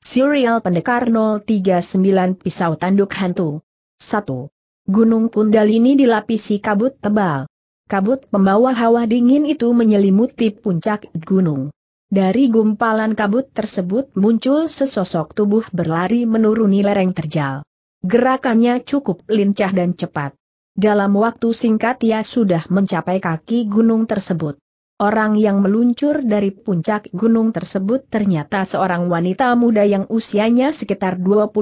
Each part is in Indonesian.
Serial Pendekar 039 Pisau Tanduk Hantu 1. Gunung Kundalini dilapisi kabut tebal. Kabut pembawa hawa dingin itu menyelimuti puncak gunung. Dari gumpalan kabut tersebut muncul sesosok tubuh berlari menuruni lereng terjal. Gerakannya cukup lincah dan cepat. Dalam waktu singkat ia sudah mencapai kaki gunung tersebut. Orang yang meluncur dari puncak gunung tersebut ternyata seorang wanita muda yang usianya sekitar 25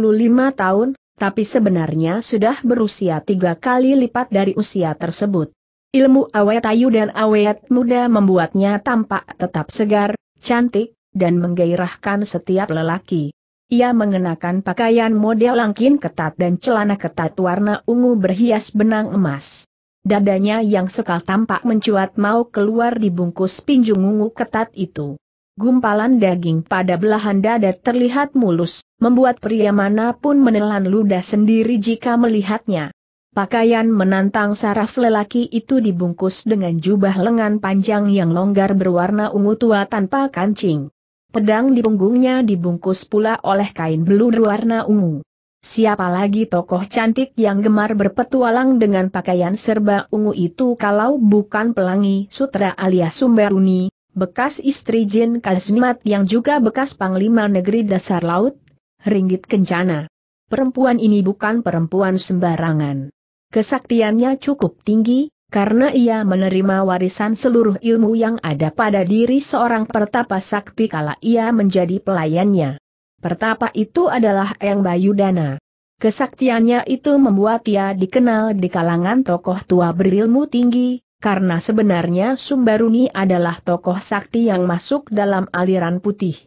tahun, tapi sebenarnya sudah berusia tiga kali lipat dari usia tersebut. Ilmu awet ayu dan awet muda membuatnya tampak tetap segar, cantik, dan menggairahkan setiap lelaki. Ia mengenakan pakaian model langkin ketat dan celana ketat warna ungu berhias benang emas. Dadanya yang sekal tampak mencuat mau keluar dibungkus pinjung ungu ketat itu. Gumpalan daging pada belahan dada terlihat mulus, membuat pria manapun menelan ludah sendiri jika melihatnya. Pakaian menantang saraf lelaki itu dibungkus dengan jubah lengan panjang yang longgar berwarna ungu tua tanpa kancing. Pedang di punggungnya dibungkus pula oleh kain beludru warna ungu. Siapa lagi tokoh cantik yang gemar berpetualang dengan pakaian serba ungu itu kalau bukan pelangi sutra alias Sumberuni, bekas istri Jin Kaznimat yang juga bekas Panglima Negeri Dasar Laut, Ringgit Kencana. Perempuan ini bukan perempuan sembarangan. Kesaktiannya cukup tinggi, karena ia menerima warisan seluruh ilmu yang ada pada diri seorang pertapa sakti kala ia menjadi pelayannya. Pertapa itu adalah Eyang Bayudana. Kesaktiannya itu membuat ia dikenal di kalangan tokoh tua berilmu tinggi, karena sebenarnya Sumbaruni adalah tokoh sakti yang masuk dalam aliran putih.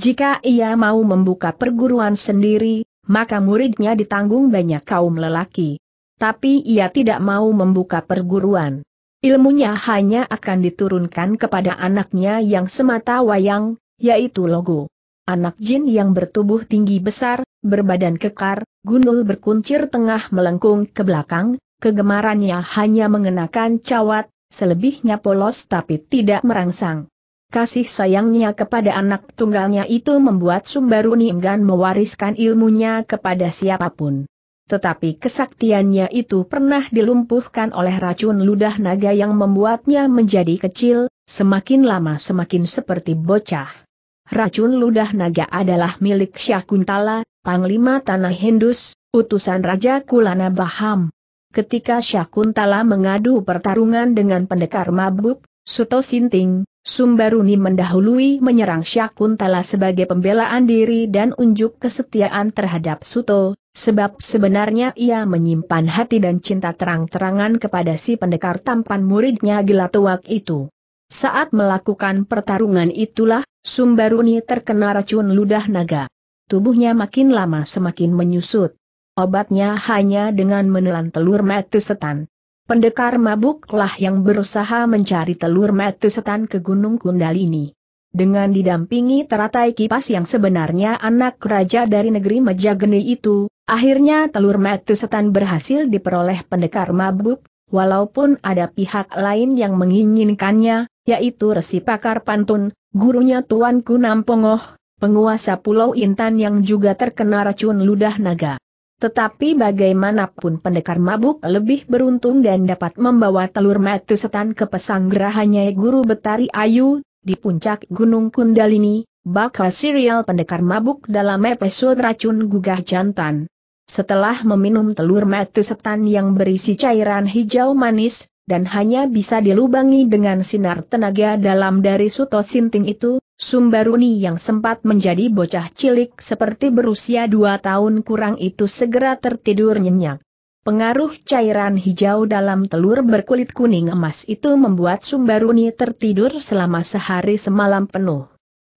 Jika ia mau membuka perguruan sendiri, maka muridnya ditanggung banyak kaum lelaki. Tapi ia tidak mau membuka perguruan. Ilmunya hanya akan diturunkan kepada anaknya yang semata wayang, yaitu Logo. Anak jin yang bertubuh tinggi besar, berbadan kekar, gundul berkuncir tengah melengkung ke belakang, kegemarannya hanya mengenakan cawat, selebihnya polos tapi tidak merangsang. Kasih sayangnya kepada anak tunggalnya itu membuat Sumbaruni enggan mewariskan ilmunya kepada siapapun. Tetapi kesaktiannya itu pernah dilumpuhkan oleh racun ludah naga yang membuatnya menjadi kecil, semakin lama semakin seperti bocah. Racun ludah naga adalah milik Syakuntala, Panglima Tanah Hindus, utusan Raja Kulana Baham. Ketika Syakuntala mengadu pertarungan dengan pendekar mabuk, Suto Sinting, Sumbaruni mendahului menyerang Syakuntala sebagai pembelaan diri dan unjuk kesetiaan terhadap Suto, sebab sebenarnya ia menyimpan hati dan cinta terang-terangan kepada si pendekar tampan muridnya Gelatuak itu. Saat melakukan pertarungan itulah, Sumbaruni terkena racun ludah naga. Tubuhnya makin lama semakin menyusut. Obatnya hanya dengan menelan telur mati setan. Pendekar mabuklah yang berusaha mencari telur mati setan ke Gunung Kundalini. Dengan didampingi teratai kipas yang sebenarnya anak raja dari negeri Majageni itu, akhirnya telur mati setan berhasil diperoleh pendekar mabuk, walaupun ada pihak lain yang menginginkannya, yaitu Resi Pakar Pantun, gurunya tuan Nampongoh, penguasa Pulau Intan yang juga terkena racun ludah naga. Tetapi bagaimanapun pendekar mabuk lebih beruntung dan dapat membawa telur mati setan ke pesanggerahannya guru Betari Ayu, di puncak Gunung Kundalini, bakal serial pendekar mabuk dalam episode racun gugah jantan. Setelah meminum telur mati setan yang berisi cairan hijau manis, dan hanya bisa dilubangi dengan sinar tenaga dalam dari Suto Sinting itu, Sumbaruni yang sempat menjadi bocah cilik seperti berusia dua tahun kurang itu segera tertidur nyenyak. Pengaruh cairan hijau dalam telur berkulit kuning emas itu membuat Sumbaruni tertidur selama sehari semalam penuh.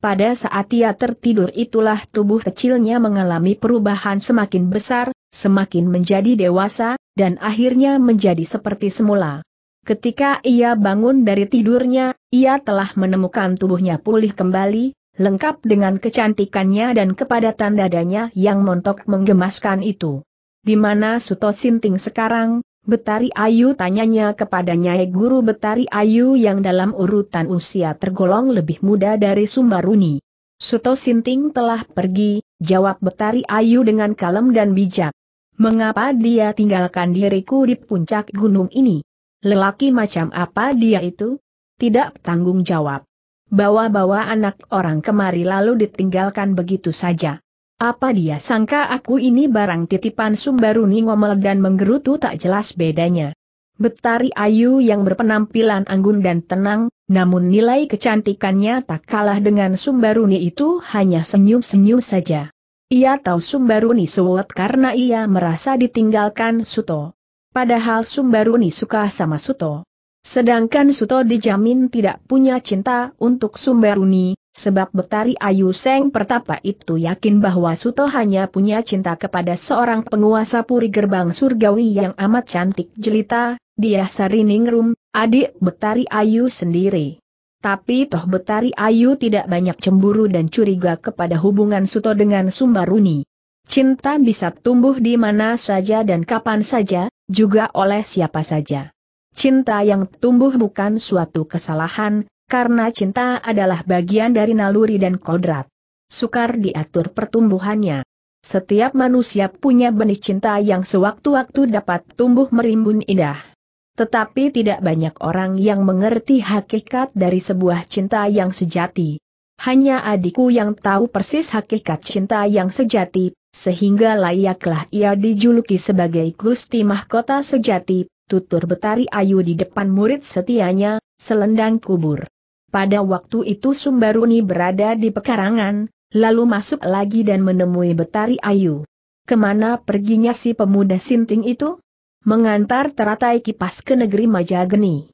Pada saat ia tertidur itulah tubuh kecilnya mengalami perubahan semakin besar, semakin menjadi dewasa, dan akhirnya menjadi seperti semula. Ketika ia bangun dari tidurnya, ia telah menemukan tubuhnya pulih kembali, lengkap dengan kecantikannya dan kepadatan dadanya yang montok menggemaskan itu. Di mana Suto Sinting sekarang, Betari Ayu tanyanya kepada Nyai Guru Betari Ayu yang dalam urutan usia tergolong lebih muda dari Sumbaruni. Suto Sinting telah pergi, jawab Betari Ayu dengan kalem dan bijak. Mengapa dia tinggalkan diriku di puncak gunung ini? Lelaki macam apa dia itu? Tidak tanggung jawab. Bawa-bawa anak orang kemari lalu ditinggalkan begitu saja. Apa dia sangka aku ini barang titipan Sumbaruni ngomel dan menggerutu tak jelas bedanya. Betari Ayu yang berpenampilan anggun dan tenang, namun nilai kecantikannya tak kalah dengan Sumbaruni itu hanya senyum-senyum saja. Ia tahu Sumbaruni suwet karena ia merasa ditinggalkan Suto. Padahal Sumbaruni suka sama Suto. Sedangkan Suto dijamin tidak punya cinta untuk Sumbaruni, sebab Betari Ayu Seng Pertapa itu yakin bahwa Suto hanya punya cinta kepada seorang penguasa puri gerbang surgawi yang amat cantik jelita, dia Sariningrum, adik Betari Ayu sendiri. Tapi toh Betari Ayu tidak banyak cemburu dan curiga kepada hubungan Suto dengan Sumbaruni. Cinta bisa tumbuh di mana saja dan kapan saja, juga oleh siapa saja. Cinta yang tumbuh bukan suatu kesalahan, karena cinta adalah bagian dari naluri dan kodrat. Sukar diatur pertumbuhannya. Setiap manusia punya benih cinta yang sewaktu-waktu dapat tumbuh merimbun indah. Tetapi tidak banyak orang yang mengerti hakikat dari sebuah cinta yang sejati. Hanya adikku yang tahu persis hakikat cinta yang sejati, sehingga layaklah ia dijuluki sebagai Gusti Mahkota Sejati, tutur betari ayu di depan murid setianya, selendang kubur. Pada waktu itu Sumbaruni berada di pekarangan, lalu masuk lagi dan menemui Betari Ayu. Kemana perginya si pemuda sinting itu? Mengantar teratai kipas ke negeri Majageni.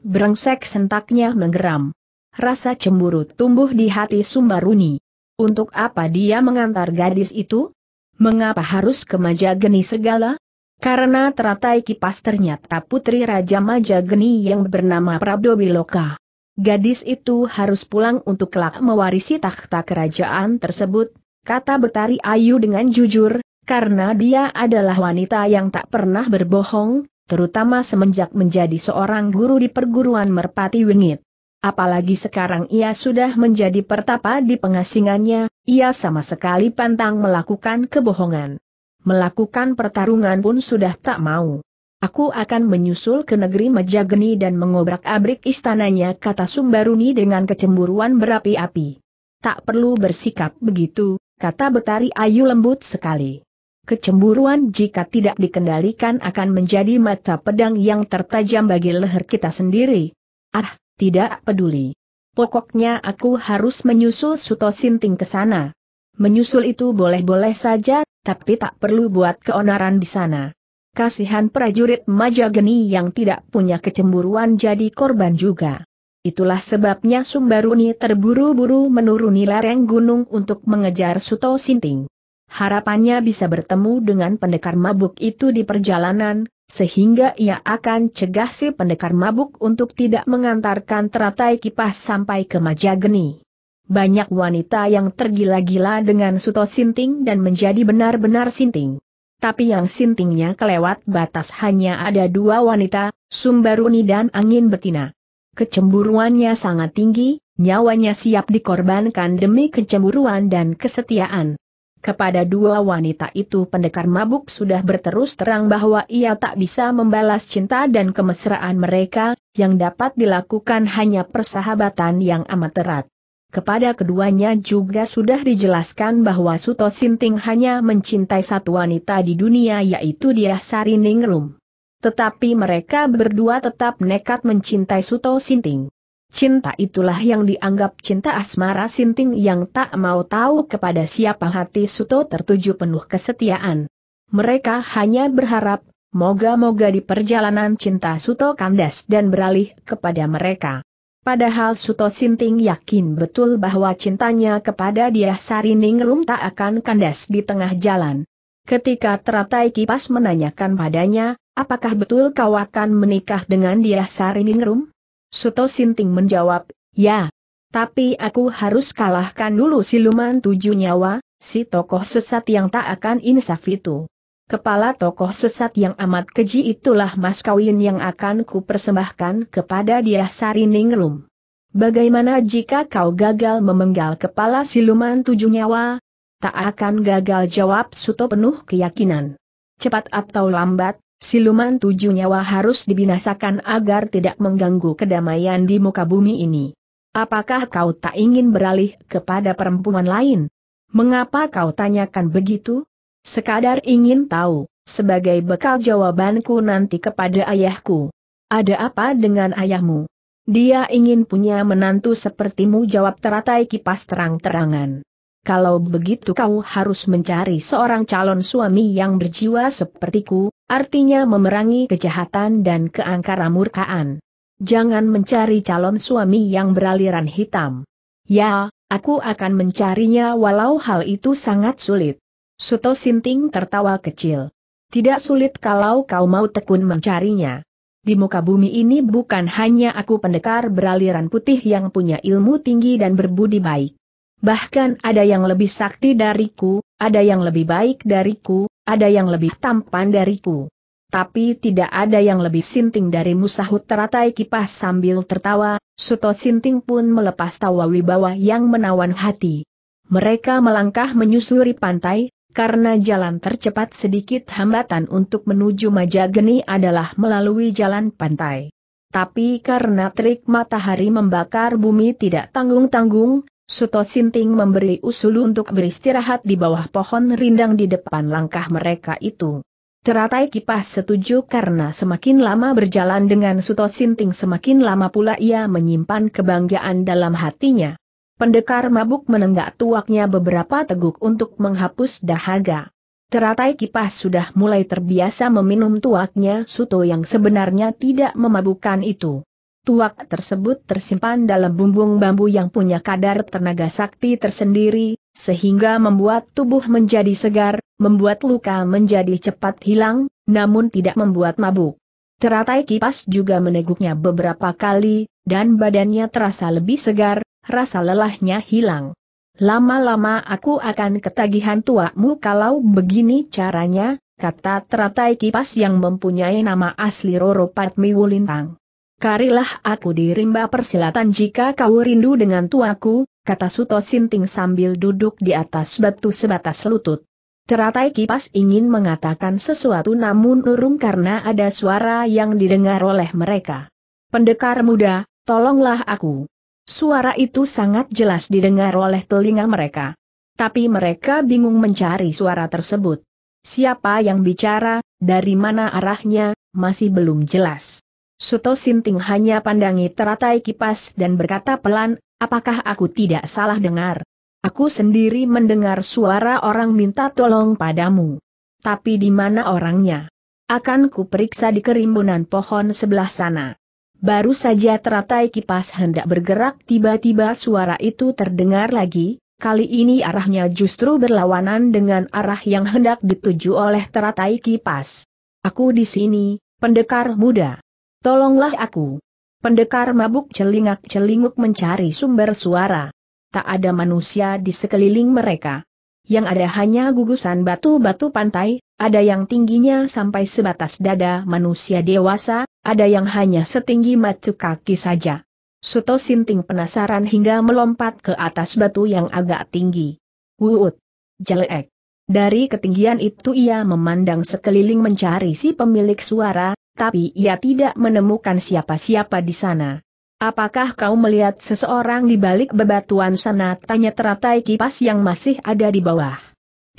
Brengsek sentaknya menggeram. Rasa cemburu tumbuh di hati Sumbaruni. Untuk apa dia mengantar gadis itu? Mengapa harus ke Majageni segala? Karena teratai kipas ternyata putri Raja Majageni yang bernama Prabdo Biloka. Gadis itu harus pulang untuk kelak mewarisi takhta kerajaan tersebut, kata Betari Ayu dengan jujur, karena dia adalah wanita yang tak pernah berbohong, terutama semenjak menjadi seorang guru di perguruan Merpati Wingit. Apalagi sekarang ia sudah menjadi pertapa di pengasingannya, ia sama sekali pantang melakukan kebohongan. Melakukan pertarungan pun sudah tak mau. Aku akan menyusul ke negeri Majageni dan mengobrak-abrik istananya kata Sumbaruni dengan kecemburuan berapi-api. Tak perlu bersikap begitu, kata Betari Ayu lembut sekali. Kecemburuan jika tidak dikendalikan akan menjadi mata pedang yang tertajam bagi leher kita sendiri. Ah, tidak peduli. Pokoknya aku harus menyusul Suto Sinting ke sana. Menyusul itu boleh-boleh saja, tapi tak perlu buat keonaran di sana. Kasihan prajurit Majageni yang tidak punya kecemburuan jadi korban juga. Itulah sebabnya Sumbaruni terburu-buru menuruni lereng gunung untuk mengejar Suto Sinting. Harapannya bisa bertemu dengan pendekar mabuk itu di perjalanan, sehingga ia akan cegah si pendekar mabuk untuk tidak mengantarkan teratai kipas sampai ke Majageni. Banyak wanita yang tergila-gila dengan Suto Sinting dan menjadi benar-benar Sinting. Tapi yang Sintingnya kelewat batas hanya ada dua wanita, Sumbaruni dan Angin Betina. Kecemburuannya sangat tinggi, nyawanya siap dikorbankan demi kecemburuan dan kesetiaan. Kepada dua wanita itu pendekar mabuk sudah berterus terang bahwa ia tak bisa membalas cinta dan kemesraan mereka, yang dapat dilakukan hanya persahabatan yang amat erat. Kepada keduanya juga sudah dijelaskan bahwa Suto Sinting hanya mencintai satu wanita di dunia yaitu dia Ningrum. Tetapi mereka berdua tetap nekat mencintai Suto Sinting. Cinta itulah yang dianggap cinta asmara sinting yang tak mau tahu kepada siapa hati Suto tertuju penuh kesetiaan. Mereka hanya berharap, moga-moga di perjalanan cinta Suto kandas dan beralih kepada mereka. Padahal Suto Sinting yakin betul bahwa cintanya kepada dia Sariningrum tak akan kandas di tengah jalan. Ketika teratai kipas menanyakan padanya, apakah betul kau akan menikah dengan dia Sariningrum? Suto Sinting menjawab, ya. Tapi aku harus kalahkan dulu siluman tujuh nyawa, si tokoh sesat yang tak akan insaf itu. Kepala tokoh sesat yang amat keji itulah mas kawin yang akan kupersembahkan kepada dia Ningrum. Bagaimana jika kau gagal memenggal kepala siluman tujuh nyawa? Tak akan gagal jawab Suto penuh keyakinan. Cepat atau lambat, siluman tujuh nyawa harus dibinasakan agar tidak mengganggu kedamaian di muka bumi ini. Apakah kau tak ingin beralih kepada perempuan lain? Mengapa kau tanyakan begitu? Sekadar ingin tahu, sebagai bekal jawabanku nanti kepada ayahku. Ada apa dengan ayahmu? Dia ingin punya menantu sepertimu jawab teratai kipas terang-terangan kalau begitu kau harus mencari seorang calon suami yang berjiwa sepertiku, artinya memerangi kejahatan dan keangkara murkaan. Jangan mencari calon suami yang beraliran hitam. Ya, aku akan mencarinya walau hal itu sangat sulit. Suto Sinting tertawa kecil. Tidak sulit kalau kau mau tekun mencarinya. Di muka bumi ini bukan hanya aku pendekar beraliran putih yang punya ilmu tinggi dan berbudi baik. Bahkan ada yang lebih sakti dariku, ada yang lebih baik dariku, ada yang lebih tampan dariku. Tapi tidak ada yang lebih sinting dari musahut teratai kipas sambil tertawa, Suto Sinting pun melepas tawa wibawa yang menawan hati. Mereka melangkah menyusuri pantai, karena jalan tercepat sedikit hambatan untuk menuju Majageni adalah melalui jalan pantai. Tapi karena trik matahari membakar bumi tidak tanggung-tanggung, Suto Sinting memberi usul untuk beristirahat di bawah pohon rindang di depan langkah mereka itu. Teratai kipas setuju karena semakin lama berjalan dengan Suto Sinting semakin lama pula ia menyimpan kebanggaan dalam hatinya. Pendekar mabuk menenggak tuaknya beberapa teguk untuk menghapus dahaga. Teratai kipas sudah mulai terbiasa meminum tuaknya Suto yang sebenarnya tidak memabukkan itu tuak tersebut tersimpan dalam bumbung bambu yang punya kadar tenaga sakti tersendiri, sehingga membuat tubuh menjadi segar, membuat luka menjadi cepat hilang, namun tidak membuat mabuk. Teratai kipas juga meneguknya beberapa kali, dan badannya terasa lebih segar, rasa lelahnya hilang. Lama-lama aku akan ketagihan tuakmu kalau begini caranya, kata teratai kipas yang mempunyai nama asli Roro Patmi Wulintang. Karilah aku di rimba persilatan jika kau rindu dengan tuaku, kata Suto Sinting sambil duduk di atas batu sebatas lutut. Teratai kipas ingin mengatakan sesuatu namun urung karena ada suara yang didengar oleh mereka. Pendekar muda, tolonglah aku. Suara itu sangat jelas didengar oleh telinga mereka. Tapi mereka bingung mencari suara tersebut. Siapa yang bicara, dari mana arahnya, masih belum jelas. Suto Sinting hanya pandangi teratai kipas dan berkata pelan, apakah aku tidak salah dengar? Aku sendiri mendengar suara orang minta tolong padamu. Tapi di mana orangnya? Akan kuperiksa di kerimbunan pohon sebelah sana. Baru saja teratai kipas hendak bergerak tiba-tiba suara itu terdengar lagi, kali ini arahnya justru berlawanan dengan arah yang hendak dituju oleh teratai kipas. Aku di sini, pendekar muda. Tolonglah aku. Pendekar mabuk celingak-celinguk mencari sumber suara. Tak ada manusia di sekeliling mereka. Yang ada hanya gugusan batu-batu pantai, ada yang tingginya sampai sebatas dada manusia dewasa, ada yang hanya setinggi macu kaki saja. Suto Sinting penasaran hingga melompat ke atas batu yang agak tinggi. Wuut! Jelek! Dari ketinggian itu ia memandang sekeliling mencari si pemilik suara, tapi ia tidak menemukan siapa-siapa di sana. Apakah kau melihat seseorang di balik bebatuan sana? Tanya teratai kipas yang masih ada di bawah.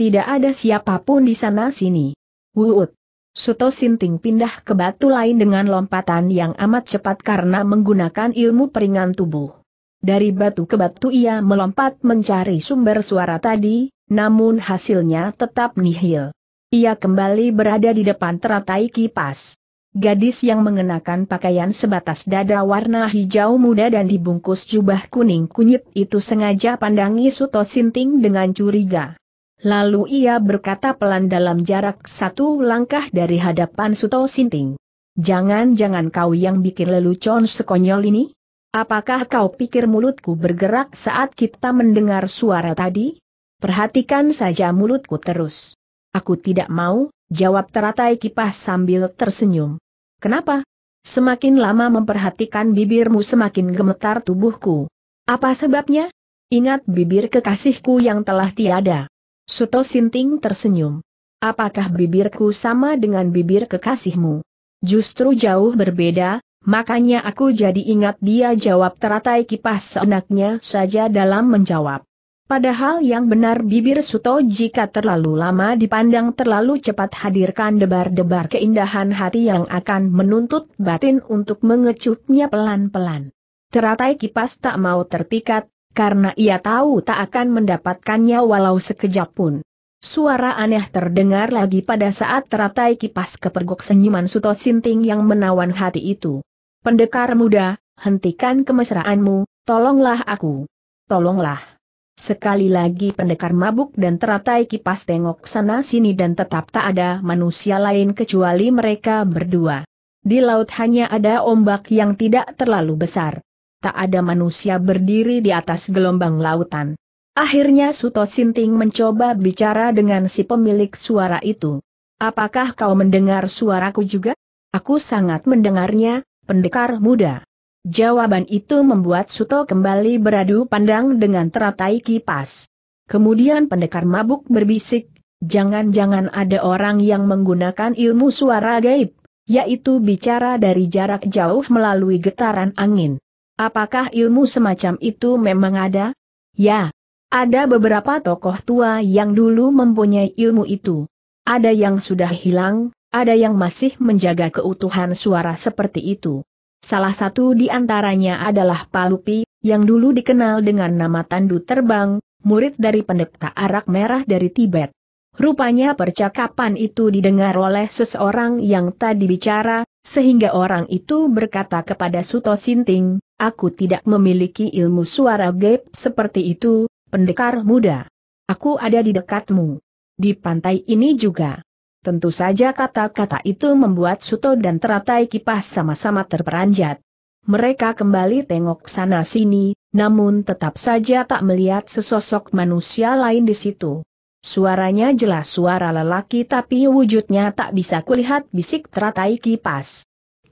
Tidak ada siapapun di sana sini. Wuut. Suto Sinting pindah ke batu lain dengan lompatan yang amat cepat karena menggunakan ilmu peringan tubuh. Dari batu ke batu ia melompat mencari sumber suara tadi, namun hasilnya tetap nihil. Ia kembali berada di depan teratai kipas. Gadis yang mengenakan pakaian sebatas dada warna hijau muda dan dibungkus jubah kuning kunyit itu sengaja pandangi Suto Sinting dengan curiga. Lalu ia berkata pelan dalam jarak satu langkah dari hadapan Suto Sinting. Jangan-jangan kau yang bikin lelucon sekonyol ini? Apakah kau pikir mulutku bergerak saat kita mendengar suara tadi? Perhatikan saja mulutku terus. Aku tidak mau, Jawab teratai kipas sambil tersenyum. Kenapa? Semakin lama memperhatikan bibirmu semakin gemetar tubuhku. Apa sebabnya? Ingat bibir kekasihku yang telah tiada. Suto Sinting tersenyum. Apakah bibirku sama dengan bibir kekasihmu? Justru jauh berbeda, makanya aku jadi ingat dia jawab teratai kipas seenaknya saja dalam menjawab. Padahal yang benar bibir Suto jika terlalu lama dipandang terlalu cepat hadirkan debar-debar keindahan hati yang akan menuntut batin untuk mengecupnya pelan-pelan. Teratai kipas tak mau terpikat, karena ia tahu tak akan mendapatkannya walau sekejap pun. Suara aneh terdengar lagi pada saat teratai kipas kepergok senyuman Suto Sinting yang menawan hati itu. Pendekar muda, hentikan kemesraanmu, tolonglah aku. Tolonglah. Sekali lagi pendekar mabuk dan teratai kipas tengok sana-sini dan tetap tak ada manusia lain kecuali mereka berdua. Di laut hanya ada ombak yang tidak terlalu besar. Tak ada manusia berdiri di atas gelombang lautan. Akhirnya Suto Sinting mencoba bicara dengan si pemilik suara itu. Apakah kau mendengar suaraku juga? Aku sangat mendengarnya, pendekar muda. Jawaban itu membuat Suto kembali beradu pandang dengan teratai kipas. Kemudian pendekar mabuk berbisik, jangan-jangan ada orang yang menggunakan ilmu suara gaib, yaitu bicara dari jarak jauh melalui getaran angin. Apakah ilmu semacam itu memang ada? Ya, ada beberapa tokoh tua yang dulu mempunyai ilmu itu. Ada yang sudah hilang, ada yang masih menjaga keutuhan suara seperti itu. Salah satu di antaranya adalah Palupi, yang dulu dikenal dengan nama Tandu Terbang, murid dari pendeta arak merah dari Tibet. Rupanya percakapan itu didengar oleh seseorang yang tadi bicara, sehingga orang itu berkata kepada Suto Sinting, aku tidak memiliki ilmu suara gaib seperti itu, pendekar muda. Aku ada di dekatmu. Di pantai ini juga. Tentu saja kata-kata itu membuat Suto dan teratai kipas sama-sama terperanjat. Mereka kembali tengok sana-sini, namun tetap saja tak melihat sesosok manusia lain di situ. Suaranya jelas suara lelaki tapi wujudnya tak bisa kulihat bisik teratai kipas.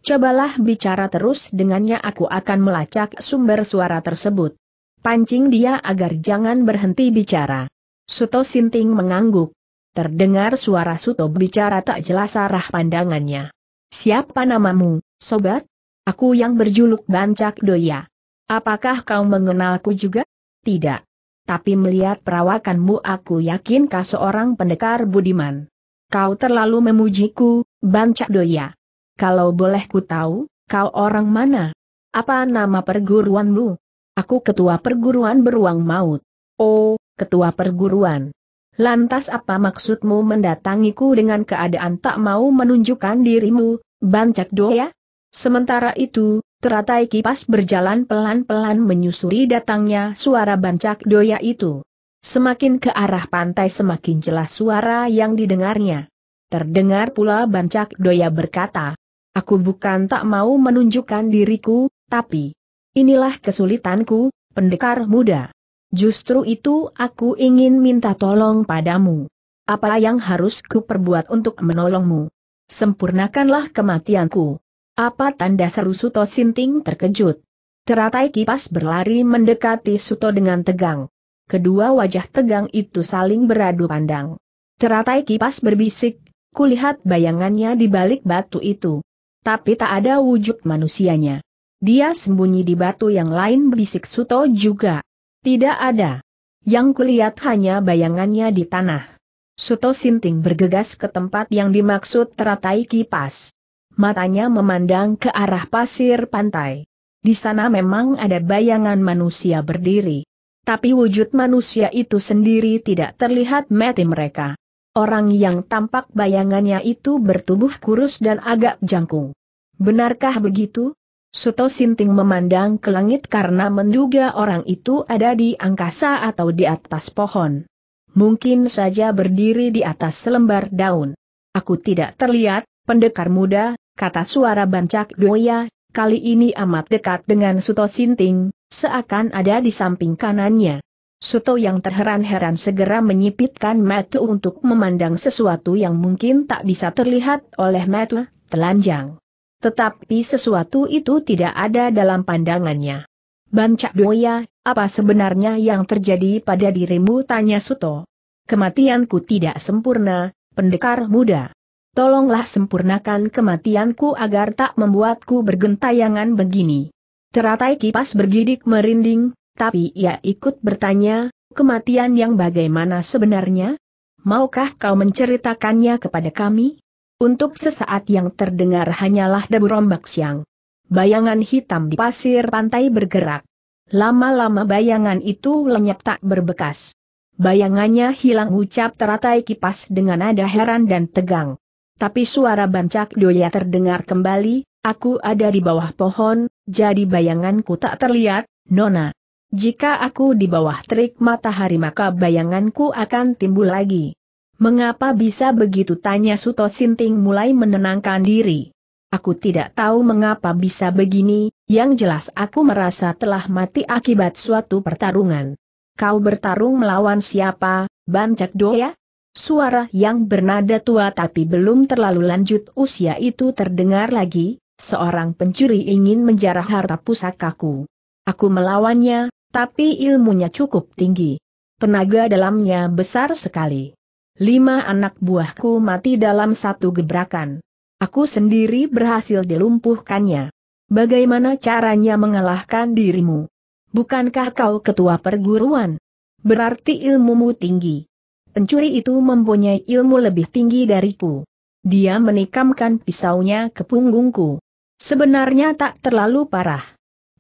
Cobalah bicara terus dengannya aku akan melacak sumber suara tersebut. Pancing dia agar jangan berhenti bicara. Suto Sinting mengangguk. Terdengar suara Suto bicara tak jelas arah pandangannya. Siapa namamu, sobat? Aku yang berjuluk Bancak Doya. Apakah kau mengenalku juga? Tidak. Tapi melihat perawakanmu aku yakin kau seorang pendekar budiman. Kau terlalu memujiku, Bancak Doya. Kalau boleh ku tahu, kau orang mana? Apa nama perguruanmu? Aku ketua perguruan beruang maut. Oh, ketua perguruan. Lantas apa maksudmu mendatangiku dengan keadaan tak mau menunjukkan dirimu, bancak doya? Sementara itu, teratai kipas berjalan pelan-pelan menyusuri datangnya suara bancak doya itu. Semakin ke arah pantai semakin jelas suara yang didengarnya. Terdengar pula bancak doya berkata, Aku bukan tak mau menunjukkan diriku, tapi inilah kesulitanku, pendekar muda. Justru itu aku ingin minta tolong padamu. Apa yang harus perbuat untuk menolongmu? Sempurnakanlah kematianku. Apa tanda seru Suto Sinting terkejut? Teratai kipas berlari mendekati Suto dengan tegang. Kedua wajah tegang itu saling beradu pandang. Teratai kipas berbisik, kulihat bayangannya di balik batu itu. Tapi tak ada wujud manusianya. Dia sembunyi di batu yang lain berbisik Suto juga. Tidak ada. Yang kulihat hanya bayangannya di tanah. Suto Sinting bergegas ke tempat yang dimaksud teratai kipas. Matanya memandang ke arah pasir pantai. Di sana memang ada bayangan manusia berdiri. Tapi wujud manusia itu sendiri tidak terlihat mati mereka. Orang yang tampak bayangannya itu bertubuh kurus dan agak jangkung. Benarkah begitu? Suto Sinting memandang ke langit karena menduga orang itu ada di angkasa atau di atas pohon. Mungkin saja berdiri di atas selembar daun. Aku tidak terlihat, pendekar muda, kata suara bancak Doya, kali ini amat dekat dengan Suto Sinting, seakan ada di samping kanannya. Suto yang terheran-heran segera menyipitkan metu untuk memandang sesuatu yang mungkin tak bisa terlihat oleh metu, telanjang. Tetapi sesuatu itu tidak ada dalam pandangannya. Bancak Doya, apa sebenarnya yang terjadi pada dirimu? Tanya Suto. Kematianku tidak sempurna, pendekar muda. Tolonglah sempurnakan kematianku agar tak membuatku bergentayangan begini. Teratai kipas bergidik merinding, tapi ia ikut bertanya, kematian yang bagaimana sebenarnya? Maukah kau menceritakannya kepada kami? Untuk sesaat yang terdengar hanyalah debu rombak siang. Bayangan hitam di pasir pantai bergerak. Lama-lama bayangan itu lenyap tak berbekas. Bayangannya hilang ucap teratai kipas dengan nada heran dan tegang. Tapi suara bancak doya terdengar kembali, aku ada di bawah pohon, jadi bayanganku tak terlihat, Nona. Jika aku di bawah terik matahari maka bayanganku akan timbul lagi. Mengapa bisa begitu tanya Suto Sinting mulai menenangkan diri. Aku tidak tahu mengapa bisa begini, yang jelas aku merasa telah mati akibat suatu pertarungan. Kau bertarung melawan siapa, Bancak Doya? Suara yang bernada tua tapi belum terlalu lanjut usia itu terdengar lagi, seorang pencuri ingin menjarah harta pusakaku. Aku melawannya, tapi ilmunya cukup tinggi. Tenaga dalamnya besar sekali. Lima anak buahku mati dalam satu gebrakan. Aku sendiri berhasil dilumpuhkannya. Bagaimana caranya mengalahkan dirimu? Bukankah kau ketua perguruan? Berarti ilmumu tinggi. Pencuri itu mempunyai ilmu lebih tinggi dariku. Dia menikamkan pisaunya ke punggungku. Sebenarnya tak terlalu parah.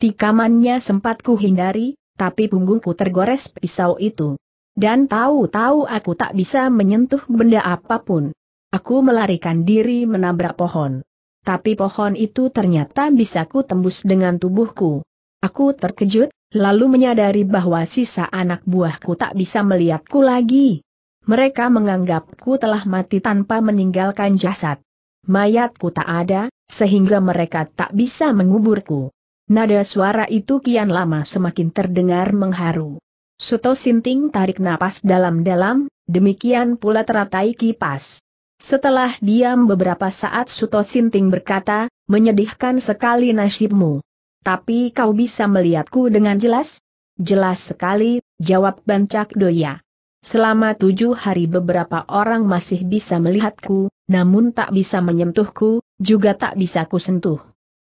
Tikamannya sempat kuhindari, tapi punggungku tergores pisau itu. Dan tahu-tahu aku tak bisa menyentuh benda apapun. Aku melarikan diri menabrak pohon. Tapi pohon itu ternyata bisa ku tembus dengan tubuhku. Aku terkejut, lalu menyadari bahwa sisa anak buahku tak bisa melihatku lagi. Mereka menganggapku telah mati tanpa meninggalkan jasad. Mayatku tak ada, sehingga mereka tak bisa menguburku. Nada suara itu kian lama semakin terdengar mengharu. Suto Sinting tarik napas dalam-dalam, demikian pula teratai kipas. Setelah diam beberapa saat Suto Sinting berkata, menyedihkan sekali nasibmu. Tapi kau bisa melihatku dengan jelas? Jelas sekali, jawab Bancak Doya. Selama tujuh hari beberapa orang masih bisa melihatku, namun tak bisa menyentuhku, juga tak bisa kusentuh.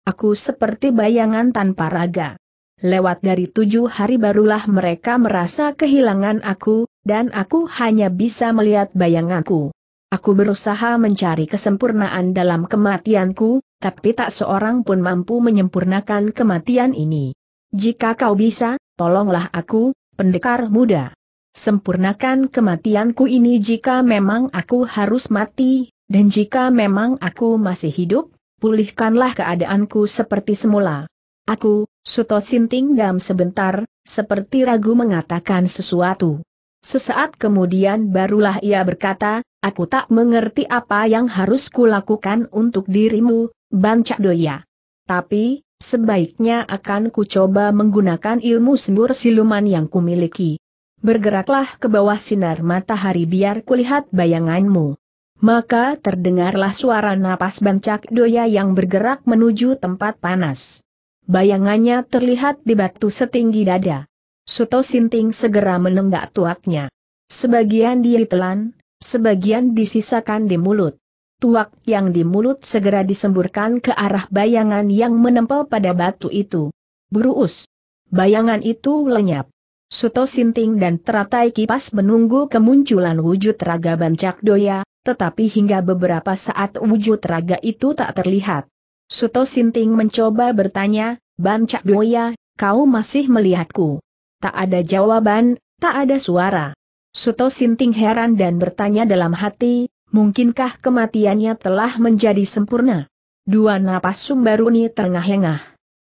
Aku seperti bayangan tanpa raga lewat dari tujuh hari barulah mereka merasa kehilangan aku, dan aku hanya bisa melihat bayanganku. Aku berusaha mencari kesempurnaan dalam kematianku, tapi tak seorang pun mampu menyempurnakan kematian ini. Jika kau bisa, tolonglah aku, pendekar muda. Sempurnakan kematianku ini jika memang aku harus mati, dan jika memang aku masih hidup, pulihkanlah keadaanku seperti semula. Aku, Suto Sinting Dam sebentar, seperti ragu mengatakan sesuatu. Sesaat kemudian barulah ia berkata, aku tak mengerti apa yang harus kulakukan untuk dirimu, Bancak Doya. Tapi, sebaiknya akan kucoba menggunakan ilmu sembur siluman yang kumiliki. Bergeraklah ke bawah sinar matahari biar kulihat bayanganmu. Maka terdengarlah suara napas bancak doya yang bergerak menuju tempat panas. Bayangannya terlihat di batu setinggi dada. Suto Sinting segera menenggak tuaknya. Sebagian dia ditelan, sebagian disisakan di mulut. Tuak yang di mulut segera disemburkan ke arah bayangan yang menempel pada batu itu. Berus. Bayangan itu lenyap. Suto Sinting dan teratai kipas menunggu kemunculan wujud raga Bancak Doya, tetapi hingga beberapa saat wujud raga itu tak terlihat. Suto Sinting mencoba bertanya, Ban Cak Boya, kau masih melihatku? Tak ada jawaban, tak ada suara. Suto Sinting heran dan bertanya dalam hati, mungkinkah kematiannya telah menjadi sempurna? Dua napas Sumbaruni terengah-engah.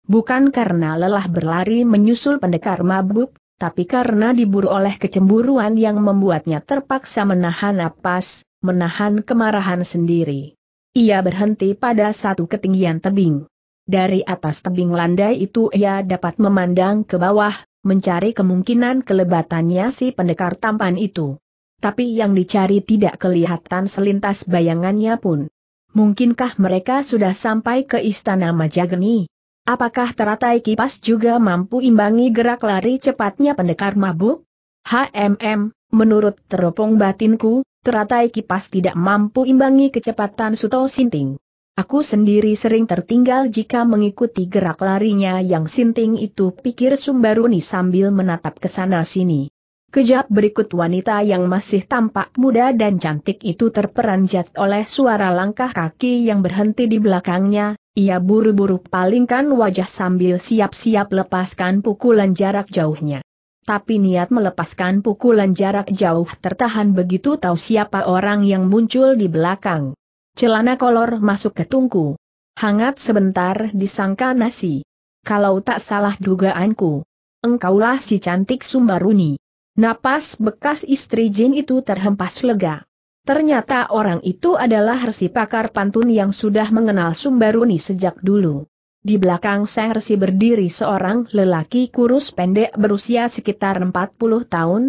Bukan karena lelah berlari menyusul pendekar mabuk, tapi karena diburu oleh kecemburuan yang membuatnya terpaksa menahan napas, menahan kemarahan sendiri. Ia berhenti pada satu ketinggian tebing. Dari atas tebing landai itu ia dapat memandang ke bawah, mencari kemungkinan kelebatannya si pendekar tampan itu. Tapi yang dicari tidak kelihatan selintas bayangannya pun. Mungkinkah mereka sudah sampai ke istana Majageni? Apakah teratai kipas juga mampu imbangi gerak lari cepatnya pendekar mabuk? HMM, Menurut teropong batinku, teratai kipas tidak mampu imbangi kecepatan Suto Sinting. Aku sendiri sering tertinggal jika mengikuti gerak larinya yang sinting itu pikir Sumbaruni sambil menatap ke sana sini. Kejap berikut wanita yang masih tampak muda dan cantik itu terperanjat oleh suara langkah kaki yang berhenti di belakangnya, ia buru-buru palingkan wajah sambil siap-siap lepaskan pukulan jarak jauhnya. Tapi niat melepaskan pukulan jarak jauh tertahan begitu tahu siapa orang yang muncul di belakang. Celana kolor masuk ke tungku. Hangat sebentar disangka nasi. Kalau tak salah dugaanku. Engkaulah si cantik Sumbaruni. Napas bekas istri Jin itu terhempas lega. Ternyata orang itu adalah resi Pakar Pantun yang sudah mengenal Sumbaruni sejak dulu. Di belakang sang resi berdiri seorang lelaki kurus pendek berusia sekitar 40 tahun.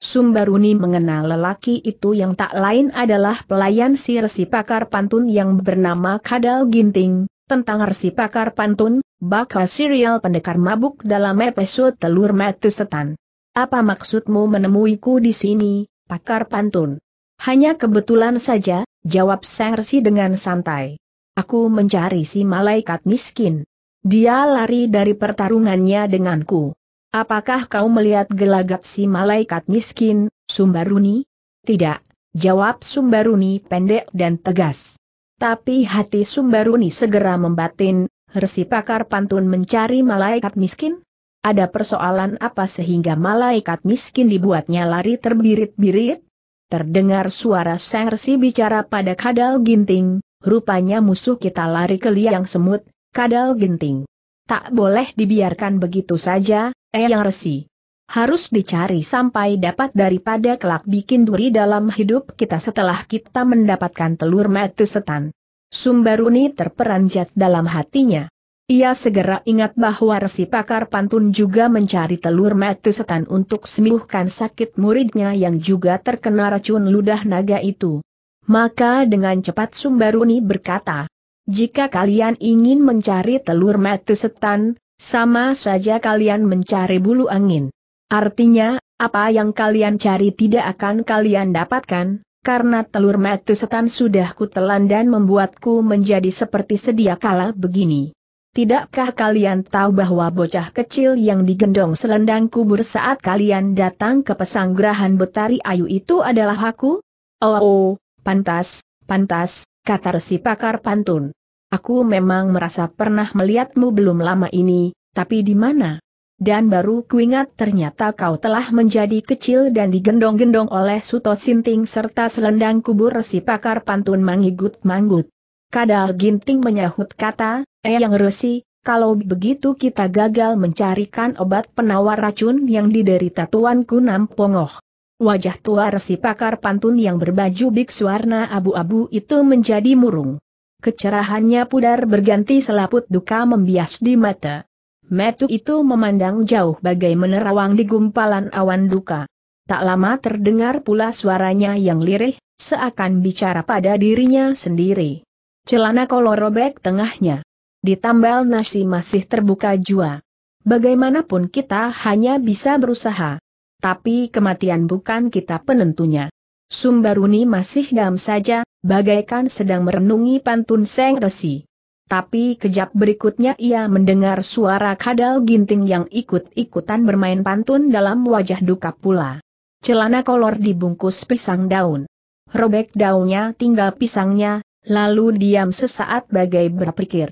Sumbaruni mengenal lelaki itu yang tak lain adalah pelayan si resi pakar pantun yang bernama Kadal Ginting, tentang resi pakar pantun, bakal serial pendekar mabuk dalam episode telur mati setan. Apa maksudmu menemuiku di sini, pakar pantun? Hanya kebetulan saja, jawab sang resi dengan santai. Aku mencari si malaikat miskin. Dia lari dari pertarungannya denganku. Apakah kau melihat gelagat si malaikat miskin, Sumbaruni? Tidak, jawab Sumbaruni pendek dan tegas. Tapi hati Sumbaruni segera membatin, resi pakar pantun mencari malaikat miskin? Ada persoalan apa sehingga malaikat miskin dibuatnya lari terbirit-birit? Terdengar suara sang resi bicara pada kadal ginting, rupanya musuh kita lari ke liang semut, kadal genting. Tak boleh dibiarkan begitu saja, eh yang resi. Harus dicari sampai dapat daripada kelak bikin duri dalam hidup kita setelah kita mendapatkan telur metu setan. Sumbaruni terperanjat dalam hatinya. Ia segera ingat bahwa resi pakar pantun juga mencari telur metu setan untuk sembuhkan sakit muridnya yang juga terkena racun ludah naga itu. Maka dengan cepat Sumbaruni berkata, jika kalian ingin mencari telur mati setan, sama saja kalian mencari bulu angin. Artinya, apa yang kalian cari tidak akan kalian dapatkan, karena telur mati setan sudah kutelan dan membuatku menjadi seperti sedia kala begini. Tidakkah kalian tahu bahwa bocah kecil yang digendong selendang kubur saat kalian datang ke pesanggrahan Betari Ayu itu adalah aku? Oh, oh Pantas, pantas, kata resi pakar pantun. Aku memang merasa pernah melihatmu belum lama ini, tapi di mana? Dan baru kuingat ternyata kau telah menjadi kecil dan digendong-gendong oleh Suto Sinting serta selendang kubur resi pakar pantun mangigut manggut. Kadal Ginting menyahut kata, eh yang resi, kalau begitu kita gagal mencarikan obat penawar racun yang diderita tuanku Nampongoh. Wajah tua resi pakar pantun yang berbaju biksu warna abu-abu itu menjadi murung. Kecerahannya pudar berganti selaput duka membias di mata. Metu itu memandang jauh bagai menerawang di gumpalan awan duka. Tak lama terdengar pula suaranya yang lirih, seakan bicara pada dirinya sendiri. Celana kolor robek tengahnya. Ditambal nasi masih terbuka jua. Bagaimanapun kita hanya bisa berusaha. Tapi kematian bukan kita penentunya. Sumbaruni masih dam saja, bagaikan sedang merenungi pantun Seng Resi. Tapi kejap berikutnya ia mendengar suara kadal ginting yang ikut-ikutan bermain pantun dalam wajah duka pula. Celana kolor dibungkus pisang daun. Robek daunnya tinggal pisangnya, lalu diam sesaat bagai berpikir.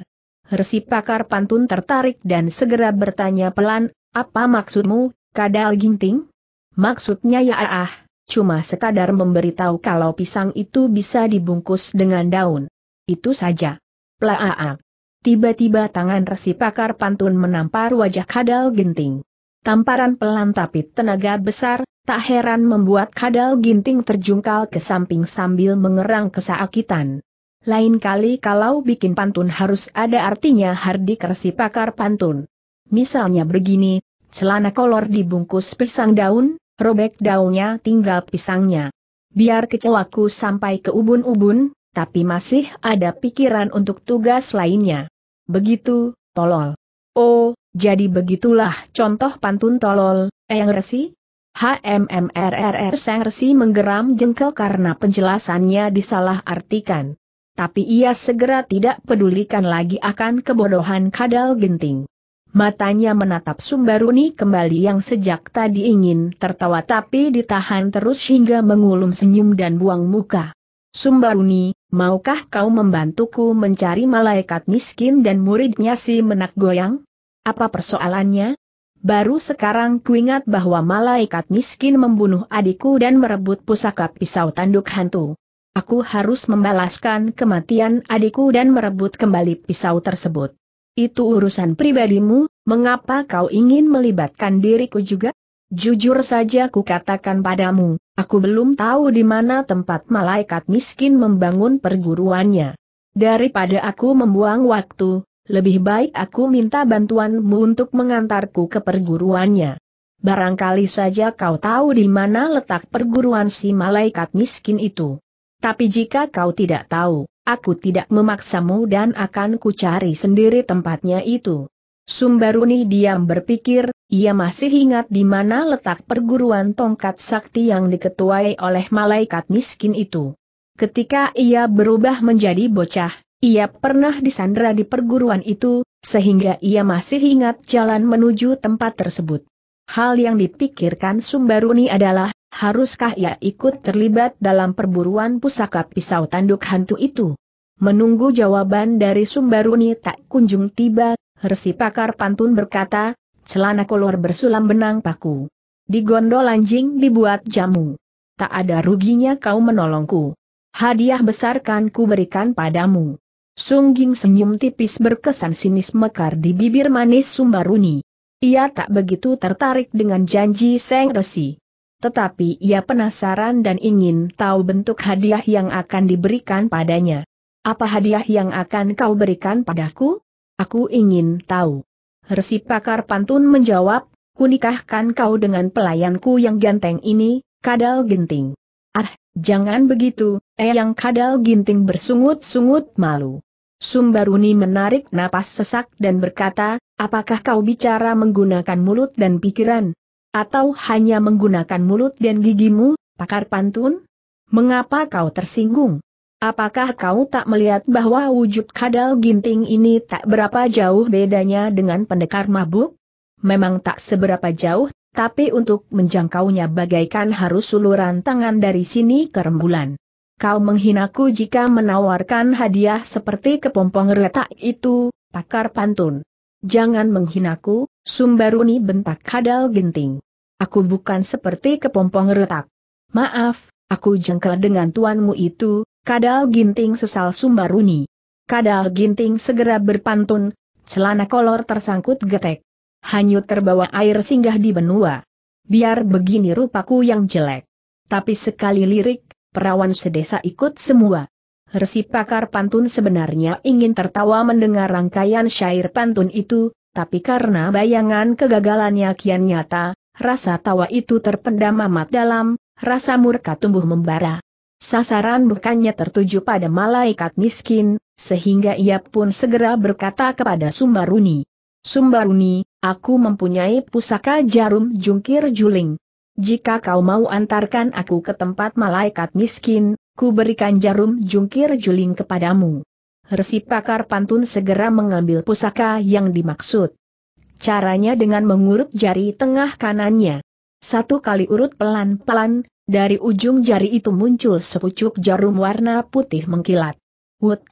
Resi pakar pantun tertarik dan segera bertanya pelan, apa maksudmu, kadal ginting? Maksudnya ya ah, ah, cuma sekadar memberitahu kalau pisang itu bisa dibungkus dengan daun. Itu saja. Plaaak. Ah, ah. Tiba-tiba tangan resi pakar pantun menampar wajah kadal ginting. Tamparan pelan tapi tenaga besar, tak heran membuat kadal ginting terjungkal ke samping sambil mengerang kesakitan. Lain kali kalau bikin pantun harus ada artinya hardi kersi pakar pantun. Misalnya begini, celana kolor dibungkus pisang daun, robek daunnya tinggal pisangnya. Biar kecewaku sampai ke ubun-ubun, tapi masih ada pikiran untuk tugas lainnya. Begitu, tolol. Oh, jadi begitulah contoh pantun tolol, Eyang eh, Resi? HMMRRR Sang Resi menggeram jengkel karena penjelasannya disalahartikan. Tapi ia segera tidak pedulikan lagi akan kebodohan kadal genting. Matanya menatap Sumbaruni kembali yang sejak tadi ingin tertawa tapi ditahan terus hingga mengulum senyum dan buang muka. Sumbaruni, maukah kau membantuku mencari malaikat miskin dan muridnya si menak goyang? Apa persoalannya? Baru sekarang kuingat bahwa malaikat miskin membunuh adikku dan merebut pusaka pisau tanduk hantu. Aku harus membalaskan kematian adikku dan merebut kembali pisau tersebut. Itu urusan pribadimu, mengapa kau ingin melibatkan diriku juga? Jujur saja ku katakan padamu, aku belum tahu di mana tempat malaikat miskin membangun perguruannya. Daripada aku membuang waktu, lebih baik aku minta bantuanmu untuk mengantarku ke perguruannya. Barangkali saja kau tahu di mana letak perguruan si malaikat miskin itu. Tapi jika kau tidak tahu, Aku tidak memaksamu dan akan kucari sendiri tempatnya itu. Sumbaruni diam berpikir, ia masih ingat di mana letak perguruan tongkat sakti yang diketuai oleh malaikat miskin itu. Ketika ia berubah menjadi bocah, ia pernah disandra di perguruan itu, sehingga ia masih ingat jalan menuju tempat tersebut. Hal yang dipikirkan Sumbaruni adalah, haruskah ia ikut terlibat dalam perburuan pusaka pisau tanduk hantu itu? Menunggu jawaban dari Sumbaruni tak kunjung tiba, Resi Pakar Pantun berkata, celana kolor bersulam benang paku. Di gondol anjing dibuat jamu. Tak ada ruginya kau menolongku. Hadiah besar kanku ku berikan padamu. Sungging senyum tipis berkesan sinis mekar di bibir manis Sumbaruni. Ia tak begitu tertarik dengan janji Seng Resi. Tetapi ia penasaran dan ingin tahu bentuk hadiah yang akan diberikan padanya. Apa hadiah yang akan kau berikan padaku? Aku ingin tahu. Resi pakar pantun menjawab, kunikahkan kau dengan pelayanku yang ganteng ini, kadal Ginting. Ah, jangan begitu, eh yang kadal ginting bersungut-sungut malu. Sumbaruni menarik napas sesak dan berkata, apakah kau bicara menggunakan mulut dan pikiran, atau hanya menggunakan mulut dan gigimu, pakar pantun? Mengapa kau tersinggung? Apakah kau tak melihat bahwa wujud kadal ginting ini tak berapa jauh bedanya dengan pendekar mabuk? Memang tak seberapa jauh, tapi untuk menjangkaunya bagaikan harus suluran tangan dari sini ke rembulan. Kau menghinaku jika menawarkan hadiah seperti kepompong retak itu, pakar pantun. Jangan menghinaku, Sumbaruni bentak kadal ginting. Aku bukan seperti kepompong retak. Maaf, aku jengkel dengan tuanmu itu, kadal ginting sesal sumbaruni. Kadal ginting segera berpantun, celana kolor tersangkut getek. Hanyut terbawa air singgah di benua. Biar begini rupaku yang jelek. Tapi sekali lirik, perawan sedesa ikut semua. Resi pakar pantun sebenarnya ingin tertawa mendengar rangkaian syair pantun itu, tapi karena bayangan kegagalannya kian nyata, Rasa tawa itu terpendam amat dalam, rasa murka tumbuh membara. Sasaran bukannya tertuju pada malaikat miskin, sehingga ia pun segera berkata kepada Sumbaruni. Sumbaruni, aku mempunyai pusaka jarum jungkir juling. Jika kau mau antarkan aku ke tempat malaikat miskin, ku berikan jarum jungkir juling kepadamu. Resi pakar pantun segera mengambil pusaka yang dimaksud caranya dengan mengurut jari tengah kanannya. Satu kali urut pelan-pelan, dari ujung jari itu muncul sepucuk jarum warna putih mengkilat. Wut!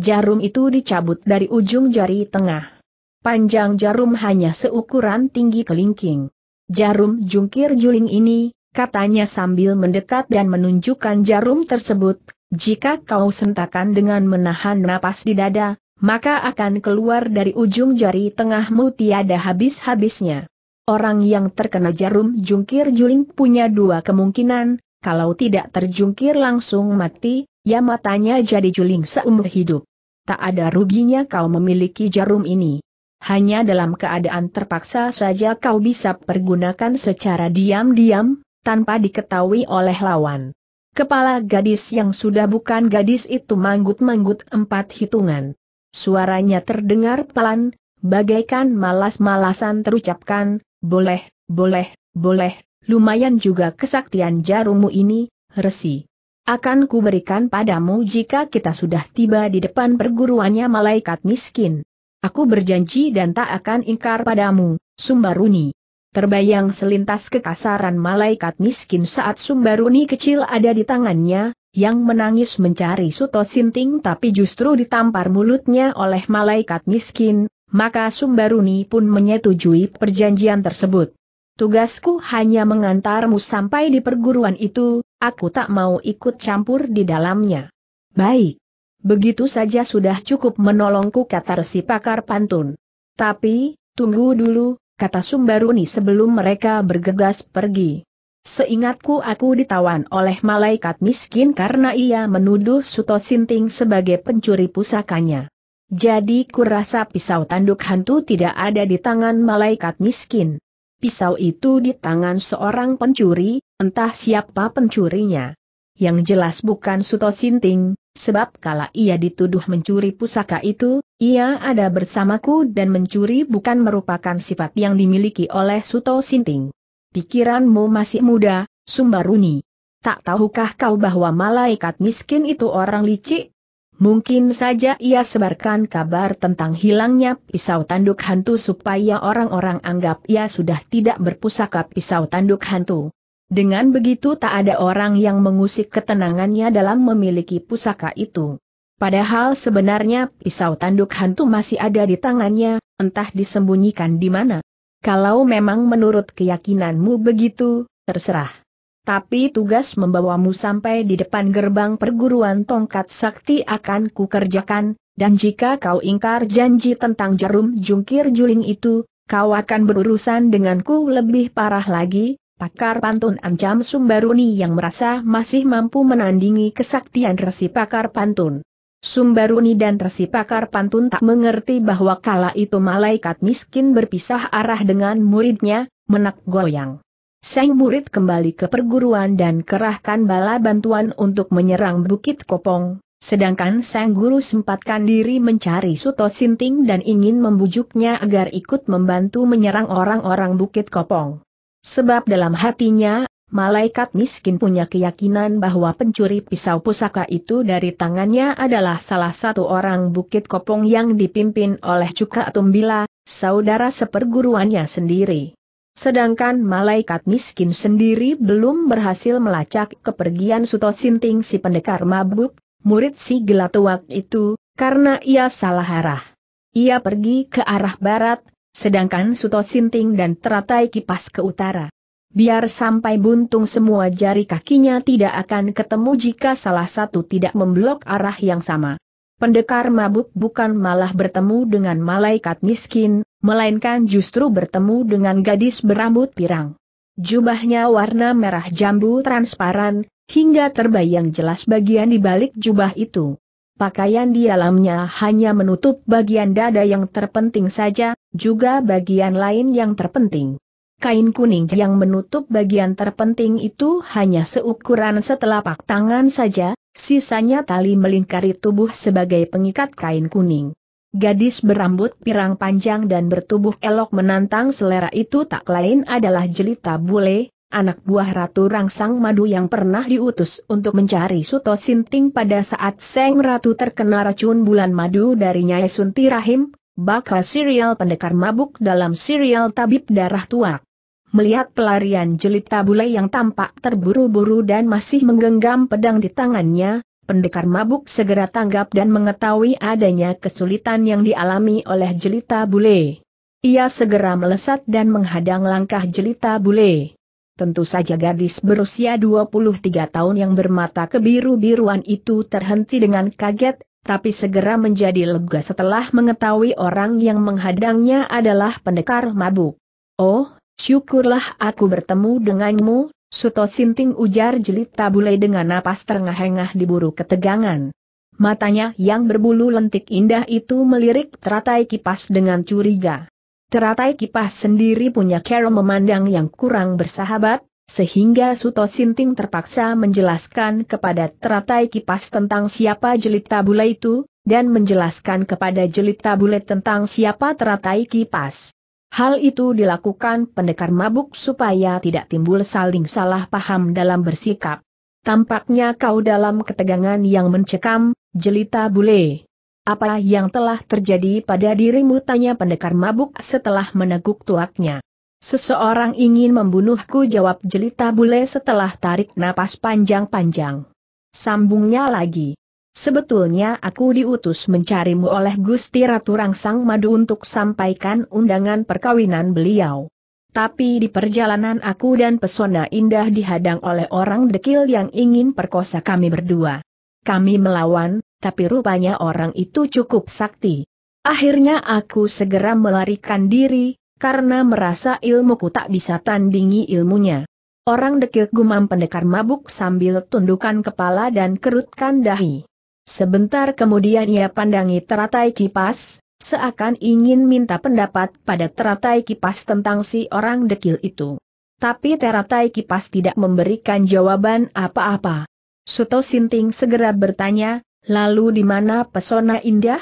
Jarum itu dicabut dari ujung jari tengah. Panjang jarum hanya seukuran tinggi kelingking. Jarum jungkir juling ini, katanya sambil mendekat dan menunjukkan jarum tersebut, jika kau sentakan dengan menahan napas di dada, maka akan keluar dari ujung jari tengahmu tiada habis-habisnya. Orang yang terkena jarum jungkir juling punya dua kemungkinan, kalau tidak terjungkir langsung mati, ya matanya jadi juling seumur hidup. Tak ada ruginya kau memiliki jarum ini. Hanya dalam keadaan terpaksa saja kau bisa pergunakan secara diam-diam, tanpa diketahui oleh lawan. Kepala gadis yang sudah bukan gadis itu manggut-manggut empat hitungan. Suaranya terdengar pelan, bagaikan malas-malasan terucapkan, boleh, boleh, boleh, lumayan juga kesaktian jarummu ini, resi. Akan kuberikan padamu jika kita sudah tiba di depan perguruannya malaikat miskin. Aku berjanji dan tak akan ingkar padamu, Sumbaruni. Terbayang selintas kekasaran malaikat miskin saat Sumbaruni kecil ada di tangannya, yang menangis mencari Suto Sinting tapi justru ditampar mulutnya oleh malaikat miskin, maka Sumbaruni pun menyetujui perjanjian tersebut. Tugasku hanya mengantarmu sampai di perguruan itu, aku tak mau ikut campur di dalamnya. Baik. Begitu saja sudah cukup menolongku kata resi pakar pantun. Tapi, tunggu dulu, kata Sumbaruni sebelum mereka bergegas pergi. Seingatku aku ditawan oleh malaikat miskin karena ia menuduh Suto Sinting sebagai pencuri pusakanya. Jadi kurasa pisau tanduk hantu tidak ada di tangan malaikat miskin. Pisau itu di tangan seorang pencuri, entah siapa pencurinya. Yang jelas bukan Suto Sinting, sebab kala ia dituduh mencuri pusaka itu, ia ada bersamaku dan mencuri bukan merupakan sifat yang dimiliki oleh Suto Sinting. Pikiranmu masih muda, Sumbaruni. Tak tahukah kau bahwa malaikat miskin itu orang licik? Mungkin saja ia sebarkan kabar tentang hilangnya pisau tanduk hantu supaya orang-orang anggap ia sudah tidak berpusaka pisau tanduk hantu. Dengan begitu tak ada orang yang mengusik ketenangannya dalam memiliki pusaka itu. Padahal sebenarnya pisau tanduk hantu masih ada di tangannya, entah disembunyikan di mana. Kalau memang menurut keyakinanmu begitu, terserah. Tapi tugas membawamu sampai di depan gerbang perguruan tongkat sakti akan kukerjakan, dan jika kau ingkar janji tentang jarum jungkir juling itu, kau akan berurusan denganku lebih parah lagi, pakar pantun ancam Sumbaruni yang merasa masih mampu menandingi kesaktian resi pakar pantun. Sumbaruni dan tersipakar pantun tak mengerti bahwa kala itu malaikat miskin berpisah arah dengan muridnya, menak goyang. Sang murid kembali ke perguruan dan kerahkan bala bantuan untuk menyerang Bukit Kopong, sedangkan sang guru sempatkan diri mencari Suto Sinting dan ingin membujuknya agar ikut membantu menyerang orang-orang Bukit Kopong. Sebab dalam hatinya Malaikat miskin punya keyakinan bahwa pencuri pisau pusaka itu dari tangannya adalah salah satu orang Bukit Kopong yang dipimpin oleh Cuka Tumbila, saudara seperguruannya sendiri. Sedangkan malaikat miskin sendiri belum berhasil melacak kepergian Suto Sinting si pendekar mabuk, murid si gelatuak itu, karena ia salah arah. Ia pergi ke arah barat, sedangkan Suto Sinting dan teratai kipas ke utara biar sampai buntung semua jari kakinya tidak akan ketemu jika salah satu tidak memblok arah yang sama. Pendekar mabuk bukan malah bertemu dengan malaikat miskin, melainkan justru bertemu dengan gadis berambut pirang. Jubahnya warna merah jambu transparan, hingga terbayang jelas bagian di balik jubah itu. Pakaian di dalamnya hanya menutup bagian dada yang terpenting saja, juga bagian lain yang terpenting. Kain kuning yang menutup bagian terpenting itu hanya seukuran setelapak tangan saja, sisanya tali melingkari tubuh sebagai pengikat kain kuning. Gadis berambut pirang panjang dan bertubuh elok menantang selera itu tak lain adalah jelita bule, anak buah Ratu Rangsang Madu yang pernah diutus untuk mencari Suto Sinting pada saat Seng Ratu terkena racun bulan madu dari Nyai Sunti Rahim, bakal serial pendekar mabuk dalam serial tabib darah tuak melihat pelarian jelita bule yang tampak terburu-buru dan masih menggenggam pedang di tangannya, pendekar mabuk segera tanggap dan mengetahui adanya kesulitan yang dialami oleh jelita bule. Ia segera melesat dan menghadang langkah jelita bule. Tentu saja gadis berusia 23 tahun yang bermata kebiru-biruan itu terhenti dengan kaget, tapi segera menjadi lega setelah mengetahui orang yang menghadangnya adalah pendekar mabuk. Oh, Syukurlah aku bertemu denganmu, Suto Sinting ujar Jelita tabule dengan napas terengah-engah diburu ketegangan. Matanya yang berbulu lentik indah itu melirik teratai kipas dengan curiga. Teratai kipas sendiri punya cara memandang yang kurang bersahabat, sehingga Suto Sinting terpaksa menjelaskan kepada teratai kipas tentang siapa Jelita bule itu, dan menjelaskan kepada Jelita tabule tentang siapa teratai kipas. Hal itu dilakukan pendekar mabuk supaya tidak timbul saling salah paham dalam bersikap. Tampaknya kau dalam ketegangan yang mencekam, jelita bule. Apa yang telah terjadi pada dirimu tanya pendekar mabuk setelah meneguk tuaknya. Seseorang ingin membunuhku jawab jelita bule setelah tarik napas panjang-panjang. Sambungnya lagi. Sebetulnya aku diutus mencarimu oleh Gusti Ratu Rangsang Madu untuk sampaikan undangan perkawinan beliau. Tapi di perjalanan aku dan pesona indah dihadang oleh orang dekil yang ingin perkosa kami berdua. Kami melawan, tapi rupanya orang itu cukup sakti. Akhirnya aku segera melarikan diri, karena merasa ilmuku tak bisa tandingi ilmunya. Orang dekil gumam pendekar mabuk sambil tundukkan kepala dan kerutkan dahi. Sebentar kemudian ia pandangi teratai kipas, seakan ingin minta pendapat pada teratai kipas tentang si orang dekil itu. Tapi teratai kipas tidak memberikan jawaban apa-apa. Suto Sinting segera bertanya, lalu di mana pesona indah?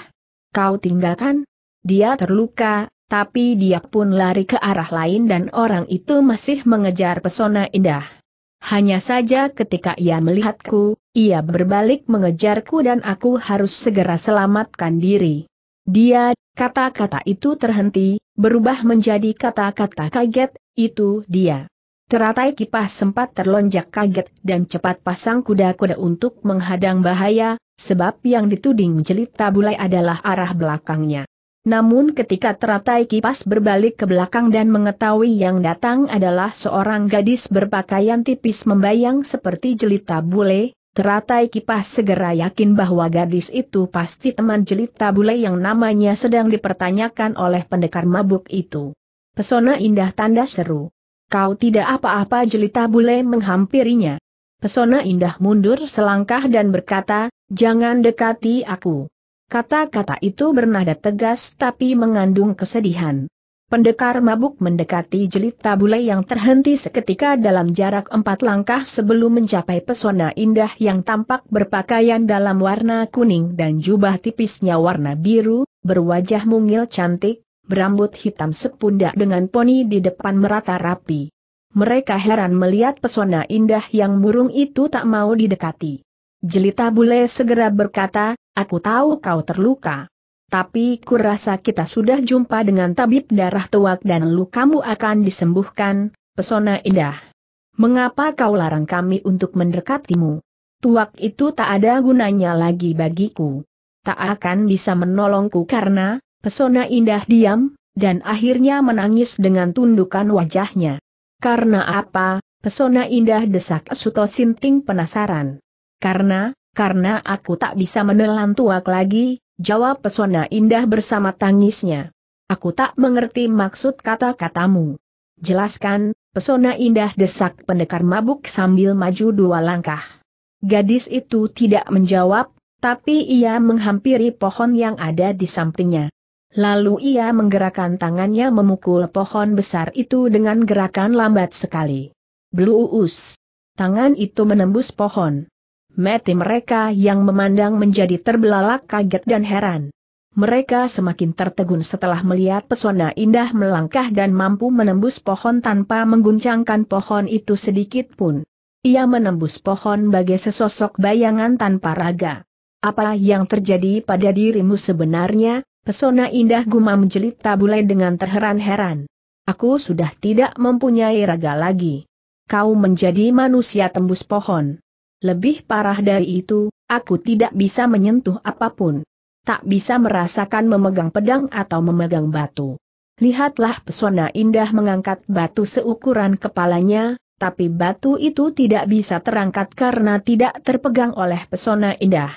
Kau tinggalkan? Dia terluka, tapi dia pun lari ke arah lain dan orang itu masih mengejar pesona indah. Hanya saja ketika ia melihatku, ia berbalik mengejarku dan aku harus segera selamatkan diri. Dia, kata-kata itu terhenti, berubah menjadi kata-kata kaget, itu dia. Teratai kipas sempat terlonjak kaget dan cepat pasang kuda-kuda untuk menghadang bahaya, sebab yang dituding jelita bulai adalah arah belakangnya. Namun ketika teratai kipas berbalik ke belakang dan mengetahui yang datang adalah seorang gadis berpakaian tipis membayang seperti jelita bule, teratai kipas segera yakin bahwa gadis itu pasti teman jelita bule yang namanya sedang dipertanyakan oleh pendekar mabuk itu. Pesona indah tanda seru. Kau tidak apa-apa jelita bule menghampirinya. Pesona indah mundur selangkah dan berkata, jangan dekati aku. Kata-kata itu bernada tegas tapi mengandung kesedihan. Pendekar mabuk mendekati jelita bule yang terhenti seketika dalam jarak empat langkah sebelum mencapai pesona indah yang tampak berpakaian dalam warna kuning dan jubah tipisnya warna biru, berwajah mungil cantik, berambut hitam sepundak dengan poni di depan merata rapi. Mereka heran melihat pesona indah yang murung itu tak mau didekati. Jelita bule segera berkata, aku tahu kau terluka. Tapi kurasa kita sudah jumpa dengan tabib darah tuak dan lukamu akan disembuhkan, pesona indah. Mengapa kau larang kami untuk mendekatimu? Tuak itu tak ada gunanya lagi bagiku. Tak akan bisa menolongku karena, pesona indah diam, dan akhirnya menangis dengan tundukan wajahnya. Karena apa, pesona indah desak Suto Sinting penasaran. Karena, karena aku tak bisa menelan tuak lagi, jawab pesona indah bersama tangisnya. Aku tak mengerti maksud kata-katamu. Jelaskan, pesona indah desak pendekar mabuk sambil maju dua langkah. Gadis itu tidak menjawab, tapi ia menghampiri pohon yang ada di sampingnya. Lalu ia menggerakkan tangannya memukul pohon besar itu dengan gerakan lambat sekali. Blue us, Tangan itu menembus pohon. Mati mereka yang memandang menjadi terbelalak kaget dan heran. Mereka semakin tertegun setelah melihat pesona indah melangkah dan mampu menembus pohon tanpa mengguncangkan pohon itu sedikit pun. Ia menembus pohon bagai sesosok bayangan tanpa raga. Apa yang terjadi pada dirimu sebenarnya, pesona indah gumam menjelit tabulai dengan terheran-heran. Aku sudah tidak mempunyai raga lagi. Kau menjadi manusia tembus pohon. Lebih parah dari itu, aku tidak bisa menyentuh apapun. Tak bisa merasakan memegang pedang atau memegang batu. Lihatlah pesona indah mengangkat batu seukuran kepalanya, tapi batu itu tidak bisa terangkat karena tidak terpegang oleh pesona indah.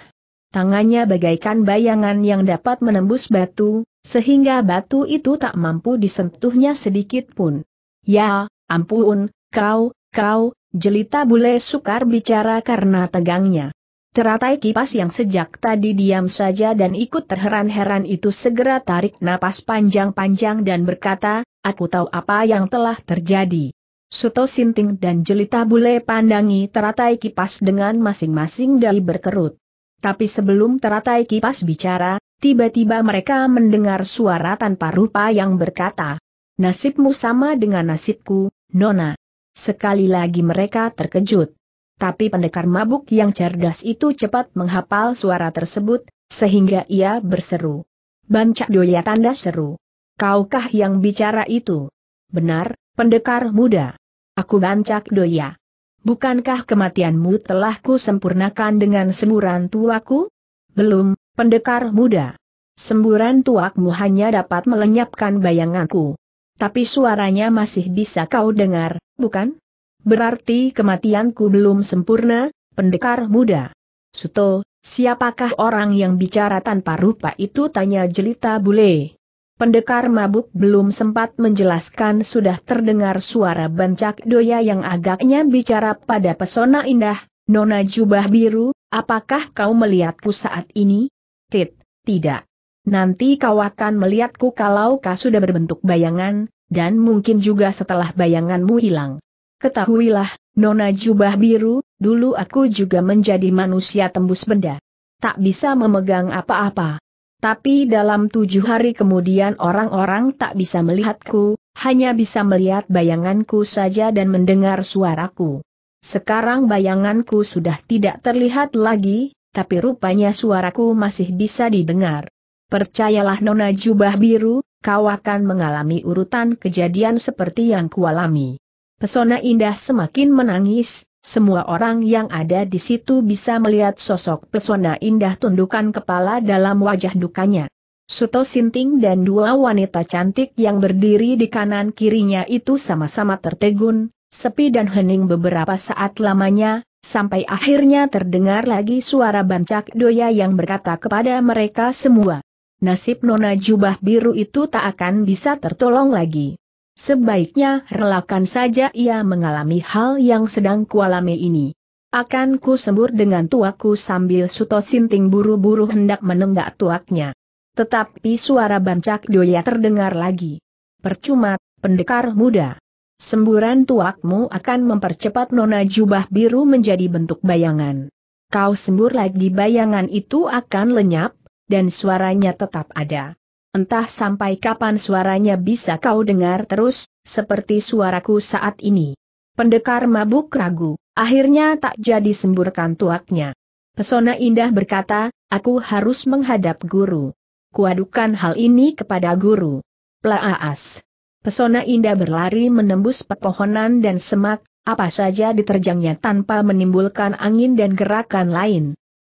Tangannya bagaikan bayangan yang dapat menembus batu, sehingga batu itu tak mampu disentuhnya sedikit pun. Ya, ampun, kau, kau, Jelita bule sukar bicara karena tegangnya. Teratai kipas yang sejak tadi diam saja dan ikut terheran-heran itu segera tarik napas panjang-panjang dan berkata, aku tahu apa yang telah terjadi. Suto Sinting dan Jelita Bule pandangi teratai kipas dengan masing-masing dari berkerut. Tapi sebelum teratai kipas bicara, tiba-tiba mereka mendengar suara tanpa rupa yang berkata, Nasibmu sama dengan nasibku, Nona. Sekali lagi mereka terkejut. Tapi pendekar mabuk yang cerdas itu cepat menghapal suara tersebut, sehingga ia berseru. Bancak doya tanda seru. Kaukah yang bicara itu? Benar, pendekar muda. Aku bancak doya. Bukankah kematianmu telah ku sempurnakan dengan semburan tuaku? Belum, pendekar muda. Semburan tuakmu hanya dapat melenyapkan bayanganku. Tapi suaranya masih bisa kau dengar, bukan? Berarti kematianku belum sempurna, pendekar muda. Suto, siapakah orang yang bicara tanpa rupa itu tanya jelita bule. Pendekar mabuk belum sempat menjelaskan sudah terdengar suara bancak doya yang agaknya bicara pada pesona indah, Nona Jubah Biru, apakah kau melihatku saat ini? Tit, tidak. Nanti kau akan melihatku kalau kau sudah berbentuk bayangan, dan mungkin juga setelah bayanganmu hilang. Ketahuilah, Nona Jubah Biru, dulu aku juga menjadi manusia tembus benda. Tak bisa memegang apa-apa. Tapi dalam tujuh hari kemudian orang-orang tak bisa melihatku, hanya bisa melihat bayanganku saja dan mendengar suaraku. Sekarang bayanganku sudah tidak terlihat lagi, tapi rupanya suaraku masih bisa didengar. Percayalah Nona Jubah Biru, kau akan mengalami urutan kejadian seperti yang kualami. Pesona indah semakin menangis, semua orang yang ada di situ bisa melihat sosok pesona indah tundukan kepala dalam wajah dukanya. Suto Sinting dan dua wanita cantik yang berdiri di kanan kirinya itu sama-sama tertegun, sepi dan hening beberapa saat lamanya, sampai akhirnya terdengar lagi suara bancak doya yang berkata kepada mereka semua nasib nona jubah biru itu tak akan bisa tertolong lagi. Sebaiknya relakan saja ia mengalami hal yang sedang kualami ini. Akan ku sembur dengan tuaku sambil Suto Sinting buru-buru hendak menenggak tuaknya. Tetapi suara bancak doya terdengar lagi. Percuma, pendekar muda. Semburan tuakmu akan mempercepat nona jubah biru menjadi bentuk bayangan. Kau sembur lagi bayangan itu akan lenyap, dan suaranya tetap ada. Entah sampai kapan suaranya bisa kau dengar terus, seperti suaraku saat ini. Pendekar mabuk ragu, akhirnya tak jadi semburkan tuaknya. Pesona indah berkata, aku harus menghadap guru. Kuadukan hal ini kepada guru. Plaas. Pesona indah berlari menembus pepohonan dan semak, apa saja diterjangnya tanpa menimbulkan angin dan gerakan lain.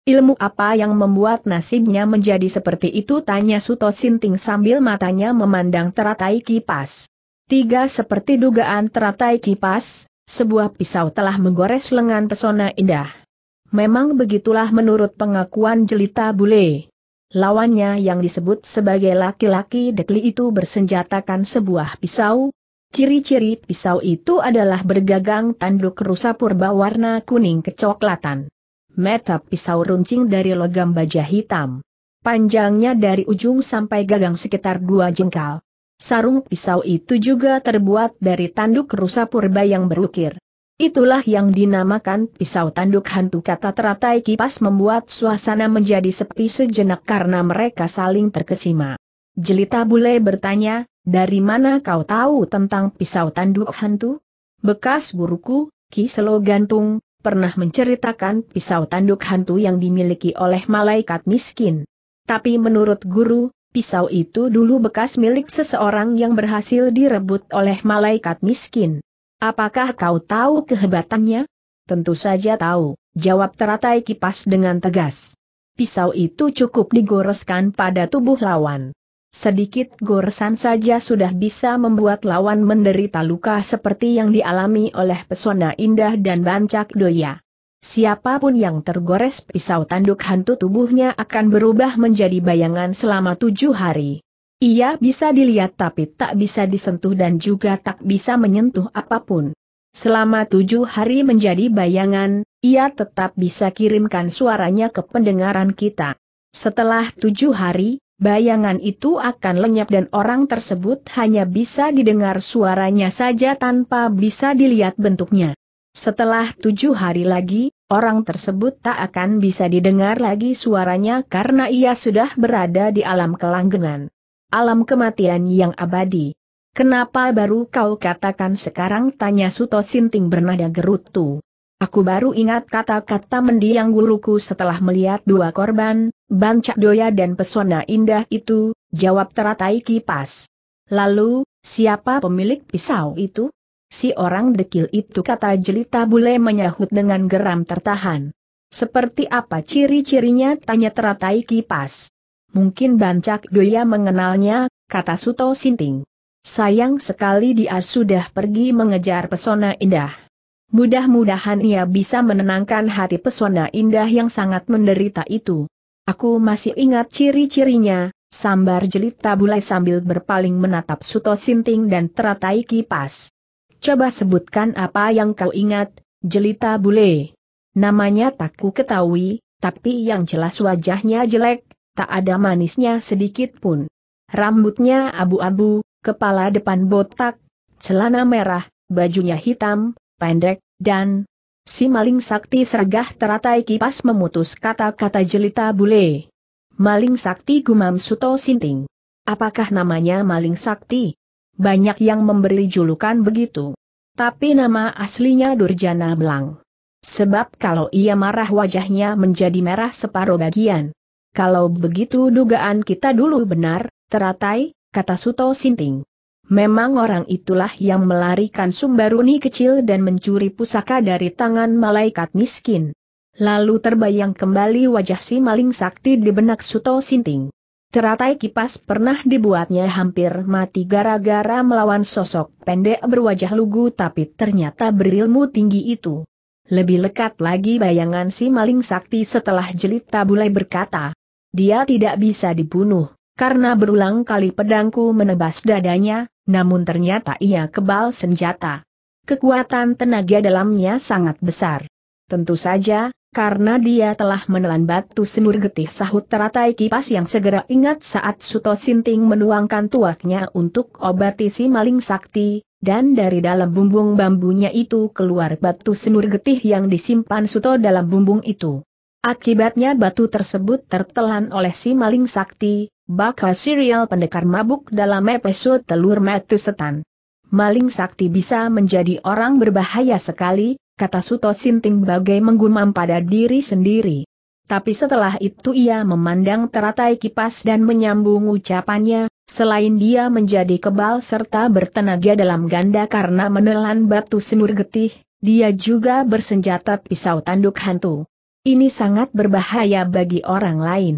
Ilmu apa yang membuat nasibnya menjadi seperti itu tanya Suto Sinting sambil matanya memandang teratai kipas. Tiga seperti dugaan teratai kipas, sebuah pisau telah menggores lengan pesona indah. Memang begitulah menurut pengakuan jelita bule. Lawannya yang disebut sebagai laki-laki dekli itu bersenjatakan sebuah pisau. Ciri-ciri pisau itu adalah bergagang tanduk rusa purba warna kuning kecoklatan meta pisau runcing dari logam baja hitam. Panjangnya dari ujung sampai gagang sekitar dua jengkal. Sarung pisau itu juga terbuat dari tanduk rusa purba yang berukir. Itulah yang dinamakan pisau tanduk hantu kata teratai kipas membuat suasana menjadi sepi sejenak karena mereka saling terkesima. Jelita bule bertanya, dari mana kau tahu tentang pisau tanduk hantu? Bekas buruku, Ki Gantung, pernah menceritakan pisau tanduk hantu yang dimiliki oleh malaikat miskin. Tapi menurut guru, pisau itu dulu bekas milik seseorang yang berhasil direbut oleh malaikat miskin. Apakah kau tahu kehebatannya? Tentu saja tahu, jawab teratai kipas dengan tegas. Pisau itu cukup digoreskan pada tubuh lawan. Sedikit goresan saja sudah bisa membuat lawan menderita luka seperti yang dialami oleh pesona indah dan bancak doya. Siapapun yang tergores pisau tanduk hantu tubuhnya akan berubah menjadi bayangan selama tujuh hari. Ia bisa dilihat tapi tak bisa disentuh dan juga tak bisa menyentuh apapun. Selama tujuh hari menjadi bayangan, ia tetap bisa kirimkan suaranya ke pendengaran kita. Setelah tujuh hari, Bayangan itu akan lenyap dan orang tersebut hanya bisa didengar suaranya saja tanpa bisa dilihat bentuknya. Setelah tujuh hari lagi, orang tersebut tak akan bisa didengar lagi suaranya karena ia sudah berada di alam kelanggengan. Alam kematian yang abadi. Kenapa baru kau katakan sekarang? Tanya Suto Sinting bernada gerutu. Aku baru ingat kata-kata mendiang guruku setelah melihat dua korban, Bancak doya dan pesona indah itu, jawab teratai kipas. Lalu, siapa pemilik pisau itu? Si orang dekil itu kata jelita bule menyahut dengan geram tertahan. Seperti apa ciri-cirinya tanya teratai kipas. Mungkin Bancak Doya mengenalnya, kata Suto Sinting. Sayang sekali dia sudah pergi mengejar pesona indah. Mudah-mudahan ia bisa menenangkan hati pesona indah yang sangat menderita itu. Aku masih ingat ciri-cirinya, sambar jelita bule sambil berpaling menatap Suto Sinting dan teratai kipas. Coba sebutkan apa yang kau ingat, jelita bule. Namanya tak ku ketahui, tapi yang jelas wajahnya jelek, tak ada manisnya sedikit pun. Rambutnya abu-abu, kepala depan botak, celana merah, bajunya hitam, pendek, dan, Si maling sakti sergah teratai kipas memutus kata-kata jelita bule. Maling sakti gumam Suto Sinting. Apakah namanya maling sakti? Banyak yang memberi julukan begitu. Tapi nama aslinya Durjana Belang. Sebab kalau ia marah wajahnya menjadi merah separuh bagian. Kalau begitu dugaan kita dulu benar, teratai, kata Suto Sinting. Memang orang itulah yang melarikan sumbaruni kecil dan mencuri pusaka dari tangan malaikat miskin. Lalu terbayang kembali wajah si maling sakti di benak Suto Sinting. Teratai kipas pernah dibuatnya hampir mati gara-gara melawan sosok pendek berwajah lugu tapi ternyata berilmu tinggi itu. Lebih lekat lagi bayangan si maling sakti setelah jelita bule berkata. Dia tidak bisa dibunuh, karena berulang kali pedangku menebas dadanya, namun ternyata ia kebal senjata. Kekuatan tenaga dalamnya sangat besar. Tentu saja, karena dia telah menelan batu senur getih sahut teratai kipas yang segera ingat saat Suto Sinting menuangkan tuaknya untuk obati si maling sakti, dan dari dalam bumbung bambunya itu keluar batu senur getih yang disimpan Suto dalam bumbung itu. Akibatnya batu tersebut tertelan oleh si maling sakti, bakal serial pendekar mabuk dalam episode telur metu setan. Maling sakti bisa menjadi orang berbahaya sekali, kata Suto Sinting bagai menggumam pada diri sendiri. Tapi setelah itu ia memandang teratai kipas dan menyambung ucapannya, selain dia menjadi kebal serta bertenaga dalam ganda karena menelan batu semur getih, dia juga bersenjata pisau tanduk hantu. Ini sangat berbahaya bagi orang lain.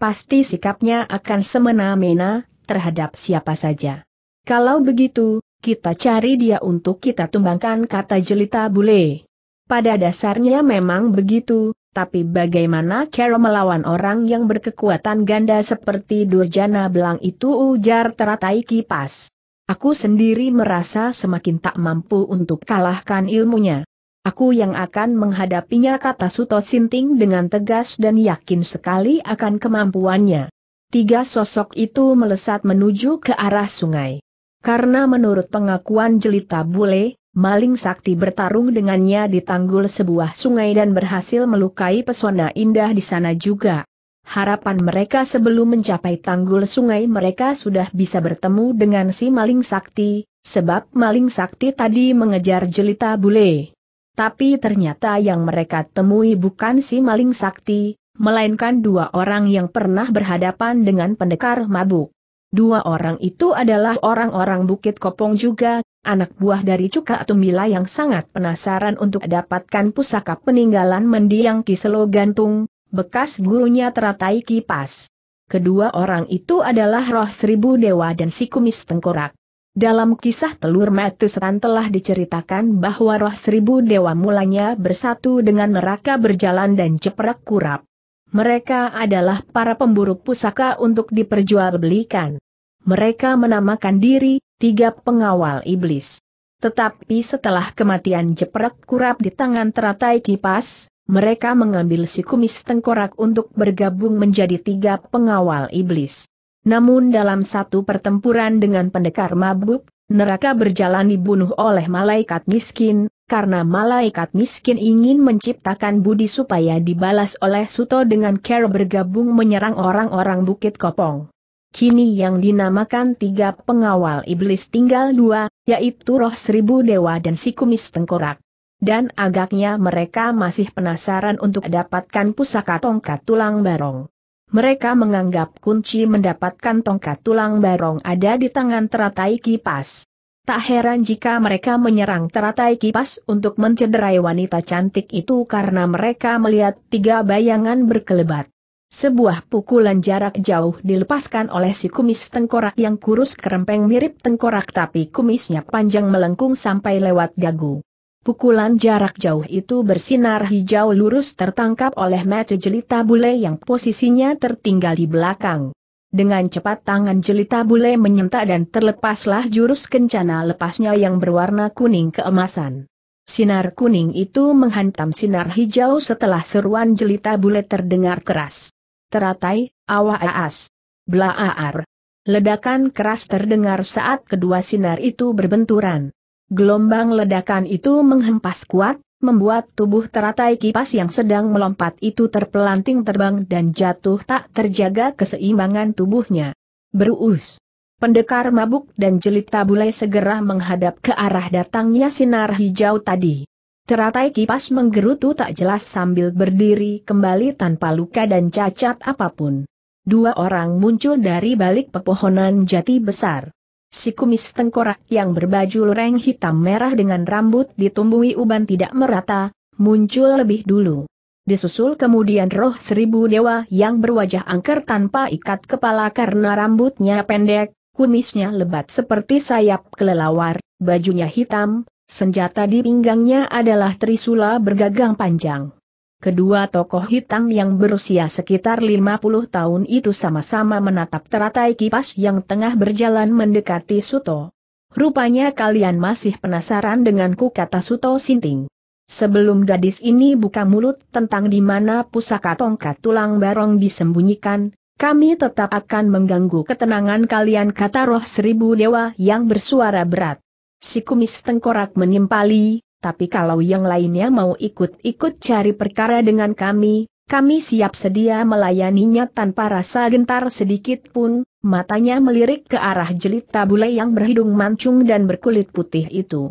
Pasti sikapnya akan semena-mena terhadap siapa saja. Kalau begitu, kita cari dia untuk kita tumbangkan kata jelita bule. Pada dasarnya memang begitu, tapi bagaimana Carol melawan orang yang berkekuatan ganda seperti Durjana Belang itu ujar teratai kipas. Aku sendiri merasa semakin tak mampu untuk kalahkan ilmunya. Aku yang akan menghadapinya kata Suto Sinting dengan tegas dan yakin sekali akan kemampuannya. Tiga sosok itu melesat menuju ke arah sungai. Karena menurut pengakuan jelita bule, maling sakti bertarung dengannya di tanggul sebuah sungai dan berhasil melukai pesona indah di sana juga. Harapan mereka sebelum mencapai tanggul sungai mereka sudah bisa bertemu dengan si maling sakti, sebab maling sakti tadi mengejar jelita bule. Tapi ternyata yang mereka temui bukan si maling sakti, melainkan dua orang yang pernah berhadapan dengan pendekar mabuk. Dua orang itu adalah orang-orang Bukit Kopong juga, anak buah dari Cuka Tumila yang sangat penasaran untuk dapatkan pusaka peninggalan mendiang Kiselo Gantung, bekas gurunya teratai kipas. Kedua orang itu adalah roh seribu dewa dan si kumis tengkorak. Dalam kisah telur Metusetan telah diceritakan bahwa roh seribu dewa mulanya bersatu dengan neraka berjalan dan ceprek kurap. Mereka adalah para pemburu pusaka untuk diperjualbelikan. Mereka menamakan diri, tiga pengawal iblis. Tetapi setelah kematian jeprek kurap di tangan teratai kipas, mereka mengambil si kumis tengkorak untuk bergabung menjadi tiga pengawal iblis. Namun dalam satu pertempuran dengan pendekar mabuk, neraka berjalan dibunuh oleh malaikat miskin, karena malaikat miskin ingin menciptakan budi supaya dibalas oleh Suto dengan care bergabung menyerang orang-orang Bukit Kopong. Kini yang dinamakan tiga pengawal iblis tinggal dua, yaitu roh seribu dewa dan si kumis tengkorak. Dan agaknya mereka masih penasaran untuk dapatkan pusaka tongkat tulang barong. Mereka menganggap kunci mendapatkan tongkat tulang barong ada di tangan teratai kipas. Tak heran jika mereka menyerang teratai kipas untuk mencederai wanita cantik itu karena mereka melihat tiga bayangan berkelebat. Sebuah pukulan jarak jauh dilepaskan oleh si kumis tengkorak yang kurus kerempeng mirip tengkorak tapi kumisnya panjang melengkung sampai lewat dagu. Pukulan jarak jauh itu bersinar hijau lurus tertangkap oleh mata jelita bule yang posisinya tertinggal di belakang. Dengan cepat tangan jelita bule menyentak dan terlepaslah jurus kencana lepasnya yang berwarna kuning keemasan. Sinar kuning itu menghantam sinar hijau setelah seruan jelita bule terdengar keras. Teratai, awah aas. bla aar. Ledakan keras terdengar saat kedua sinar itu berbenturan. Gelombang ledakan itu menghempas kuat, membuat tubuh teratai kipas yang sedang melompat itu terpelanting terbang dan jatuh tak terjaga keseimbangan tubuhnya. Berus, Pendekar mabuk dan jelita bulai segera menghadap ke arah datangnya sinar hijau tadi. Teratai kipas menggerutu tak jelas sambil berdiri kembali tanpa luka dan cacat apapun. Dua orang muncul dari balik pepohonan jati besar. Si kumis tengkorak yang berbaju loreng hitam merah dengan rambut ditumbuhi uban tidak merata, muncul lebih dulu. Disusul kemudian roh seribu dewa yang berwajah angker tanpa ikat kepala karena rambutnya pendek, kumisnya lebat seperti sayap kelelawar, bajunya hitam, senjata di pinggangnya adalah trisula bergagang panjang. Kedua tokoh hitam yang berusia sekitar 50 tahun itu sama-sama menatap teratai kipas yang tengah berjalan mendekati Suto. Rupanya kalian masih penasaran denganku kata Suto Sinting. Sebelum gadis ini buka mulut tentang di mana pusaka tongkat tulang barong disembunyikan, kami tetap akan mengganggu ketenangan kalian kata roh seribu dewa yang bersuara berat. Si kumis tengkorak menimpali, tapi kalau yang lainnya mau ikut-ikut cari perkara dengan kami, kami siap sedia melayaninya tanpa rasa gentar sedikit pun, matanya melirik ke arah jelita tabule yang berhidung mancung dan berkulit putih itu.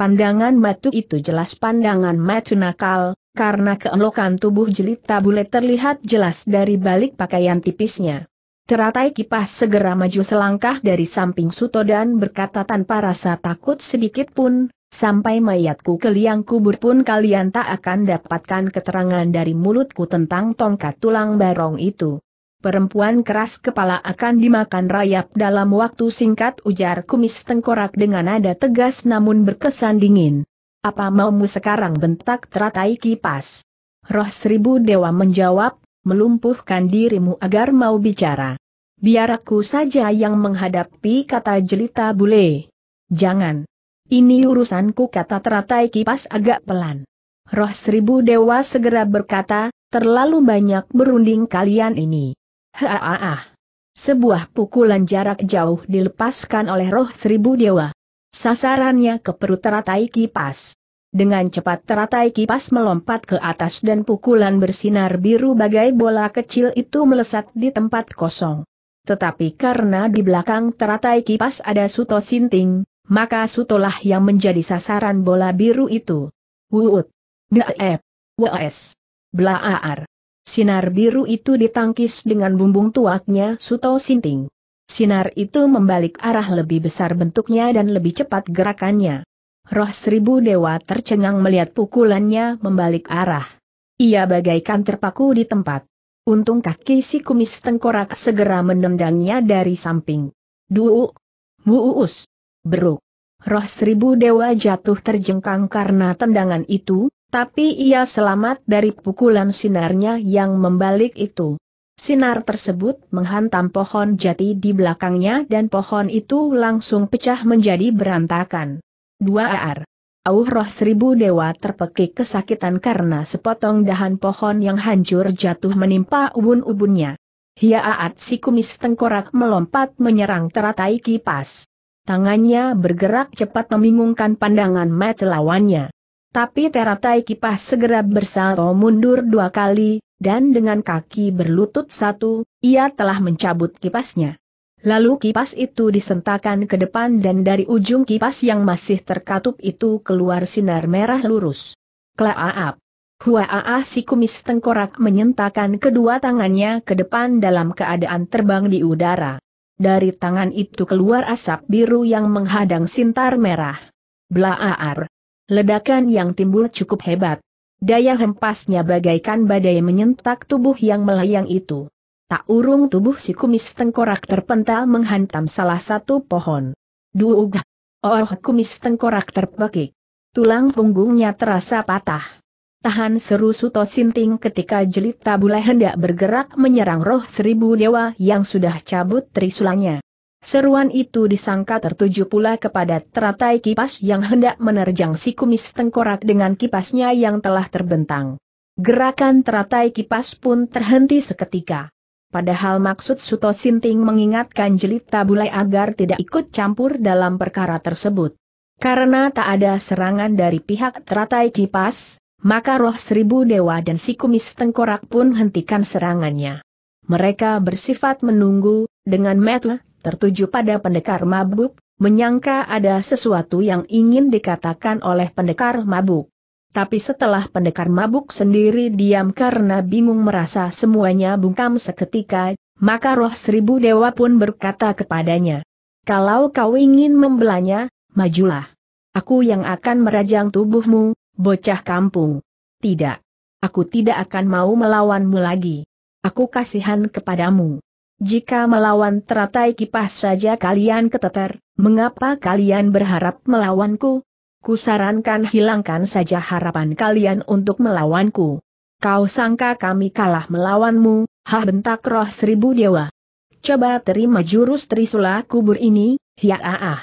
Pandangan matu itu jelas pandangan matu nakal, karena keelokan tubuh jelita tabule terlihat jelas dari balik pakaian tipisnya. Teratai kipas segera maju selangkah dari samping Suto dan berkata tanpa rasa takut sedikit pun, sampai mayatku ke liang kubur pun kalian tak akan dapatkan keterangan dari mulutku tentang tongkat tulang barong itu. Perempuan keras kepala akan dimakan rayap dalam waktu singkat ujar kumis tengkorak dengan nada tegas namun berkesan dingin. Apa maumu sekarang bentak teratai kipas? Roh seribu dewa menjawab, melumpuhkan dirimu agar mau bicara. Biar aku saja yang menghadapi kata jelita bule. Jangan. Ini urusanku kata teratai kipas agak pelan. Roh seribu dewa segera berkata, terlalu banyak berunding kalian ini. Haaah. Sebuah pukulan jarak jauh dilepaskan oleh roh seribu dewa. Sasarannya ke perut teratai kipas. Dengan cepat teratai kipas melompat ke atas dan pukulan bersinar biru bagai bola kecil itu melesat di tempat kosong. Tetapi karena di belakang teratai kipas ada Suto Sinting, maka Suto lah yang menjadi sasaran bola biru itu. Wuut. Daep. Wes. blaar. Sinar biru itu ditangkis dengan bumbung tuaknya Suto Sinting. Sinar itu membalik arah lebih besar bentuknya dan lebih cepat gerakannya. Roh seribu dewa tercengang melihat pukulannya membalik arah. Ia bagaikan terpaku di tempat. Untung kaki si kumis tengkorak segera menendangnya dari samping. Duuk! Muus! Beruk! Roh seribu dewa jatuh terjengkang karena tendangan itu, tapi ia selamat dari pukulan sinarnya yang membalik itu. Sinar tersebut menghantam pohon jati di belakangnya dan pohon itu langsung pecah menjadi berantakan. Dua ar. Auh roh seribu dewa terpekik kesakitan karena sepotong dahan pohon yang hancur jatuh menimpa ubun-ubunnya. Hia aat si kumis tengkorak melompat menyerang teratai kipas. Tangannya bergerak cepat membingungkan pandangan mata lawannya. Tapi teratai kipas segera bersalto mundur dua kali, dan dengan kaki berlutut satu, ia telah mencabut kipasnya. Lalu kipas itu disentakan ke depan dan dari ujung kipas yang masih terkatup itu keluar sinar merah lurus. Klaaap. Huaaah si kumis tengkorak menyentakan kedua tangannya ke depan dalam keadaan terbang di udara. Dari tangan itu keluar asap biru yang menghadang sintar merah. Blaaar. Ledakan yang timbul cukup hebat. Daya hempasnya bagaikan badai menyentak tubuh yang melayang itu. Tak urung tubuh si kumis tengkorak terpental menghantam salah satu pohon. Duugah! Oh kumis tengkorak terpekik. Tulang punggungnya terasa patah. Tahan seru Suto Sinting ketika jelita bule hendak bergerak menyerang roh seribu dewa yang sudah cabut trisulanya. Seruan itu disangka tertuju pula kepada teratai kipas yang hendak menerjang si kumis tengkorak dengan kipasnya yang telah terbentang. Gerakan teratai kipas pun terhenti seketika. Padahal maksud Suto Sinting mengingatkan jelita tabulai agar tidak ikut campur dalam perkara tersebut. Karena tak ada serangan dari pihak teratai kipas, maka roh seribu dewa dan si kumis tengkorak pun hentikan serangannya. Mereka bersifat menunggu, dengan metel, tertuju pada pendekar mabuk, menyangka ada sesuatu yang ingin dikatakan oleh pendekar mabuk. Tapi setelah pendekar mabuk sendiri diam karena bingung merasa semuanya bungkam seketika, maka roh seribu dewa pun berkata kepadanya. Kalau kau ingin membelanya, majulah. Aku yang akan merajang tubuhmu, bocah kampung. Tidak. Aku tidak akan mau melawanmu lagi. Aku kasihan kepadamu. Jika melawan teratai kipas saja kalian keteter, mengapa kalian berharap melawanku? Kusarankan hilangkan saja harapan kalian untuk melawanku. Kau sangka kami kalah melawanmu, hah bentak roh seribu dewa. Coba terima jurus trisula kubur ini, ya ah ah.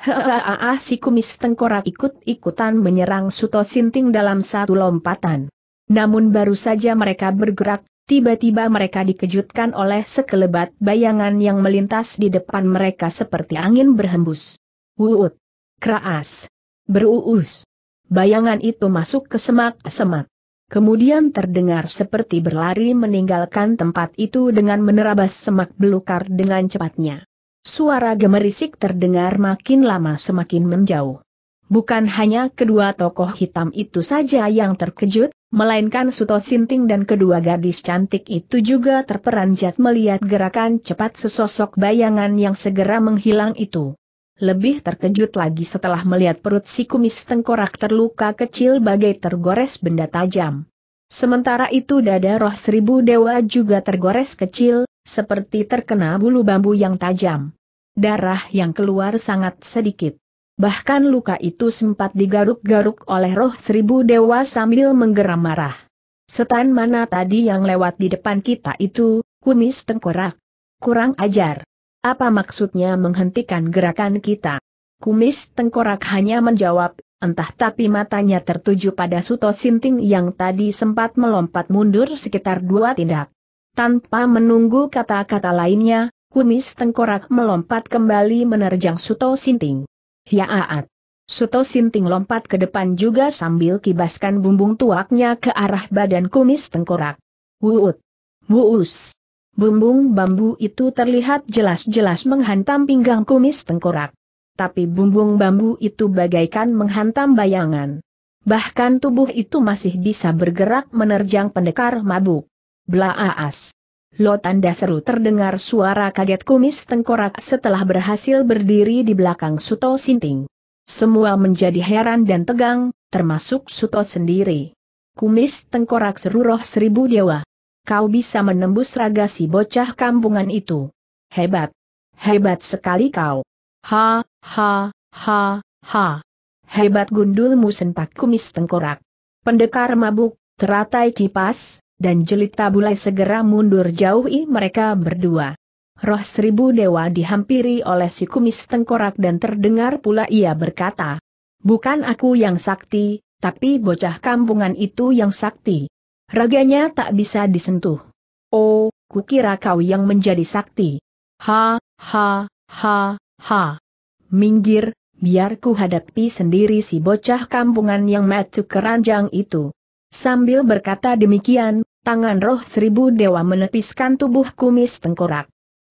Ah, ah ah. si kumis tengkorak ikut-ikutan menyerang Suto Sinting dalam satu lompatan. Namun baru saja mereka bergerak, tiba-tiba mereka dikejutkan oleh sekelebat bayangan yang melintas di depan mereka seperti angin berhembus. Wuut! Kraas! Beruus. Bayangan itu masuk ke semak-semak. Kemudian terdengar seperti berlari meninggalkan tempat itu dengan menerabas semak belukar dengan cepatnya. Suara gemerisik terdengar makin lama semakin menjauh. Bukan hanya kedua tokoh hitam itu saja yang terkejut, melainkan Suto Sinting dan kedua gadis cantik itu juga terperanjat melihat gerakan cepat sesosok bayangan yang segera menghilang itu. Lebih terkejut lagi setelah melihat perut si kumis tengkorak terluka kecil bagai tergores benda tajam. Sementara itu dada roh seribu dewa juga tergores kecil, seperti terkena bulu bambu yang tajam. Darah yang keluar sangat sedikit. Bahkan luka itu sempat digaruk-garuk oleh roh seribu dewa sambil menggeram marah. Setan mana tadi yang lewat di depan kita itu, kumis tengkorak. Kurang ajar. Apa maksudnya menghentikan gerakan kita? Kumis tengkorak hanya menjawab, entah tapi matanya tertuju pada Suto Sinting yang tadi sempat melompat mundur sekitar dua tindak. Tanpa menunggu kata-kata lainnya, kumis tengkorak melompat kembali menerjang Suto Sinting. Hiaat! Suto Sinting lompat ke depan juga sambil kibaskan bumbung tuaknya ke arah badan kumis tengkorak. Wuut! Wuus! Bumbung bambu itu terlihat jelas-jelas menghantam pinggang kumis tengkorak. Tapi bumbung bambu itu bagaikan menghantam bayangan. Bahkan tubuh itu masih bisa bergerak menerjang pendekar mabuk. Blaaas. Lo tanda seru terdengar suara kaget kumis tengkorak setelah berhasil berdiri di belakang Suto Sinting. Semua menjadi heran dan tegang, termasuk Suto sendiri. Kumis tengkorak seru roh seribu dewa kau bisa menembus raga si bocah kampungan itu. Hebat. Hebat sekali kau. Ha, ha, ha, ha. Hebat gundulmu sentak kumis tengkorak. Pendekar mabuk, teratai kipas, dan jelita bulai segera mundur jauhi mereka berdua. Roh seribu dewa dihampiri oleh si kumis tengkorak dan terdengar pula ia berkata, Bukan aku yang sakti, tapi bocah kampungan itu yang sakti. Raganya tak bisa disentuh. Oh, kukira kau yang menjadi sakti. Ha, ha, ha, ha. Minggir, biar ku hadapi sendiri si bocah kampungan yang metu keranjang itu. Sambil berkata demikian, tangan roh seribu dewa menepiskan tubuh kumis tengkorak.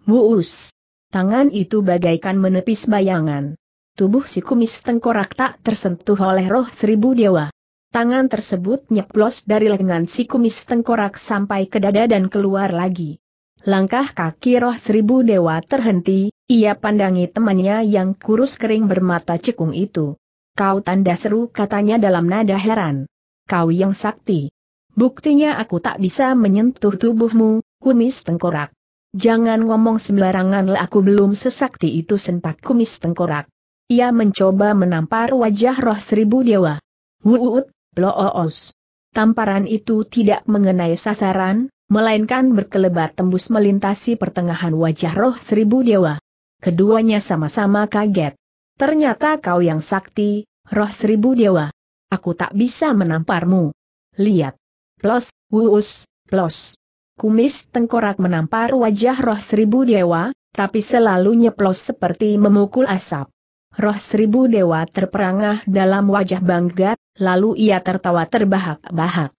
Wuus! Tangan itu bagaikan menepis bayangan. Tubuh si kumis tengkorak tak tersentuh oleh roh seribu dewa. Tangan tersebut nyeplos dari lengan si kumis tengkorak sampai ke dada dan keluar lagi. Langkah kaki roh seribu dewa terhenti, ia pandangi temannya yang kurus kering bermata cekung itu. Kau tanda seru katanya dalam nada heran. Kau yang sakti. Buktinya aku tak bisa menyentuh tubuhmu, kumis tengkorak. Jangan ngomong sembarangan lah aku belum sesakti itu sentak kumis tengkorak. Ia mencoba menampar wajah roh seribu dewa. Wuut, Blooos. Tamparan itu tidak mengenai sasaran, melainkan berkelebat tembus melintasi pertengahan wajah roh seribu dewa. Keduanya sama-sama kaget. Ternyata kau yang sakti, roh seribu dewa. Aku tak bisa menamparmu. Lihat. Plos, wuus, plos. Kumis tengkorak menampar wajah roh seribu dewa, tapi selalu nyeplos seperti memukul asap. Roh seribu dewa terperangah dalam wajah bangga, Lalu ia tertawa terbahak-bahak.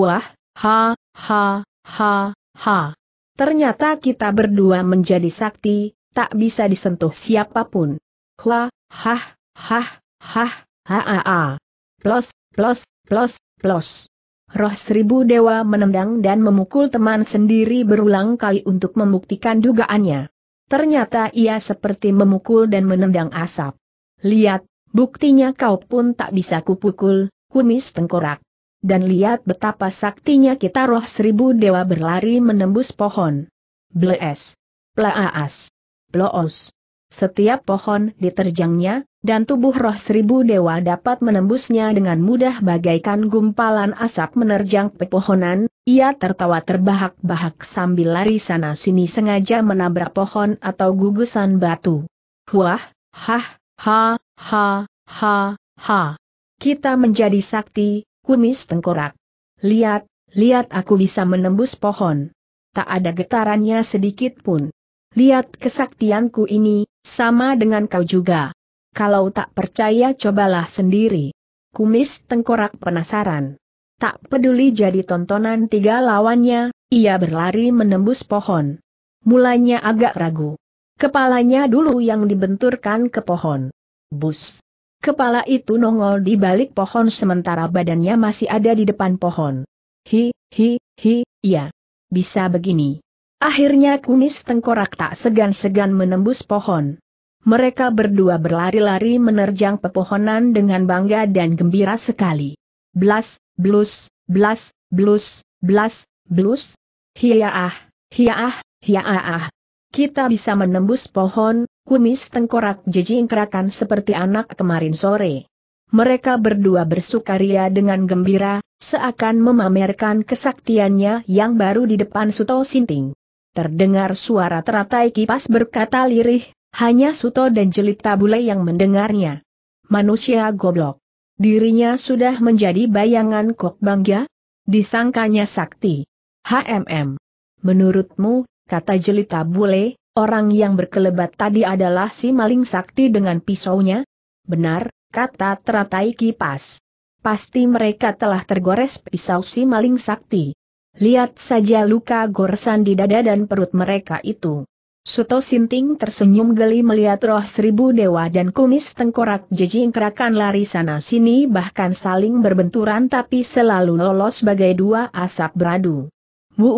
Wah, ha, ha, ha, ha. Ternyata kita berdua menjadi sakti, tak bisa disentuh siapapun. Wah, ha, ha, ha, ha, ha, ha. Plus, plus, plus, plus. Roh seribu dewa menendang dan memukul teman sendiri berulang kali untuk membuktikan dugaannya. Ternyata ia seperti memukul dan menendang asap. Lihat, Buktinya kau pun tak bisa kupukul, kumis tengkorak. Dan lihat betapa saktinya kita roh seribu dewa berlari menembus pohon. Blees. Plaas. Bloos. Setiap pohon diterjangnya, dan tubuh roh seribu dewa dapat menembusnya dengan mudah bagaikan gumpalan asap menerjang pepohonan, ia tertawa terbahak-bahak sambil lari sana-sini sengaja menabrak pohon atau gugusan batu. Huah, hah, ha, Ha, ha, ha. Kita menjadi sakti, kumis tengkorak. Lihat, lihat aku bisa menembus pohon. Tak ada getarannya sedikit pun. Lihat kesaktianku ini, sama dengan kau juga. Kalau tak percaya cobalah sendiri. Kumis tengkorak penasaran. Tak peduli jadi tontonan tiga lawannya, ia berlari menembus pohon. Mulanya agak ragu. Kepalanya dulu yang dibenturkan ke pohon. Bus. Kepala itu nongol di balik pohon sementara badannya masih ada di depan pohon. Hi, hi, hi, ya. Bisa begini. Akhirnya kunis tengkorak tak segan-segan menembus pohon. Mereka berdua berlari-lari menerjang pepohonan dengan bangga dan gembira sekali. Blas, blus, blas, blus, blas, blus. Hiya ah, hiya ah, hiya ah ah. Kita bisa menembus pohon, kumis tengkorak jejing kerakan seperti anak kemarin sore. Mereka berdua bersukaria dengan gembira, seakan memamerkan kesaktiannya yang baru di depan Suto Sinting. Terdengar suara teratai kipas berkata lirih, hanya Suto dan Jelita Bule yang mendengarnya. Manusia goblok. Dirinya sudah menjadi bayangan kok bangga? Disangkanya sakti. HMM. Menurutmu, kata Jelita Bule, Orang yang berkelebat tadi adalah si maling sakti dengan pisaunya? Benar, kata teratai kipas. Pasti mereka telah tergores pisau si maling sakti. Lihat saja luka goresan di dada dan perut mereka itu. Suto Sinting tersenyum geli melihat roh seribu dewa dan kumis tengkorak jejingkrakan lari sana sini bahkan saling berbenturan tapi selalu lolos sebagai dua asap beradu. Bu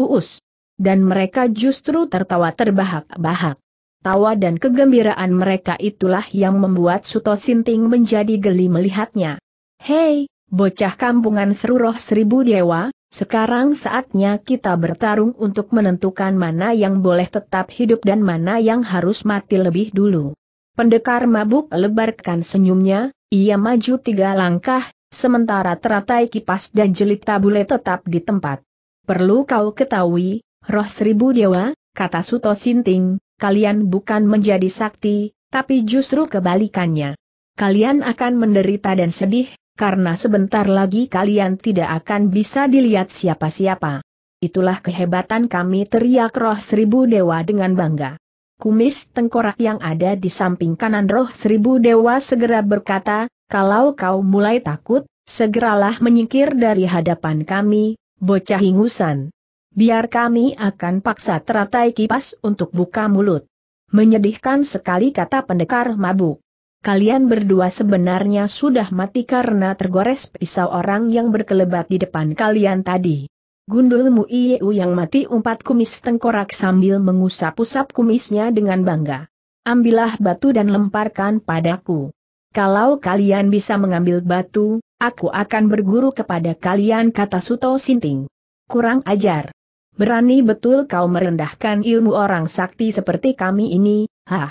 dan mereka justru tertawa terbahak-bahak. Tawa dan kegembiraan mereka itulah yang membuat Suto Sinting menjadi geli melihatnya. Hei, bocah kampungan seru roh seribu dewa, sekarang saatnya kita bertarung untuk menentukan mana yang boleh tetap hidup dan mana yang harus mati lebih dulu. Pendekar mabuk lebarkan senyumnya, ia maju tiga langkah, sementara teratai kipas dan jelita bule tetap di tempat. Perlu kau ketahui, Roh Seribu Dewa, kata Suto Sinting, kalian bukan menjadi sakti, tapi justru kebalikannya. Kalian akan menderita dan sedih, karena sebentar lagi kalian tidak akan bisa dilihat siapa-siapa. Itulah kehebatan kami teriak roh seribu dewa dengan bangga. Kumis tengkorak yang ada di samping kanan roh seribu dewa segera berkata, kalau kau mulai takut, segeralah menyingkir dari hadapan kami, bocah ingusan. Biar kami akan paksa teratai kipas untuk buka mulut. Menyedihkan sekali kata pendekar mabuk. Kalian berdua sebenarnya sudah mati karena tergores pisau orang yang berkelebat di depan kalian tadi. Gundulmu Ieu yang mati umpat kumis tengkorak sambil mengusap-usap kumisnya dengan bangga. Ambillah batu dan lemparkan padaku. Kalau kalian bisa mengambil batu, aku akan berguru kepada kalian kata Suto Sinting. Kurang ajar. Berani betul kau merendahkan ilmu orang sakti seperti kami ini, hah?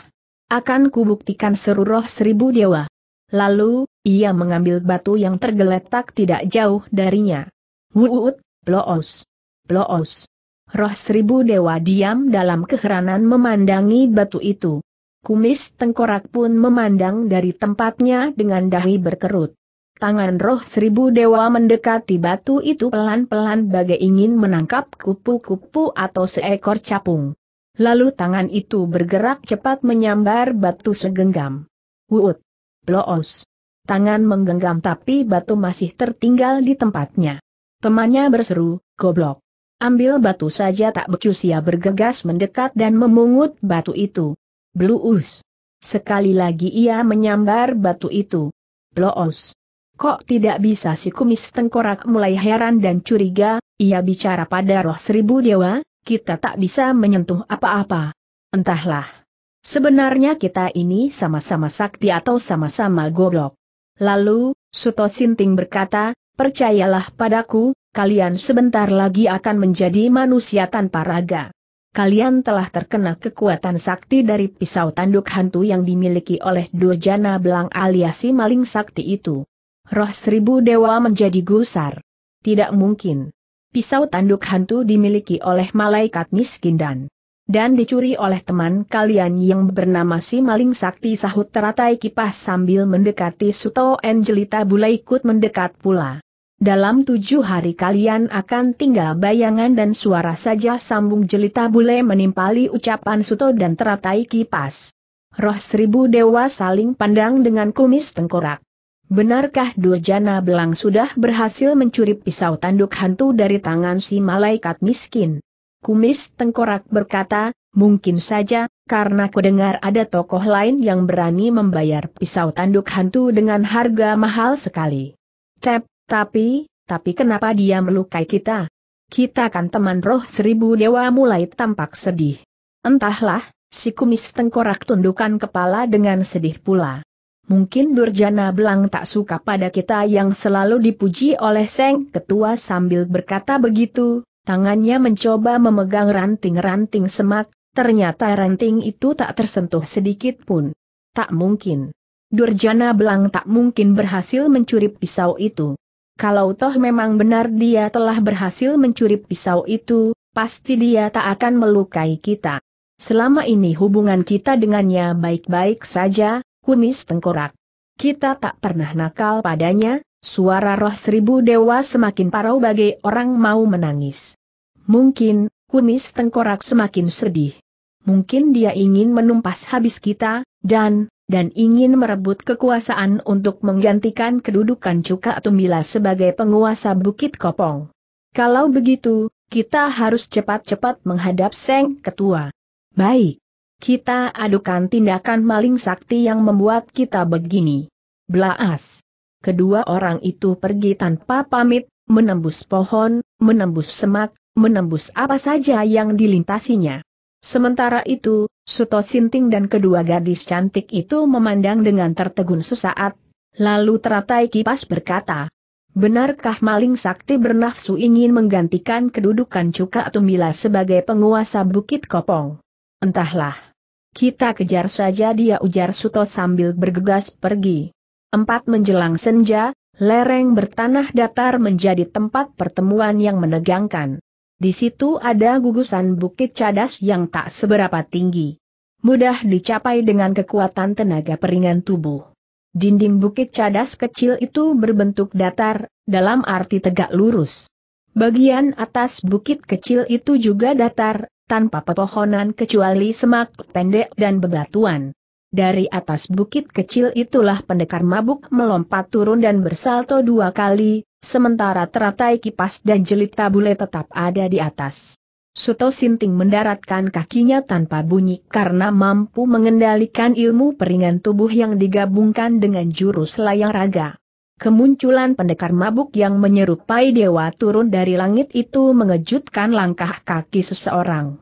Akan kubuktikan seru roh seribu dewa. Lalu, ia mengambil batu yang tergeletak tidak jauh darinya. Wuut, bloos. Bloos. Roh seribu dewa diam dalam keheranan memandangi batu itu. Kumis tengkorak pun memandang dari tempatnya dengan dahi berkerut. Tangan roh seribu dewa mendekati batu itu pelan-pelan bagai ingin menangkap kupu-kupu atau seekor capung. Lalu tangan itu bergerak cepat menyambar batu segenggam. Wut! Bloos! Tangan menggenggam tapi batu masih tertinggal di tempatnya. Temannya berseru, goblok. Ambil batu saja tak becus ia bergegas mendekat dan memungut batu itu. Bluus! Sekali lagi ia menyambar batu itu. Bloos! Kok tidak bisa si kumis tengkorak mulai heran dan curiga, ia bicara pada roh seribu dewa, kita tak bisa menyentuh apa-apa. Entahlah. Sebenarnya kita ini sama-sama sakti atau sama-sama goblok. Lalu, Suto Sinting berkata, percayalah padaku, kalian sebentar lagi akan menjadi manusia tanpa raga. Kalian telah terkena kekuatan sakti dari pisau tanduk hantu yang dimiliki oleh Durjana Belang aliasi maling sakti itu. Roh seribu dewa menjadi gusar. Tidak mungkin. Pisau tanduk hantu dimiliki oleh malaikat miskin dan dan dicuri oleh teman kalian yang bernama si maling sakti sahut teratai kipas sambil mendekati Suto Angelita Bula ikut mendekat pula. Dalam tujuh hari kalian akan tinggal bayangan dan suara saja sambung jelita bule menimpali ucapan Suto dan teratai kipas. Roh seribu dewa saling pandang dengan kumis tengkorak. Benarkah Durjana Belang sudah berhasil mencuri pisau tanduk hantu dari tangan si malaikat miskin? Kumis Tengkorak berkata, mungkin saja, karena kudengar ada tokoh lain yang berani membayar pisau tanduk hantu dengan harga mahal sekali. Cep, tapi, tapi kenapa dia melukai kita? Kita kan teman roh seribu dewa mulai tampak sedih. Entahlah, si kumis tengkorak tundukkan kepala dengan sedih pula. Mungkin Durjana Belang tak suka pada kita yang selalu dipuji oleh Seng Ketua sambil berkata begitu, tangannya mencoba memegang ranting-ranting semak, ternyata ranting itu tak tersentuh sedikit pun. Tak mungkin. Durjana Belang tak mungkin berhasil mencuri pisau itu. Kalau toh memang benar dia telah berhasil mencuri pisau itu, pasti dia tak akan melukai kita. Selama ini hubungan kita dengannya baik-baik saja, kumis tengkorak. Kita tak pernah nakal padanya, suara roh seribu dewa semakin parau bagai orang mau menangis. Mungkin, kumis tengkorak semakin sedih. Mungkin dia ingin menumpas habis kita, dan, dan ingin merebut kekuasaan untuk menggantikan kedudukan Cuka Tumbila sebagai penguasa Bukit Kopong. Kalau begitu, kita harus cepat-cepat menghadap Seng Ketua. Baik. Kita adukan tindakan maling sakti yang membuat kita begini. Blaas. Kedua orang itu pergi tanpa pamit, menembus pohon, menembus semak, menembus apa saja yang dilintasinya. Sementara itu, Suto Sinting dan kedua gadis cantik itu memandang dengan tertegun sesaat, lalu teratai kipas berkata, Benarkah maling sakti bernafsu ingin menggantikan kedudukan Cuka Tumbila sebagai penguasa Bukit Kopong? Entahlah. Kita kejar saja dia ujar Suto sambil bergegas pergi. Empat menjelang senja, lereng bertanah datar menjadi tempat pertemuan yang menegangkan. Di situ ada gugusan bukit cadas yang tak seberapa tinggi. Mudah dicapai dengan kekuatan tenaga peringan tubuh. Dinding bukit cadas kecil itu berbentuk datar, dalam arti tegak lurus. Bagian atas bukit kecil itu juga datar, tanpa pepohonan kecuali semak pendek dan bebatuan. Dari atas bukit kecil itulah pendekar mabuk melompat turun dan bersalto dua kali, sementara teratai kipas dan jelita bule tetap ada di atas. Suto Sinting mendaratkan kakinya tanpa bunyi karena mampu mengendalikan ilmu peringan tubuh yang digabungkan dengan jurus layang raga. Kemunculan pendekar mabuk yang menyerupai dewa turun dari langit itu mengejutkan langkah kaki seseorang.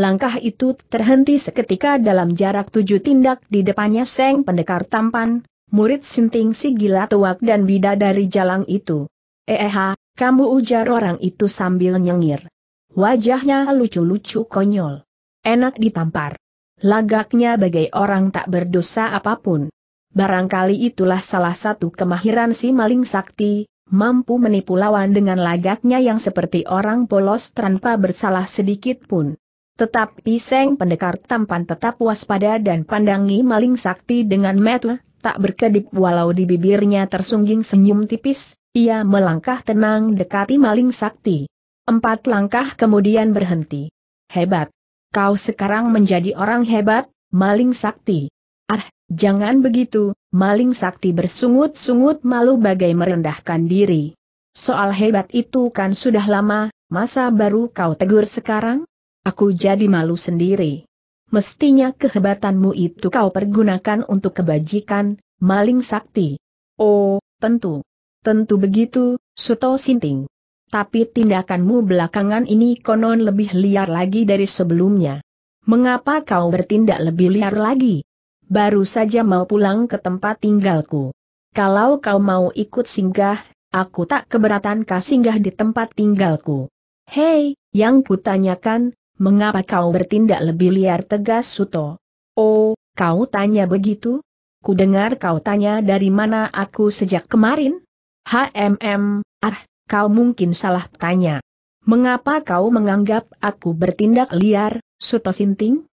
Langkah itu terhenti seketika dalam jarak tujuh tindak di depannya Seng Pendekar Tampan, murid Sinting si gila tuak dan bida dari jalan itu. Eh, kamu ujar orang itu sambil nyengir. Wajahnya lucu-lucu konyol. Enak ditampar. Lagaknya bagai orang tak berdosa apapun. Barangkali itulah salah satu kemahiran si maling sakti, mampu menipu lawan dengan lagaknya yang seperti orang polos tanpa bersalah sedikit pun. Tetapi Seng Pendekar tampan tetap waspada dan pandangi maling sakti dengan metu, tak berkedip walau di bibirnya tersungging senyum tipis, ia melangkah tenang dekati maling sakti. Empat langkah kemudian berhenti. Hebat. Kau sekarang menjadi orang hebat, maling sakti. Ah, jangan begitu, maling sakti bersungut-sungut malu bagai merendahkan diri. Soal hebat itu kan sudah lama, masa baru kau tegur sekarang? Aku jadi malu sendiri. Mestinya kehebatanmu itu kau pergunakan untuk kebajikan, maling sakti. Oh, tentu. Tentu begitu, Suto Sinting. Tapi tindakanmu belakangan ini konon lebih liar lagi dari sebelumnya. Mengapa kau bertindak lebih liar lagi? baru saja mau pulang ke tempat tinggalku. Kalau kau mau ikut singgah, aku tak keberatan kau singgah di tempat tinggalku. Hei, yang kutanyakan, mengapa kau bertindak lebih liar tegas Suto? Oh, kau tanya begitu? Kudengar kau tanya dari mana aku sejak kemarin? HMM, ah, kau mungkin salah tanya. Mengapa kau menganggap aku bertindak liar, Suto Sinting?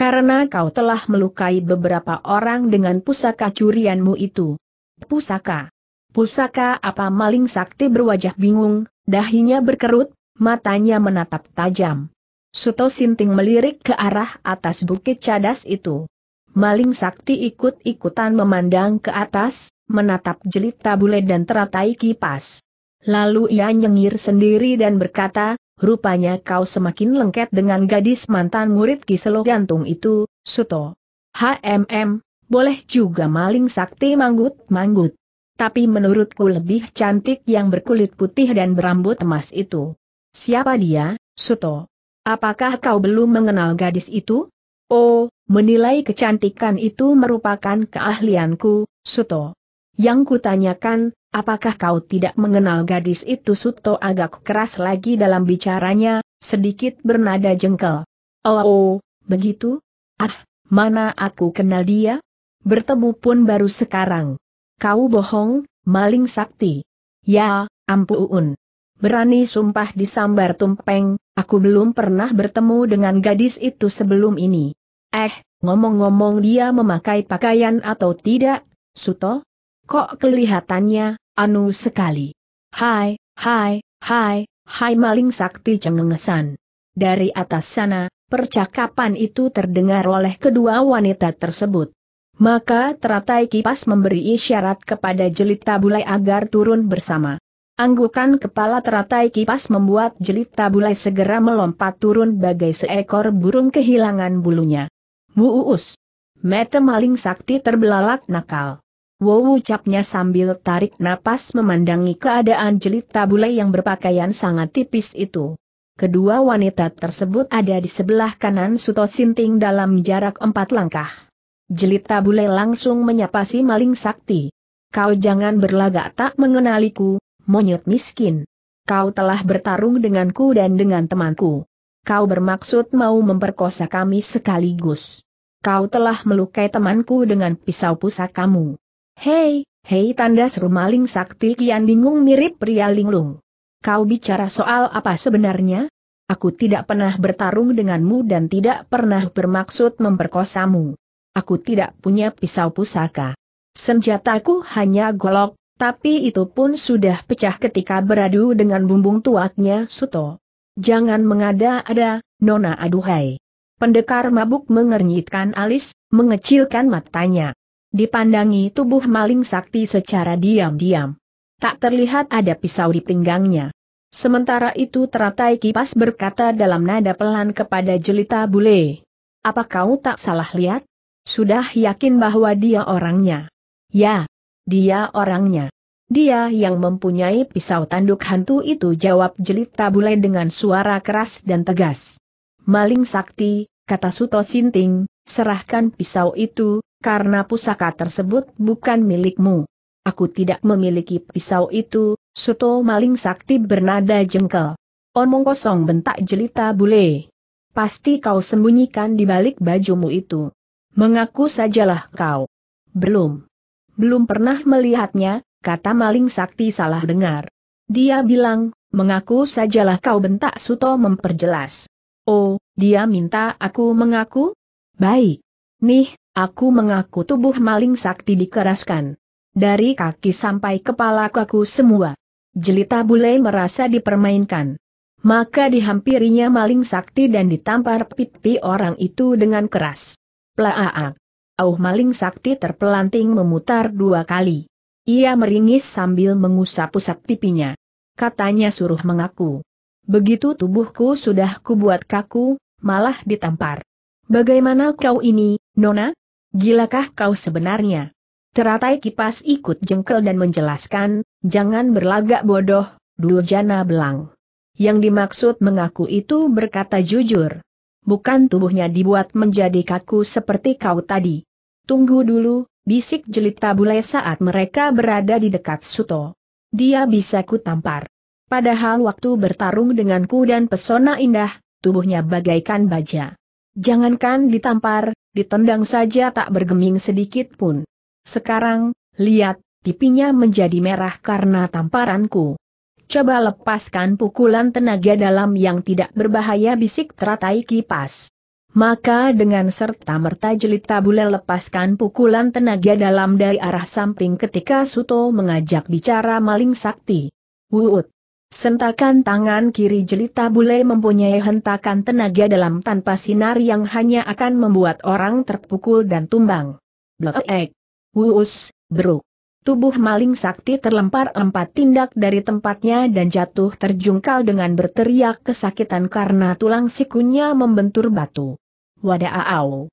Karena kau telah melukai beberapa orang dengan pusaka curianmu itu. Pusaka. Pusaka apa maling sakti berwajah bingung, dahinya berkerut, matanya menatap tajam. Suto Sinting melirik ke arah atas bukit cadas itu. Maling sakti ikut-ikutan memandang ke atas, menatap jelita bule dan teratai kipas. Lalu ia nyengir sendiri dan berkata, rupanya kau semakin lengket dengan gadis mantan murid Kiselo Gantung itu, Suto. HMM, boleh juga maling sakti manggut-manggut. Tapi menurutku lebih cantik yang berkulit putih dan berambut emas itu. Siapa dia, Suto? Apakah kau belum mengenal gadis itu? Oh, menilai kecantikan itu merupakan keahlianku, Suto. Yang kutanyakan, Apakah kau tidak mengenal gadis itu Suto agak keras lagi dalam bicaranya, sedikit bernada jengkel. Oh, oh begitu? Ah, mana aku kenal dia? Bertemu pun baru sekarang. Kau bohong, maling sakti. Ya, ampuun. Berani sumpah disambar tumpeng, aku belum pernah bertemu dengan gadis itu sebelum ini. Eh, ngomong-ngomong dia memakai pakaian atau tidak, Suto? Kok kelihatannya, anu sekali. Hai, hai, hai, hai maling sakti cengengesan. Dari atas sana, percakapan itu terdengar oleh kedua wanita tersebut. Maka teratai kipas memberi isyarat kepada jelita bulai agar turun bersama. Anggukan kepala teratai kipas membuat jelita bulai segera melompat turun bagai seekor burung kehilangan bulunya. Muus. mete maling sakti terbelalak nakal. Wow ucapnya sambil tarik napas memandangi keadaan jelita bule yang berpakaian sangat tipis itu. Kedua wanita tersebut ada di sebelah kanan Suto Sinting dalam jarak empat langkah. Jelita bule langsung menyapa si maling sakti. Kau jangan berlagak tak mengenaliku, monyet miskin. Kau telah bertarung denganku dan dengan temanku. Kau bermaksud mau memperkosa kami sekaligus. Kau telah melukai temanku dengan pisau pusakamu. Hei, hei tanda seru maling sakti kian bingung mirip pria linglung. Kau bicara soal apa sebenarnya? Aku tidak pernah bertarung denganmu dan tidak pernah bermaksud memperkosamu. Aku tidak punya pisau pusaka. Senjataku hanya golok, tapi itu pun sudah pecah ketika beradu dengan bumbung tuaknya Suto. Jangan mengada-ada, Nona aduhai. Pendekar mabuk mengernyitkan alis, mengecilkan matanya. Dipandangi tubuh maling sakti secara diam-diam. Tak terlihat ada pisau di pinggangnya. Sementara itu teratai kipas berkata dalam nada pelan kepada jelita bule. Apa kau tak salah lihat? Sudah yakin bahwa dia orangnya? Ya, dia orangnya. Dia yang mempunyai pisau tanduk hantu itu jawab jelita bule dengan suara keras dan tegas. Maling sakti, kata Suto Sinting, serahkan pisau itu, karena pusaka tersebut bukan milikmu. Aku tidak memiliki pisau itu, Suto maling sakti bernada jengkel. Omong kosong bentak jelita bule. Pasti kau sembunyikan di balik bajumu itu. Mengaku sajalah kau. Belum. Belum pernah melihatnya, kata maling sakti salah dengar. Dia bilang, mengaku sajalah kau bentak Suto memperjelas. Oh, dia minta aku mengaku? Baik. Nih, Aku mengaku tubuh maling sakti dikeraskan. Dari kaki sampai kepala kaku semua. Jelita bule merasa dipermainkan. Maka dihampirinya maling sakti dan ditampar pipi orang itu dengan keras. Plaaak. Auh maling sakti terpelanting memutar dua kali. Ia meringis sambil mengusap-usap pipinya. Katanya suruh mengaku. Begitu tubuhku sudah kubuat kaku, malah ditampar. Bagaimana kau ini, Nona? Gilakah kau sebenarnya? Teratai kipas ikut jengkel dan menjelaskan, jangan berlagak bodoh, Duljana Belang. Yang dimaksud mengaku itu berkata jujur. Bukan tubuhnya dibuat menjadi kaku seperti kau tadi. Tunggu dulu, bisik jelita bule saat mereka berada di dekat Suto. Dia bisa kutampar. Padahal waktu bertarung denganku dan pesona indah, tubuhnya bagaikan baja. Jangankan ditampar, ditendang saja tak bergeming sedikit pun. Sekarang, lihat, pipinya menjadi merah karena tamparanku. Coba lepaskan pukulan tenaga dalam yang tidak berbahaya bisik teratai kipas. Maka dengan serta merta jelita bule lepaskan pukulan tenaga dalam dari arah samping ketika Suto mengajak bicara maling sakti. Wuut! Sentakan tangan kiri jelita bule mempunyai hentakan tenaga dalam tanpa sinar yang hanya akan membuat orang terpukul dan tumbang. Bleek. Wuus, beruk. Tubuh maling sakti terlempar empat tindak dari tempatnya dan jatuh terjungkal dengan berteriak kesakitan karena tulang sikunya membentur batu. Wadaaau!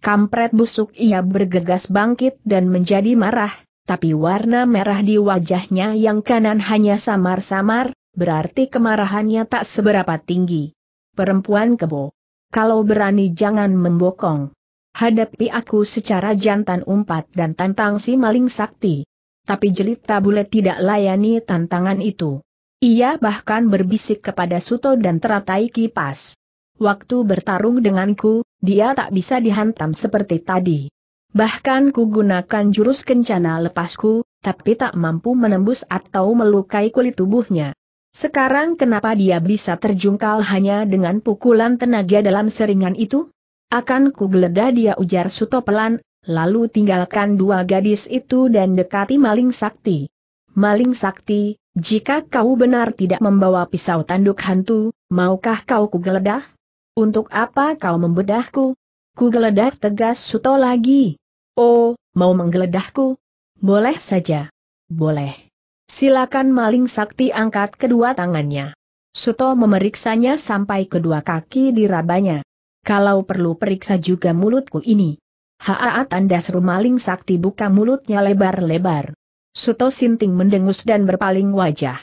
Kampret busuk ia bergegas bangkit dan menjadi marah, tapi warna merah di wajahnya yang kanan hanya samar-samar, berarti kemarahannya tak seberapa tinggi. Perempuan kebo. Kalau berani jangan membokong. Hadapi aku secara jantan umpat dan tantang si maling sakti. Tapi jelita bule tidak layani tantangan itu. Ia bahkan berbisik kepada Suto dan teratai kipas. Waktu bertarung denganku, dia tak bisa dihantam seperti tadi. Bahkan ku gunakan jurus kencana lepasku, tapi tak mampu menembus atau melukai kulit tubuhnya. Sekarang kenapa dia bisa terjungkal hanya dengan pukulan tenaga dalam seringan itu? Akan kugeledah dia ujar Suto pelan, lalu tinggalkan dua gadis itu dan dekati maling sakti. Maling sakti, jika kau benar tidak membawa pisau tanduk hantu, maukah kau kugeledah? Untuk apa kau membedahku? Kugeledah tegas Suto lagi. Oh, mau menggeledahku? Boleh saja. Boleh. Silakan maling sakti angkat kedua tangannya. Suto memeriksanya sampai kedua kaki dirabanya. Kalau perlu periksa juga mulutku ini. Haa tanda seru maling sakti buka mulutnya lebar-lebar. Suto Sinting mendengus dan berpaling wajah.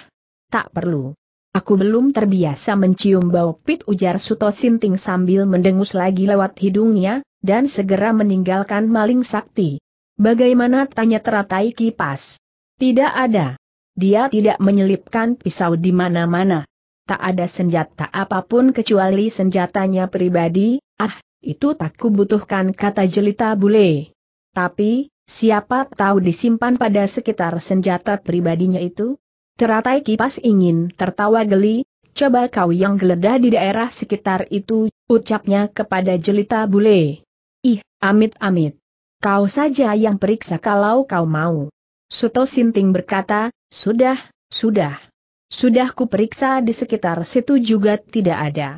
Tak perlu. Aku belum terbiasa mencium bau pit ujar Suto Sinting sambil mendengus lagi lewat hidungnya, dan segera meninggalkan maling sakti. Bagaimana tanya teratai kipas? Tidak ada. Dia tidak menyelipkan pisau di mana-mana. Tak ada senjata apapun kecuali senjatanya pribadi, ah, itu tak kubutuhkan kata jelita bule. Tapi, siapa tahu disimpan pada sekitar senjata pribadinya itu? Teratai kipas ingin tertawa geli, coba kau yang geledah di daerah sekitar itu, ucapnya kepada jelita bule. Ih, amit-amit. Kau saja yang periksa kalau kau mau. Suto Sinting berkata, sudah, sudah. Sudah kuperiksa di sekitar situ juga tidak ada.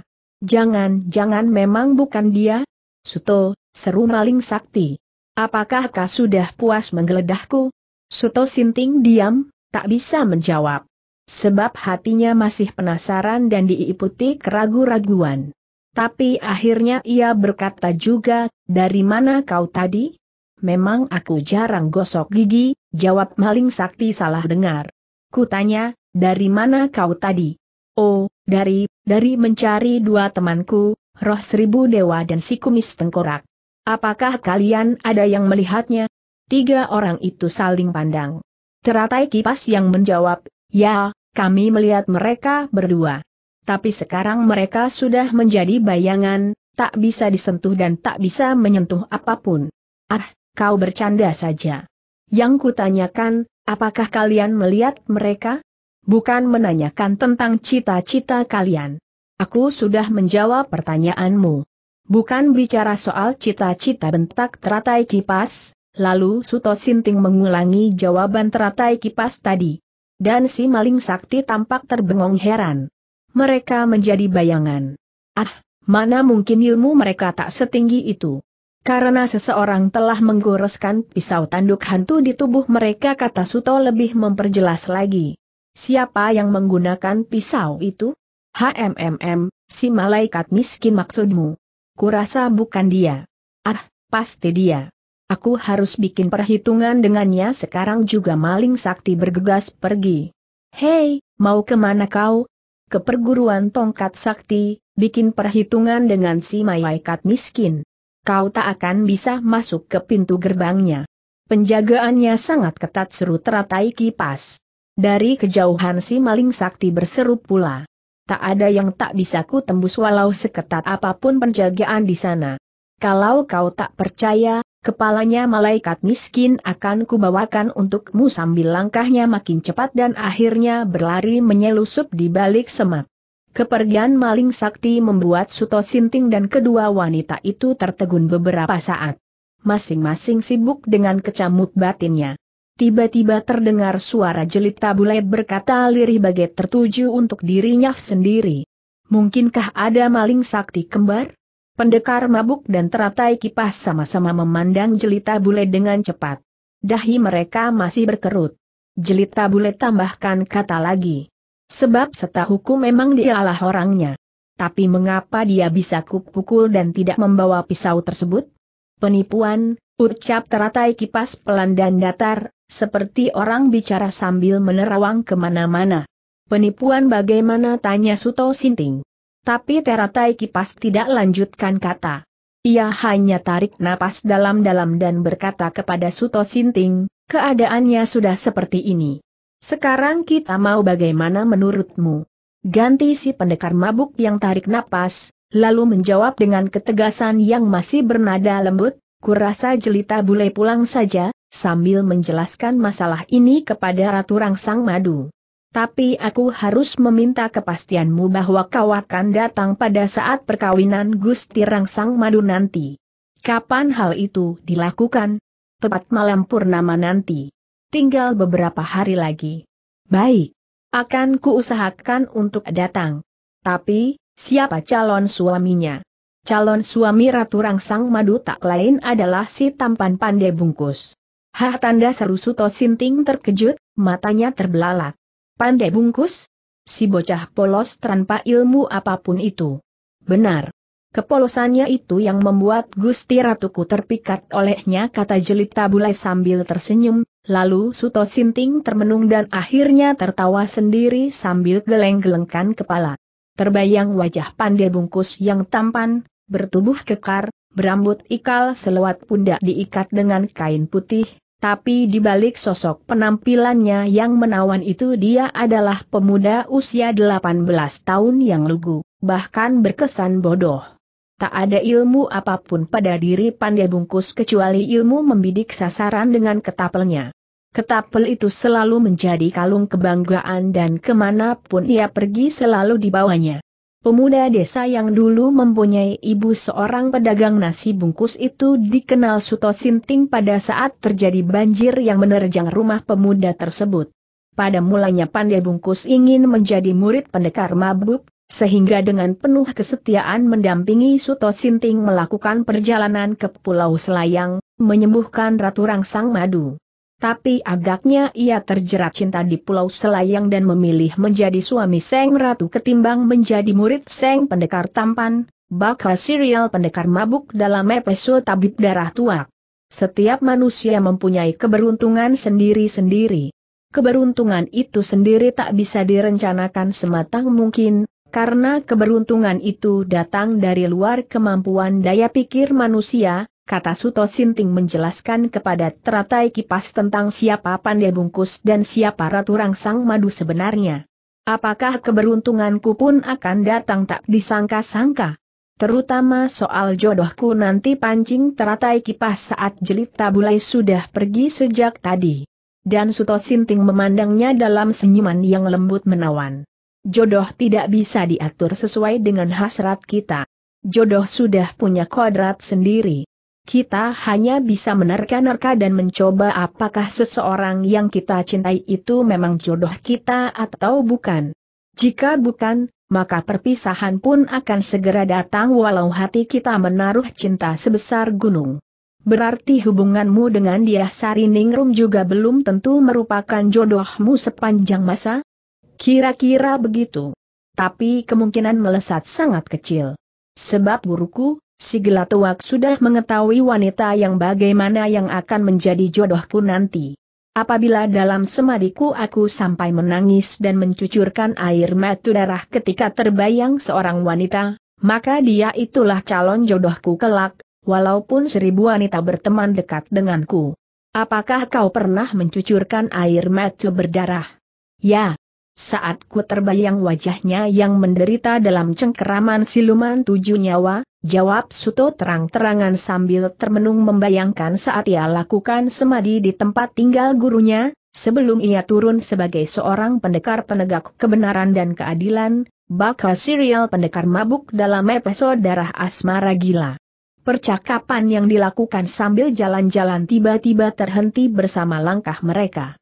Jangan-jangan memang bukan dia? Suto, seru maling sakti. Apakah kau sudah puas menggeledahku? Suto Sinting diam, tak bisa menjawab. Sebab hatinya masih penasaran dan diikuti keragu-raguan. Tapi akhirnya ia berkata juga, dari mana kau tadi? memang aku jarang gosok gigi, jawab maling sakti salah dengar. Kutanya, dari mana kau tadi? Oh, dari, dari mencari dua temanku, roh seribu dewa dan si kumis tengkorak. Apakah kalian ada yang melihatnya? Tiga orang itu saling pandang. Teratai kipas yang menjawab, ya, kami melihat mereka berdua. Tapi sekarang mereka sudah menjadi bayangan, tak bisa disentuh dan tak bisa menyentuh apapun. Ah, kau bercanda saja. Yang kutanyakan, apakah kalian melihat mereka? Bukan menanyakan tentang cita-cita kalian. Aku sudah menjawab pertanyaanmu. Bukan bicara soal cita-cita bentak teratai kipas, lalu Suto Sinting mengulangi jawaban teratai kipas tadi. Dan si maling sakti tampak terbengong heran. Mereka menjadi bayangan. Ah, mana mungkin ilmu mereka tak setinggi itu. Karena seseorang telah menggoreskan pisau tanduk hantu di tubuh mereka kata Suto lebih memperjelas lagi. Siapa yang menggunakan pisau itu? HMMM, si malaikat miskin maksudmu. Kurasa bukan dia. Ah, pasti dia. Aku harus bikin perhitungan dengannya sekarang juga maling sakti bergegas pergi. Hei, mau kemana kau? Ke perguruan tongkat sakti, bikin perhitungan dengan si malaikat miskin kau tak akan bisa masuk ke pintu gerbangnya. Penjagaannya sangat ketat seru teratai kipas. Dari kejauhan si maling sakti berseru pula. Tak ada yang tak bisa ku tembus walau seketat apapun penjagaan di sana. Kalau kau tak percaya, kepalanya malaikat miskin akan kubawakan untukmu sambil langkahnya makin cepat dan akhirnya berlari menyelusup di balik semak. Kepergian maling sakti membuat Suto Sinting dan kedua wanita itu tertegun beberapa saat. Masing-masing sibuk dengan kecamuk batinnya. Tiba-tiba terdengar suara jelita bule berkata lirih bagai tertuju untuk dirinya sendiri. Mungkinkah ada maling sakti kembar? Pendekar mabuk dan teratai kipas sama-sama memandang jelita bule dengan cepat. Dahi mereka masih berkerut. Jelita bule tambahkan kata lagi. Sebab setahuku memang dialah orangnya. Tapi mengapa dia bisa kupukul dan tidak membawa pisau tersebut? Penipuan, ucap teratai kipas pelan dan datar, seperti orang bicara sambil menerawang kemana-mana. Penipuan bagaimana tanya Suto Sinting. Tapi teratai kipas tidak lanjutkan kata. Ia hanya tarik napas dalam-dalam dan berkata kepada Suto Sinting, keadaannya sudah seperti ini. Sekarang kita mau bagaimana menurutmu? Ganti si pendekar mabuk yang tarik napas, lalu menjawab dengan ketegasan yang masih bernada lembut, kurasa jelita bule pulang saja, sambil menjelaskan masalah ini kepada Ratu Rangsang Madu. Tapi aku harus meminta kepastianmu bahwa kau akan datang pada saat perkawinan Gusti Rangsang Madu nanti. Kapan hal itu dilakukan? Tepat malam purnama nanti tinggal beberapa hari lagi. Baik. Akan kuusahakan untuk datang. Tapi, siapa calon suaminya? Calon suami Ratu Rangsang Madu tak lain adalah si tampan pandai bungkus. Hah tanda seru Suto Sinting terkejut, matanya terbelalak. Pandai bungkus? Si bocah polos tanpa ilmu apapun itu. Benar. Kepolosannya itu yang membuat Gusti Ratuku terpikat olehnya kata jelita bulai sambil tersenyum, Lalu Suto Sinting termenung dan akhirnya tertawa sendiri sambil geleng-gelengkan kepala. Terbayang wajah pandai bungkus yang tampan, bertubuh kekar, berambut ikal selewat pundak diikat dengan kain putih, tapi di balik sosok penampilannya yang menawan itu dia adalah pemuda usia 18 tahun yang lugu, bahkan berkesan bodoh. Tak ada ilmu apapun pada diri pandai bungkus kecuali ilmu membidik sasaran dengan ketapelnya. Ketapel itu selalu menjadi kalung kebanggaan dan kemanapun ia pergi selalu dibawanya. Pemuda desa yang dulu mempunyai ibu seorang pedagang nasi bungkus itu dikenal Suto Sinting pada saat terjadi banjir yang menerjang rumah pemuda tersebut. Pada mulanya pandai bungkus ingin menjadi murid pendekar mabuk, sehingga dengan penuh kesetiaan mendampingi Suto Sinting melakukan perjalanan ke Pulau Selayang, menyembuhkan Ratu Rangsang Madu. Tapi agaknya ia terjerat cinta di Pulau Selayang dan memilih menjadi suami Seng Ratu ketimbang menjadi murid Seng Pendekar Tampan, bakal serial pendekar mabuk dalam episode Tabib Darah Tuak. Setiap manusia mempunyai keberuntungan sendiri-sendiri. Keberuntungan itu sendiri tak bisa direncanakan sematang mungkin, karena keberuntungan itu datang dari luar kemampuan daya pikir manusia, kata Suto Sinting menjelaskan kepada teratai kipas tentang siapa pandai bungkus dan siapa ratu rangsang madu sebenarnya. Apakah keberuntunganku pun akan datang tak disangka-sangka? Terutama soal jodohku nanti pancing teratai kipas saat jelita bulai sudah pergi sejak tadi. Dan Suto Sinting memandangnya dalam senyuman yang lembut menawan. Jodoh tidak bisa diatur sesuai dengan hasrat kita. Jodoh sudah punya kodrat sendiri. Kita hanya bisa menerka-nerka dan mencoba apakah seseorang yang kita cintai itu memang jodoh kita atau bukan. Jika bukan, maka perpisahan pun akan segera datang walau hati kita menaruh cinta sebesar gunung. Berarti hubunganmu dengan dia Sari Ningrum juga belum tentu merupakan jodohmu sepanjang masa? Kira-kira begitu. Tapi kemungkinan melesat sangat kecil. Sebab guruku, si Gelatuak sudah mengetahui wanita yang bagaimana yang akan menjadi jodohku nanti. Apabila dalam semadiku aku sampai menangis dan mencucurkan air mata darah ketika terbayang seorang wanita, maka dia itulah calon jodohku kelak, walaupun seribu wanita berteman dekat denganku. Apakah kau pernah mencucurkan air mata berdarah? Ya, saat ku terbayang wajahnya yang menderita dalam cengkeraman siluman tujuh nyawa, jawab Suto terang-terangan sambil termenung membayangkan saat ia lakukan semadi di tempat tinggal gurunya, sebelum ia turun sebagai seorang pendekar penegak kebenaran dan keadilan, bakal serial pendekar mabuk dalam episode darah asmara gila. Percakapan yang dilakukan sambil jalan-jalan tiba-tiba terhenti bersama langkah mereka.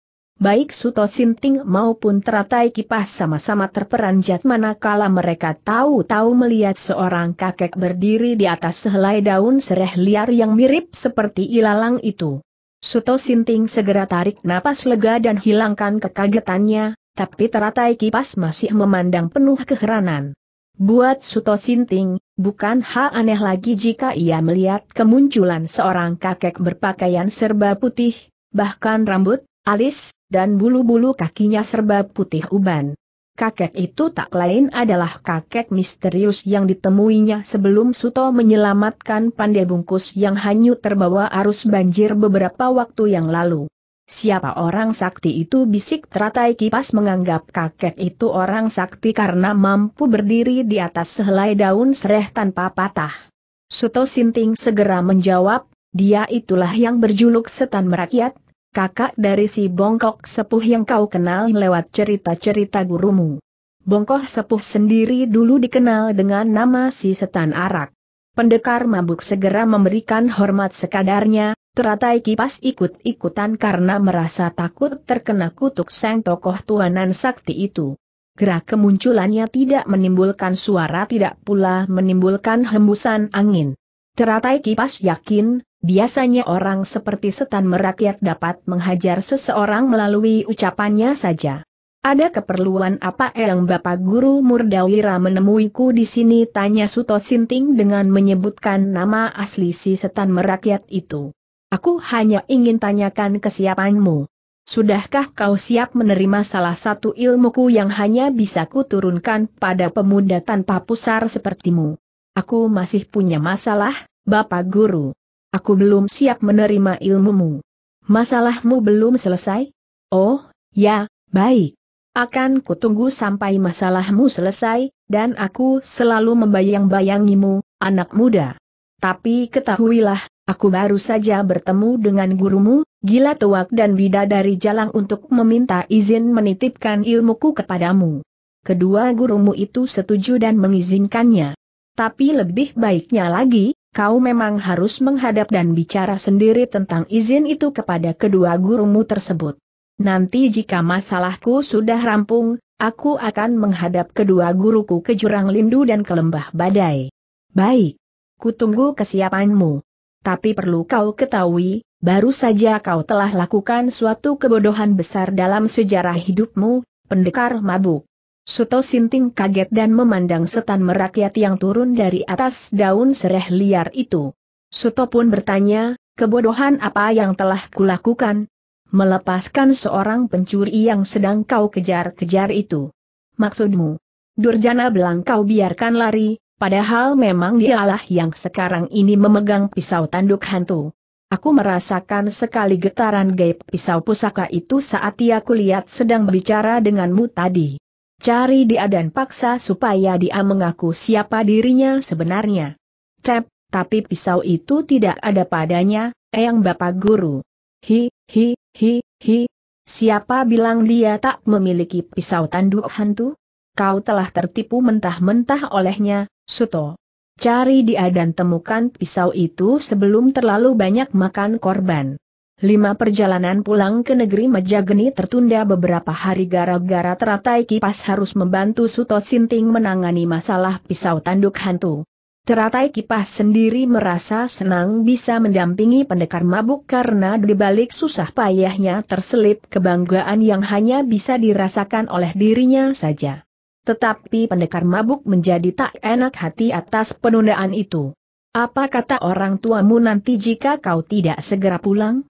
Baik Suto Sinting maupun teratai kipas sama-sama terperanjat manakala mereka tahu-tahu melihat seorang kakek berdiri di atas sehelai daun sereh liar yang mirip seperti ilalang itu. Suto Sinting segera tarik napas lega dan hilangkan kekagetannya, tapi teratai kipas masih memandang penuh keheranan. Buat Suto Sinting, bukan hal aneh lagi jika ia melihat kemunculan seorang kakek berpakaian serba putih, bahkan rambut, alis, dan bulu-bulu kakinya serba putih uban. Kakek itu tak lain adalah kakek misterius yang ditemuinya sebelum Suto menyelamatkan pandai bungkus yang hanyut terbawa arus banjir beberapa waktu yang lalu. Siapa orang sakti itu bisik teratai kipas menganggap kakek itu orang sakti karena mampu berdiri di atas sehelai daun sereh tanpa patah. Suto Sinting segera menjawab, dia itulah yang berjuluk setan merakyat, kakak dari si bongkok sepuh yang kau kenal lewat cerita-cerita gurumu. Bongkok sepuh sendiri dulu dikenal dengan nama si setan arak. Pendekar mabuk segera memberikan hormat sekadarnya, teratai kipas ikut-ikutan karena merasa takut terkena kutuk sang tokoh tuanan sakti itu. Gerak kemunculannya tidak menimbulkan suara tidak pula menimbulkan hembusan angin. Teratai kipas yakin, Biasanya orang seperti setan merakyat dapat menghajar seseorang melalui ucapannya saja. Ada keperluan apa yang Bapak Guru Murdawira menemuiku di sini? Tanya Suto Sinting dengan menyebutkan nama asli si setan merakyat itu. Aku hanya ingin tanyakan kesiapanmu. Sudahkah kau siap menerima salah satu ilmuku yang hanya bisa kuturunkan pada pemuda tanpa pusar sepertimu? Aku masih punya masalah, Bapak Guru. Aku belum siap menerima ilmumu. Masalahmu belum selesai? Oh, ya, baik. Akan kutunggu sampai masalahmu selesai, dan aku selalu membayang-bayangimu, anak muda. Tapi ketahuilah, aku baru saja bertemu dengan gurumu, gila tuak dan bidadari dari jalan untuk meminta izin menitipkan ilmuku kepadamu. Kedua gurumu itu setuju dan mengizinkannya. Tapi lebih baiknya lagi, kau memang harus menghadap dan bicara sendiri tentang izin itu kepada kedua gurumu tersebut. Nanti jika masalahku sudah rampung, aku akan menghadap kedua guruku ke jurang lindu dan ke lembah badai. Baik. Kutunggu kesiapanmu. Tapi perlu kau ketahui, baru saja kau telah lakukan suatu kebodohan besar dalam sejarah hidupmu, pendekar mabuk. Suto Sinting kaget dan memandang setan merakyat yang turun dari atas daun sereh liar itu. Suto pun bertanya, kebodohan apa yang telah kulakukan? Melepaskan seorang pencuri yang sedang kau kejar-kejar itu. Maksudmu? Durjana belang kau biarkan lari, padahal memang dialah yang sekarang ini memegang pisau tanduk hantu. Aku merasakan sekali getaran gaib pisau pusaka itu saat ia kulihat sedang berbicara denganmu tadi. Cari dia dan paksa supaya dia mengaku siapa dirinya sebenarnya. Cep, tapi pisau itu tidak ada padanya, eyang bapak guru. Hi, hi, hi, hi. Siapa bilang dia tak memiliki pisau tanduk hantu? Kau telah tertipu mentah-mentah olehnya, Suto. Cari dia dan temukan pisau itu sebelum terlalu banyak makan korban. Lima perjalanan pulang ke negeri Majageni tertunda beberapa hari gara-gara teratai kipas harus membantu Suto Sinting menangani masalah pisau tanduk hantu. Teratai kipas sendiri merasa senang bisa mendampingi pendekar mabuk karena dibalik susah payahnya terselip kebanggaan yang hanya bisa dirasakan oleh dirinya saja. Tetapi pendekar mabuk menjadi tak enak hati atas penundaan itu. Apa kata orang tuamu nanti jika kau tidak segera pulang?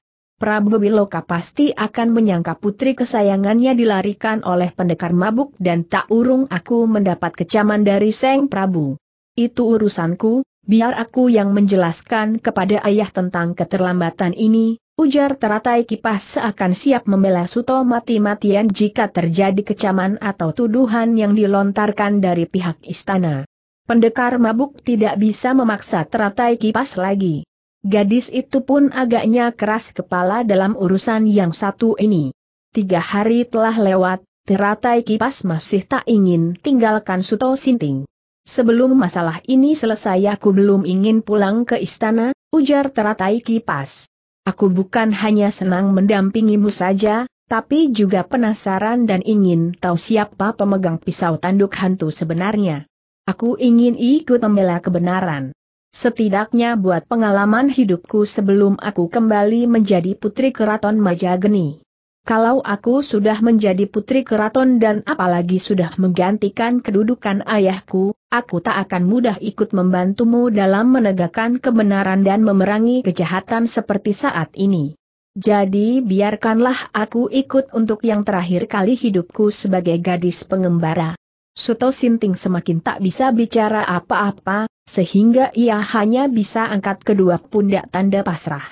Prabu Biloka pasti akan menyangka putri kesayangannya dilarikan oleh pendekar mabuk dan tak urung aku mendapat kecaman dari Seng Prabu. Itu urusanku, biar aku yang menjelaskan kepada ayah tentang keterlambatan ini, ujar teratai kipas seakan siap membela Suto mati-matian jika terjadi kecaman atau tuduhan yang dilontarkan dari pihak istana. Pendekar mabuk tidak bisa memaksa teratai kipas lagi. Gadis itu pun agaknya keras kepala dalam urusan yang satu ini. Tiga hari telah lewat, teratai kipas masih tak ingin tinggalkan Suto Sinting. Sebelum masalah ini selesai aku belum ingin pulang ke istana, ujar teratai kipas. Aku bukan hanya senang mendampingimu saja, tapi juga penasaran dan ingin tahu siapa pemegang pisau tanduk hantu sebenarnya. Aku ingin ikut membela kebenaran. Setidaknya buat pengalaman hidupku sebelum aku kembali menjadi putri keraton Majageni. Kalau aku sudah menjadi putri keraton dan apalagi sudah menggantikan kedudukan ayahku, aku tak akan mudah ikut membantumu dalam menegakkan kebenaran dan memerangi kejahatan seperti saat ini. Jadi biarkanlah aku ikut untuk yang terakhir kali hidupku sebagai gadis pengembara. Suto Sinting semakin tak bisa bicara apa-apa, sehingga ia hanya bisa angkat kedua pundak tanda pasrah.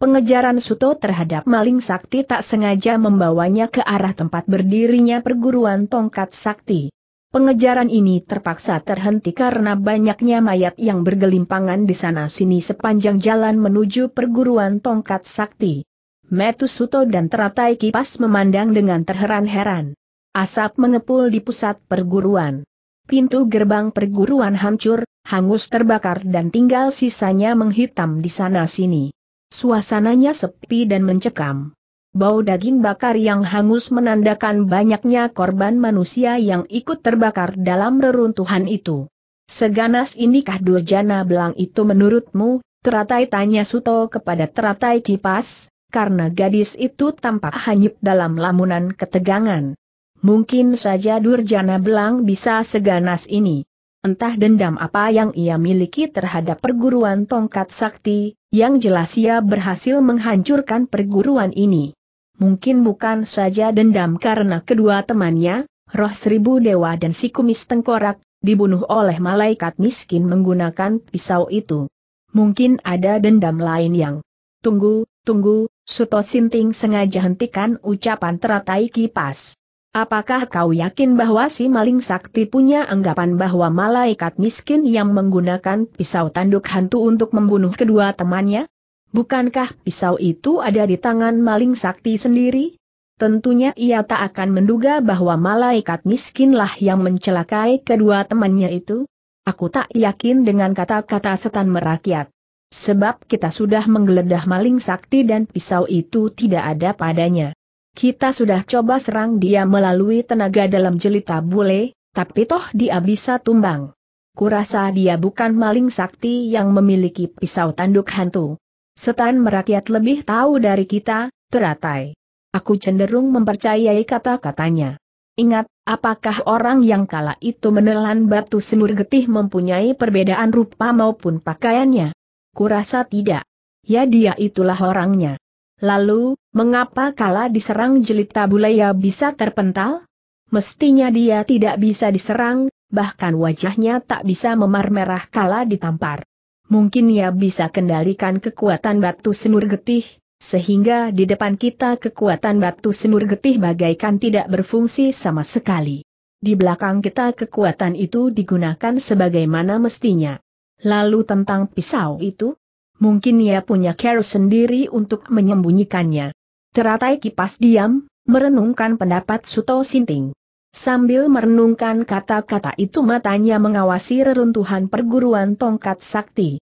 Pengejaran Suto terhadap maling sakti tak sengaja membawanya ke arah tempat berdirinya perguruan tongkat sakti. Pengejaran ini terpaksa terhenti karena banyaknya mayat yang bergelimpangan di sana-sini sepanjang jalan menuju perguruan tongkat sakti. Metus Suto dan teratai kipas memandang dengan terheran-heran. Asap mengepul di pusat perguruan pintu gerbang perguruan hancur, hangus terbakar dan tinggal sisanya menghitam di sana-sini. Suasananya sepi dan mencekam. Bau daging bakar yang hangus menandakan banyaknya korban manusia yang ikut terbakar dalam reruntuhan itu. Seganas indikah durjana belang itu menurutmu, teratai tanya Suto kepada teratai kipas, karena gadis itu tampak hanyut dalam lamunan ketegangan mungkin saja Durjana Belang bisa seganas ini. Entah dendam apa yang ia miliki terhadap perguruan tongkat sakti, yang jelas ia berhasil menghancurkan perguruan ini. Mungkin bukan saja dendam karena kedua temannya, roh seribu dewa dan si kumis tengkorak, dibunuh oleh malaikat miskin menggunakan pisau itu. Mungkin ada dendam lain yang, tunggu, tunggu, Suto Sinting sengaja hentikan ucapan teratai kipas. Apakah kau yakin bahwa si maling sakti punya anggapan bahwa malaikat miskin yang menggunakan pisau tanduk hantu untuk membunuh kedua temannya? Bukankah pisau itu ada di tangan maling sakti sendiri? Tentunya ia tak akan menduga bahwa malaikat miskinlah yang mencelakai kedua temannya itu. Aku tak yakin dengan kata-kata setan merakyat. Sebab kita sudah menggeledah maling sakti dan pisau itu tidak ada padanya. Kita sudah coba serang dia melalui tenaga dalam jelita bule, tapi toh dia bisa tumbang. Kurasa dia bukan maling sakti yang memiliki pisau tanduk hantu. Setan merakyat lebih tahu dari kita, teratai. Aku cenderung mempercayai kata-katanya. Ingat, apakah orang yang kala itu menelan batu semur getih mempunyai perbedaan rupa maupun pakaiannya? Kurasa tidak. Ya dia itulah orangnya. Lalu, mengapa kala diserang jelita Bulaya bisa terpental? Mestinya dia tidak bisa diserang, bahkan wajahnya tak bisa memar merah kala ditampar. Mungkin ia bisa kendalikan kekuatan batu senur getih, sehingga di depan kita kekuatan batu senur getih bagaikan tidak berfungsi sama sekali. Di belakang kita kekuatan itu digunakan sebagaimana mestinya. Lalu tentang pisau itu, Mungkin ia punya kerus sendiri untuk menyembunyikannya. Teratai kipas diam, merenungkan pendapat Suto Sinting. Sambil merenungkan kata-kata itu matanya mengawasi reruntuhan perguruan tongkat sakti.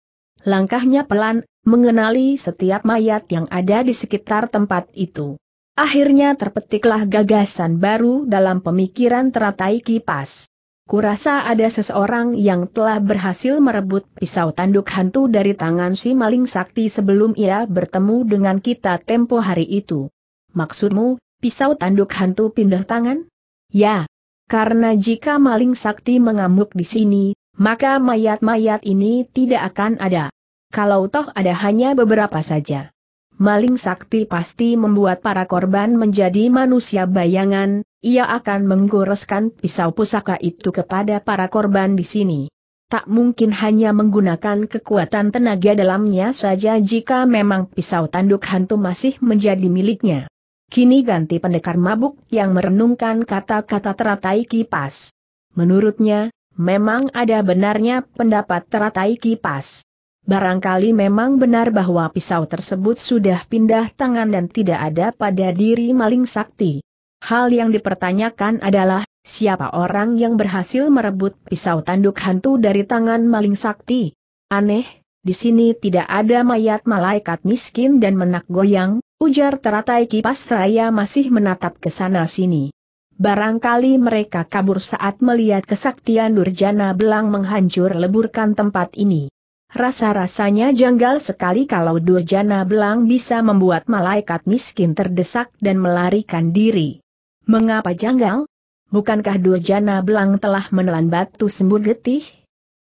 Langkahnya pelan, mengenali setiap mayat yang ada di sekitar tempat itu. Akhirnya terpetiklah gagasan baru dalam pemikiran teratai kipas. Kurasa ada seseorang yang telah berhasil merebut pisau tanduk hantu dari tangan si maling sakti sebelum ia bertemu dengan kita tempo hari itu. Maksudmu, pisau tanduk hantu pindah tangan? Ya. Karena jika maling sakti mengamuk di sini, maka mayat-mayat ini tidak akan ada. Kalau toh ada hanya beberapa saja. Maling sakti pasti membuat para korban menjadi manusia bayangan, ia akan menggoreskan pisau pusaka itu kepada para korban di sini. Tak mungkin hanya menggunakan kekuatan tenaga dalamnya saja jika memang pisau tanduk hantu masih menjadi miliknya. Kini ganti pendekar mabuk yang merenungkan kata-kata teratai kipas. Menurutnya, memang ada benarnya pendapat teratai kipas. Barangkali memang benar bahwa pisau tersebut sudah pindah tangan dan tidak ada pada diri maling sakti. Hal yang dipertanyakan adalah, siapa orang yang berhasil merebut pisau tanduk hantu dari tangan maling sakti? Aneh, di sini tidak ada mayat malaikat miskin dan menak goyang, ujar teratai kipas raya masih menatap ke sana sini. Barangkali mereka kabur saat melihat kesaktian Durjana Belang menghancur leburkan tempat ini. Rasa-rasanya janggal sekali kalau Durjana Belang bisa membuat malaikat miskin terdesak dan melarikan diri. Mengapa janggal? Bukankah Durjana Belang telah menelan batu sembur getih?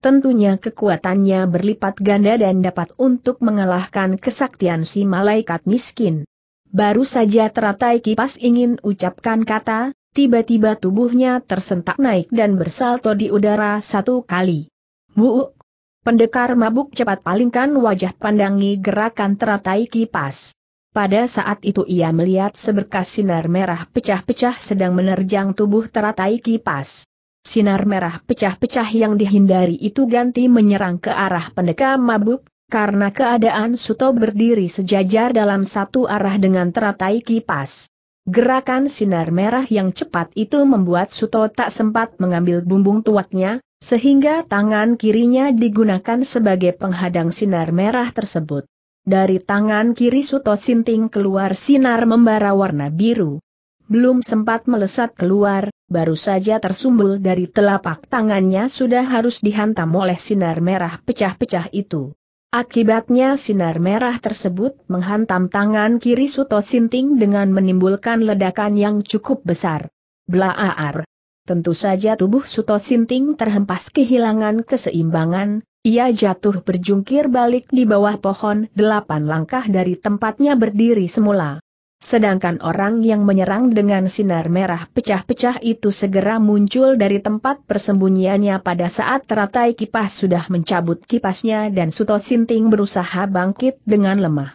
Tentunya kekuatannya berlipat ganda dan dapat untuk mengalahkan kesaktian si malaikat miskin. Baru saja teratai kipas ingin ucapkan kata, tiba-tiba tubuhnya tersentak naik dan bersalto di udara satu kali. Buuk! Pendekar mabuk cepat palingkan wajah pandangi gerakan teratai kipas. Pada saat itu ia melihat seberkas sinar merah pecah-pecah sedang menerjang tubuh teratai kipas. Sinar merah pecah-pecah yang dihindari itu ganti menyerang ke arah pendekam mabuk, karena keadaan Suto berdiri sejajar dalam satu arah dengan teratai kipas. Gerakan sinar merah yang cepat itu membuat Suto tak sempat mengambil bumbung tuaknya, sehingga tangan kirinya digunakan sebagai penghadang sinar merah tersebut. Dari tangan kiri Suto Sinting keluar sinar membara warna biru. Belum sempat melesat keluar, baru saja tersumbul dari telapak tangannya sudah harus dihantam oleh sinar merah pecah-pecah itu. Akibatnya sinar merah tersebut menghantam tangan kiri Suto Sinting dengan menimbulkan ledakan yang cukup besar. Blaar. Tentu saja tubuh Suto Sinting terhempas kehilangan keseimbangan, ia jatuh berjungkir balik di bawah pohon delapan langkah dari tempatnya berdiri semula. Sedangkan orang yang menyerang dengan sinar merah pecah-pecah itu segera muncul dari tempat persembunyiannya pada saat teratai kipas sudah mencabut kipasnya dan Suto Sinting berusaha bangkit dengan lemah.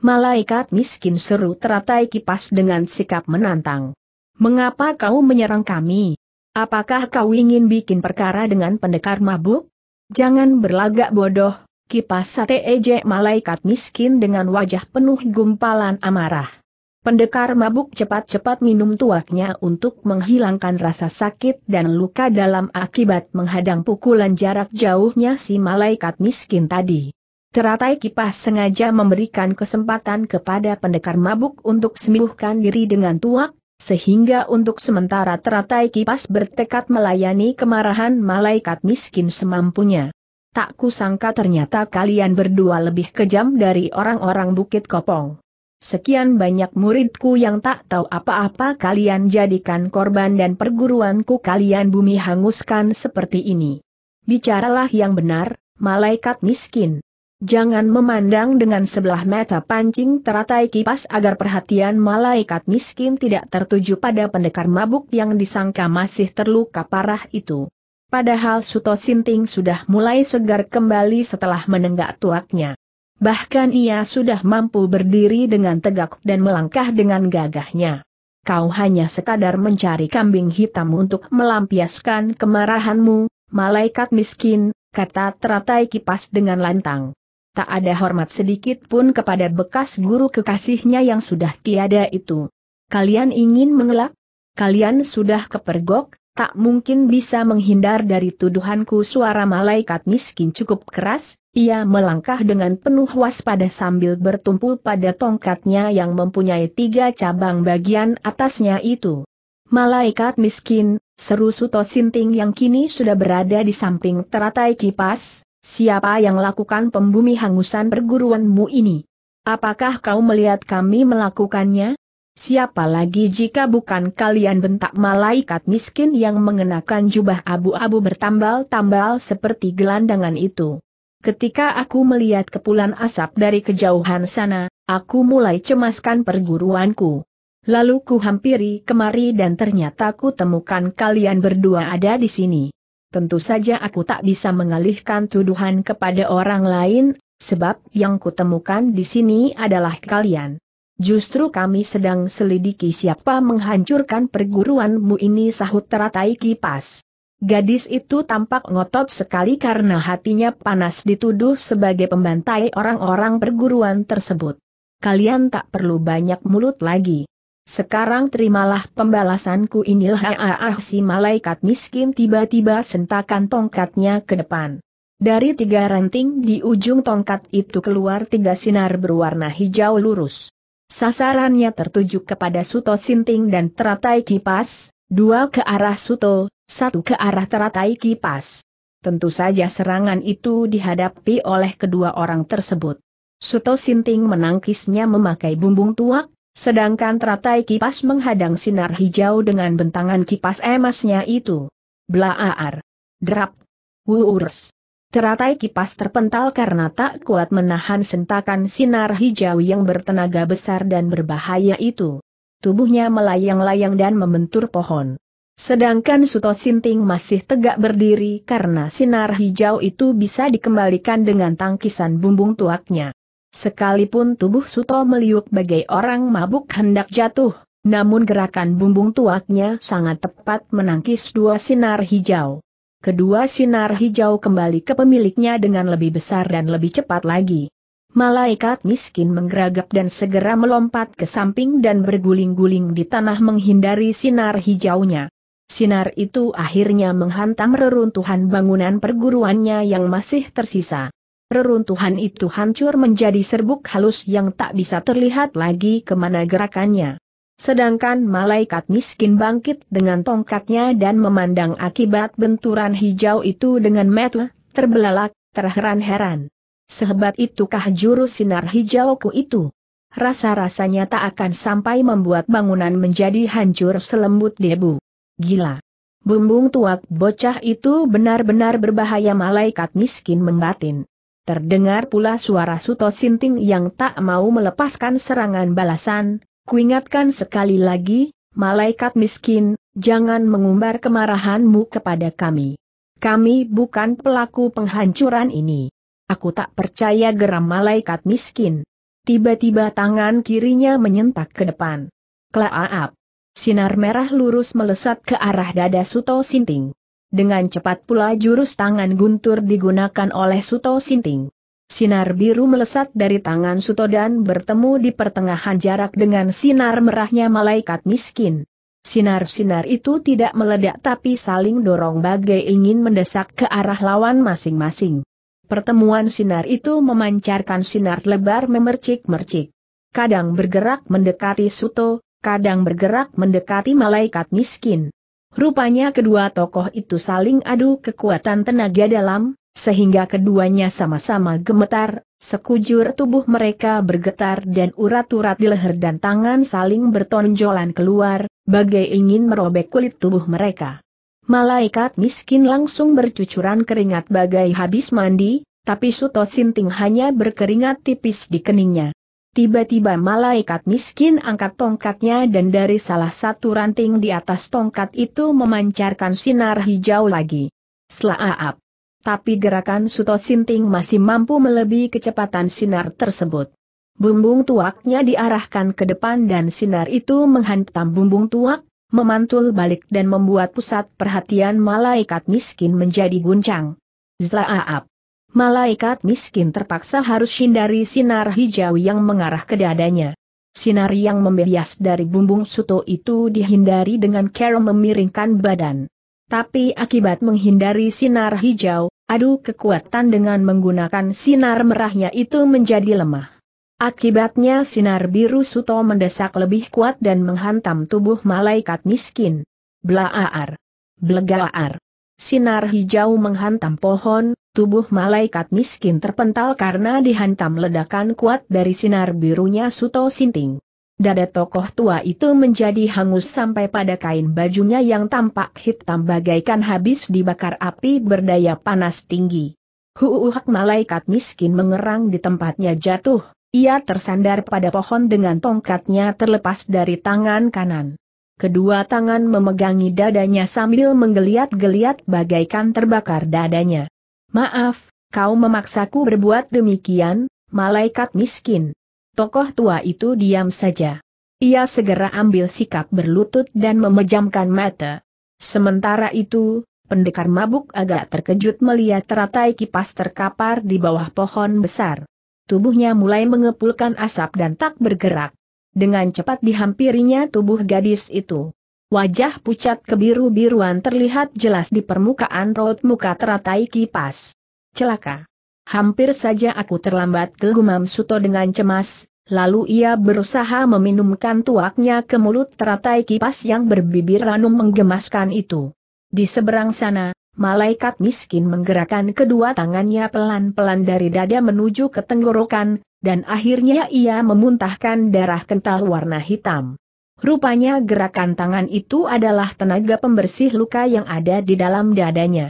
Malaikat miskin seru teratai kipas dengan sikap menantang. Mengapa kau menyerang kami? Apakah kau ingin bikin perkara dengan pendekar mabuk? Jangan berlagak bodoh, kipas sate ejek malaikat miskin dengan wajah penuh gumpalan amarah. Pendekar mabuk cepat-cepat minum tuaknya untuk menghilangkan rasa sakit dan luka dalam akibat menghadang pukulan jarak jauhnya si malaikat miskin tadi. Teratai kipas sengaja memberikan kesempatan kepada pendekar mabuk untuk sembuhkan diri dengan tuak, sehingga untuk sementara teratai kipas bertekad melayani kemarahan malaikat miskin semampunya. Tak kusangka ternyata kalian berdua lebih kejam dari orang-orang Bukit Kopong. Sekian banyak muridku yang tak tahu apa-apa kalian jadikan korban dan perguruanku kalian bumi hanguskan seperti ini. Bicaralah yang benar, malaikat miskin. Jangan memandang dengan sebelah mata pancing teratai kipas agar perhatian malaikat miskin tidak tertuju pada pendekar mabuk yang disangka masih terluka parah itu. Padahal Suto Sinting sudah mulai segar kembali setelah menenggak tuaknya. Bahkan ia sudah mampu berdiri dengan tegak dan melangkah dengan gagahnya. Kau hanya sekadar mencari kambing hitam untuk melampiaskan kemarahanmu, malaikat miskin, kata teratai kipas dengan lantang tak ada hormat sedikit pun kepada bekas guru kekasihnya yang sudah tiada itu. Kalian ingin mengelak? Kalian sudah kepergok, tak mungkin bisa menghindar dari tuduhanku suara malaikat miskin cukup keras, ia melangkah dengan penuh waspada sambil bertumpu pada tongkatnya yang mempunyai tiga cabang bagian atasnya itu. Malaikat miskin, seru Suto Sinting yang kini sudah berada di samping teratai kipas, Siapa yang lakukan pembumi hangusan perguruanmu ini? Apakah kau melihat kami melakukannya? Siapa lagi jika bukan kalian bentak malaikat miskin yang mengenakan jubah abu-abu bertambal-tambal seperti gelandangan itu? Ketika aku melihat kepulan asap dari kejauhan sana, aku mulai cemaskan perguruanku. Lalu ku hampiri kemari dan ternyata ku temukan kalian berdua ada di sini tentu saja aku tak bisa mengalihkan tuduhan kepada orang lain, sebab yang kutemukan di sini adalah kalian. Justru kami sedang selidiki siapa menghancurkan perguruanmu ini sahut teratai kipas. Gadis itu tampak ngotot sekali karena hatinya panas dituduh sebagai pembantai orang-orang perguruan tersebut. Kalian tak perlu banyak mulut lagi. Sekarang terimalah pembalasanku inilah ah, ah, ah si malaikat miskin tiba-tiba sentakan tongkatnya ke depan. Dari tiga ranting di ujung tongkat itu keluar tiga sinar berwarna hijau lurus. Sasarannya tertuju kepada Suto Sinting dan teratai kipas, dua ke arah Suto, satu ke arah teratai kipas. Tentu saja serangan itu dihadapi oleh kedua orang tersebut. Suto Sinting menangkisnya memakai bumbung tuak, Sedangkan teratai kipas menghadang sinar hijau dengan bentangan kipas emasnya itu. Blaar, Drap. wurs. Teratai kipas terpental karena tak kuat menahan sentakan sinar hijau yang bertenaga besar dan berbahaya itu. Tubuhnya melayang-layang dan membentur pohon. Sedangkan Suto Sinting masih tegak berdiri karena sinar hijau itu bisa dikembalikan dengan tangkisan bumbung tuaknya. Sekalipun tubuh Suto meliuk bagai orang mabuk hendak jatuh, namun gerakan bumbung tuaknya sangat tepat menangkis dua sinar hijau. Kedua sinar hijau kembali ke pemiliknya dengan lebih besar dan lebih cepat lagi. Malaikat miskin menggeragap dan segera melompat ke samping dan berguling-guling di tanah menghindari sinar hijaunya. Sinar itu akhirnya menghantam reruntuhan bangunan perguruannya yang masih tersisa. Reruntuhan itu hancur menjadi serbuk halus yang tak bisa terlihat lagi kemana gerakannya. Sedangkan malaikat miskin bangkit dengan tongkatnya dan memandang akibat benturan hijau itu dengan mata terbelalak, terheran-heran. Sehebat itukah jurus sinar hijauku itu? Rasa-rasanya tak akan sampai membuat bangunan menjadi hancur selembut debu. Gila. Bumbung tuak bocah itu benar-benar berbahaya malaikat miskin membatin. Terdengar pula suara Suto Sinting yang tak mau melepaskan serangan balasan, kuingatkan sekali lagi, malaikat miskin, jangan mengumbar kemarahanmu kepada kami. Kami bukan pelaku penghancuran ini. Aku tak percaya geram malaikat miskin. Tiba-tiba tangan kirinya menyentak ke depan. Klaaap. Sinar merah lurus melesat ke arah dada Suto Sinting. Dengan cepat pula jurus tangan guntur digunakan oleh Suto Sinting. Sinar biru melesat dari tangan Suto dan bertemu di pertengahan jarak dengan sinar merahnya malaikat miskin. Sinar-sinar itu tidak meledak tapi saling dorong bagai ingin mendesak ke arah lawan masing-masing. Pertemuan sinar itu memancarkan sinar lebar memercik-mercik. Kadang bergerak mendekati Suto, kadang bergerak mendekati malaikat miskin. Rupanya kedua tokoh itu saling adu kekuatan tenaga dalam, sehingga keduanya sama-sama gemetar, sekujur tubuh mereka bergetar dan urat-urat di leher dan tangan saling bertonjolan keluar, bagai ingin merobek kulit tubuh mereka. Malaikat miskin langsung bercucuran keringat bagai habis mandi, tapi Suto Sinting hanya berkeringat tipis di keningnya. Tiba-tiba malaikat miskin angkat tongkatnya dan dari salah satu ranting di atas tongkat itu memancarkan sinar hijau lagi. Selaap. Tapi gerakan Suto Sinting masih mampu melebihi kecepatan sinar tersebut. Bumbung tuaknya diarahkan ke depan dan sinar itu menghantam bumbung tuak, memantul balik dan membuat pusat perhatian malaikat miskin menjadi guncang. Zlaaap. Malaikat miskin terpaksa harus hindari sinar hijau yang mengarah ke dadanya. Sinar yang membias dari bumbung suto itu dihindari dengan cara memiringkan badan. Tapi akibat menghindari sinar hijau, adu kekuatan dengan menggunakan sinar merahnya itu menjadi lemah. Akibatnya sinar biru suto mendesak lebih kuat dan menghantam tubuh malaikat miskin. Blaaar. Blegaar. Sinar hijau menghantam pohon, Tubuh malaikat miskin terpental karena dihantam ledakan kuat dari sinar birunya Suto Sinting. Dada tokoh tua itu menjadi hangus sampai pada kain bajunya yang tampak hitam bagaikan habis dibakar api berdaya panas tinggi. Huuhak malaikat miskin mengerang di tempatnya jatuh, ia tersandar pada pohon dengan tongkatnya terlepas dari tangan kanan. Kedua tangan memegangi dadanya sambil menggeliat-geliat bagaikan terbakar dadanya. Maaf, kau memaksaku berbuat demikian, malaikat miskin. Tokoh tua itu diam saja. Ia segera ambil sikap berlutut dan memejamkan mata. Sementara itu, pendekar mabuk agak terkejut melihat teratai kipas terkapar di bawah pohon besar. Tubuhnya mulai mengepulkan asap dan tak bergerak. Dengan cepat dihampirinya tubuh gadis itu. Wajah pucat kebiru-biruan terlihat jelas di permukaan raut muka teratai kipas. Celaka. Hampir saja aku terlambat gumam Suto dengan cemas, lalu ia berusaha meminumkan tuaknya ke mulut teratai kipas yang berbibir ranum menggemaskan itu. Di seberang sana, malaikat miskin menggerakkan kedua tangannya pelan-pelan dari dada menuju ke tenggorokan, dan akhirnya ia memuntahkan darah kental warna hitam. Rupanya gerakan tangan itu adalah tenaga pembersih luka yang ada di dalam dadanya.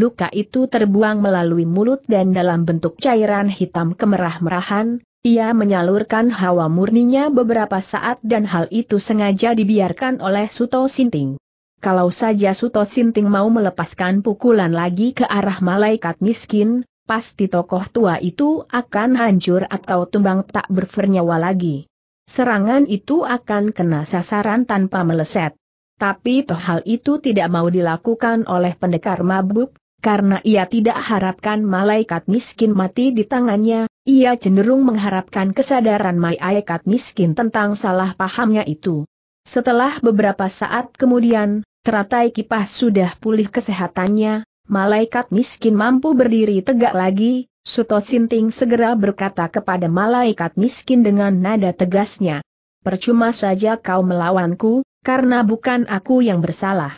Luka itu terbuang melalui mulut dan dalam bentuk cairan hitam kemerah-merahan, ia menyalurkan hawa murninya beberapa saat dan hal itu sengaja dibiarkan oleh Suto Sinting. Kalau saja Suto Sinting mau melepaskan pukulan lagi ke arah malaikat miskin, pasti tokoh tua itu akan hancur atau tumbang tak bernyawa lagi serangan itu akan kena sasaran tanpa meleset. Tapi toh hal itu tidak mau dilakukan oleh pendekar mabuk, karena ia tidak harapkan malaikat miskin mati di tangannya, ia cenderung mengharapkan kesadaran malaikat miskin tentang salah pahamnya itu. Setelah beberapa saat kemudian, teratai kipas sudah pulih kesehatannya, malaikat miskin mampu berdiri tegak lagi, Suto Sinting segera berkata kepada malaikat miskin dengan nada tegasnya. Percuma saja kau melawanku, karena bukan aku yang bersalah.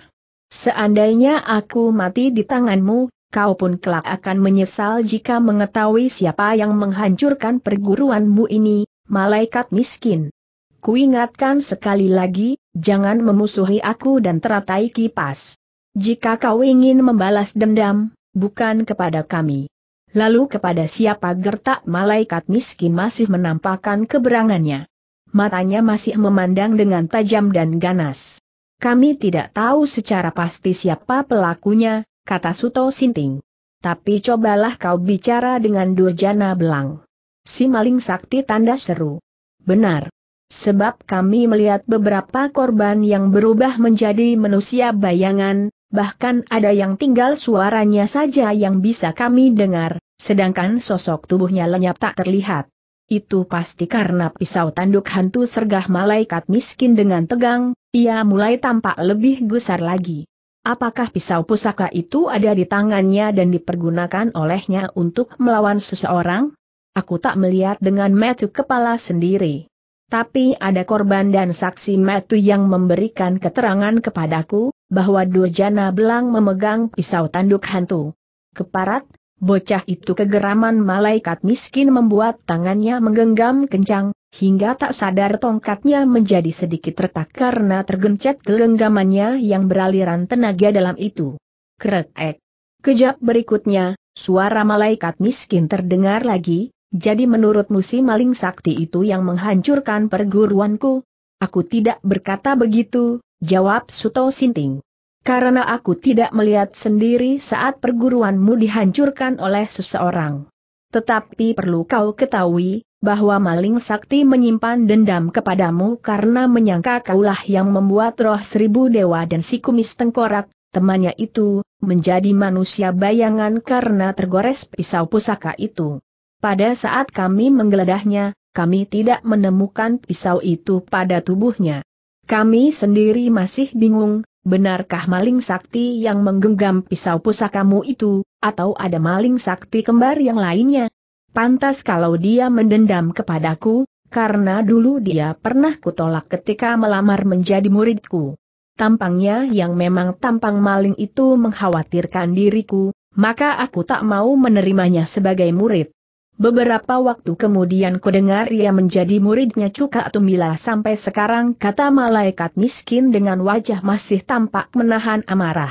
Seandainya aku mati di tanganmu, kau pun kelak akan menyesal jika mengetahui siapa yang menghancurkan perguruanmu ini, malaikat miskin. Kuingatkan sekali lagi, jangan memusuhi aku dan teratai kipas. Jika kau ingin membalas dendam, bukan kepada kami Lalu kepada siapa gertak malaikat miskin masih menampakkan keberangannya. Matanya masih memandang dengan tajam dan ganas. Kami tidak tahu secara pasti siapa pelakunya, kata Suto Sinting. Tapi cobalah kau bicara dengan Durjana Belang. Si maling sakti tanda seru. Benar. Sebab kami melihat beberapa korban yang berubah menjadi manusia bayangan, bahkan ada yang tinggal suaranya saja yang bisa kami dengar, sedangkan sosok tubuhnya lenyap tak terlihat. Itu pasti karena pisau tanduk hantu sergah malaikat miskin dengan tegang, ia mulai tampak lebih gusar lagi. Apakah pisau pusaka itu ada di tangannya dan dipergunakan olehnya untuk melawan seseorang? Aku tak melihat dengan metu kepala sendiri. Tapi ada korban dan saksi metu yang memberikan keterangan kepadaku, bahwa Durjana Belang memegang pisau tanduk hantu. Keparat, bocah itu kegeraman malaikat miskin membuat tangannya menggenggam kencang, hingga tak sadar tongkatnya menjadi sedikit retak karena tergencet genggamannya yang beraliran tenaga dalam itu. Krek. Kejap berikutnya, suara malaikat miskin terdengar lagi, jadi menurutmu si maling sakti itu yang menghancurkan perguruanku? Aku tidak berkata begitu, jawab Suto Sinting. Karena aku tidak melihat sendiri saat perguruanmu dihancurkan oleh seseorang. Tetapi perlu kau ketahui, bahwa maling sakti menyimpan dendam kepadamu karena menyangka kaulah yang membuat roh seribu dewa dan si kumis tengkorak, temannya itu, menjadi manusia bayangan karena tergores pisau pusaka itu. Pada saat kami menggeledahnya, kami tidak menemukan pisau itu pada tubuhnya. Kami sendiri masih bingung, benarkah maling sakti yang menggenggam pisau pusakamu itu, atau ada maling sakti kembar yang lainnya? Pantas kalau dia mendendam kepadaku, karena dulu dia pernah kutolak ketika melamar menjadi muridku. Tampangnya yang memang tampang maling itu mengkhawatirkan diriku, maka aku tak mau menerimanya sebagai murid. Beberapa waktu kemudian kudengar ia menjadi muridnya Cuka Tumbila sampai sekarang kata malaikat miskin dengan wajah masih tampak menahan amarah.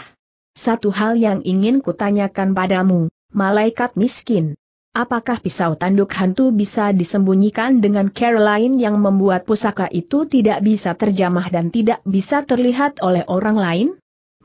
Satu hal yang ingin kutanyakan padamu, malaikat miskin. Apakah pisau tanduk hantu bisa disembunyikan dengan Caroline yang membuat pusaka itu tidak bisa terjamah dan tidak bisa terlihat oleh orang lain?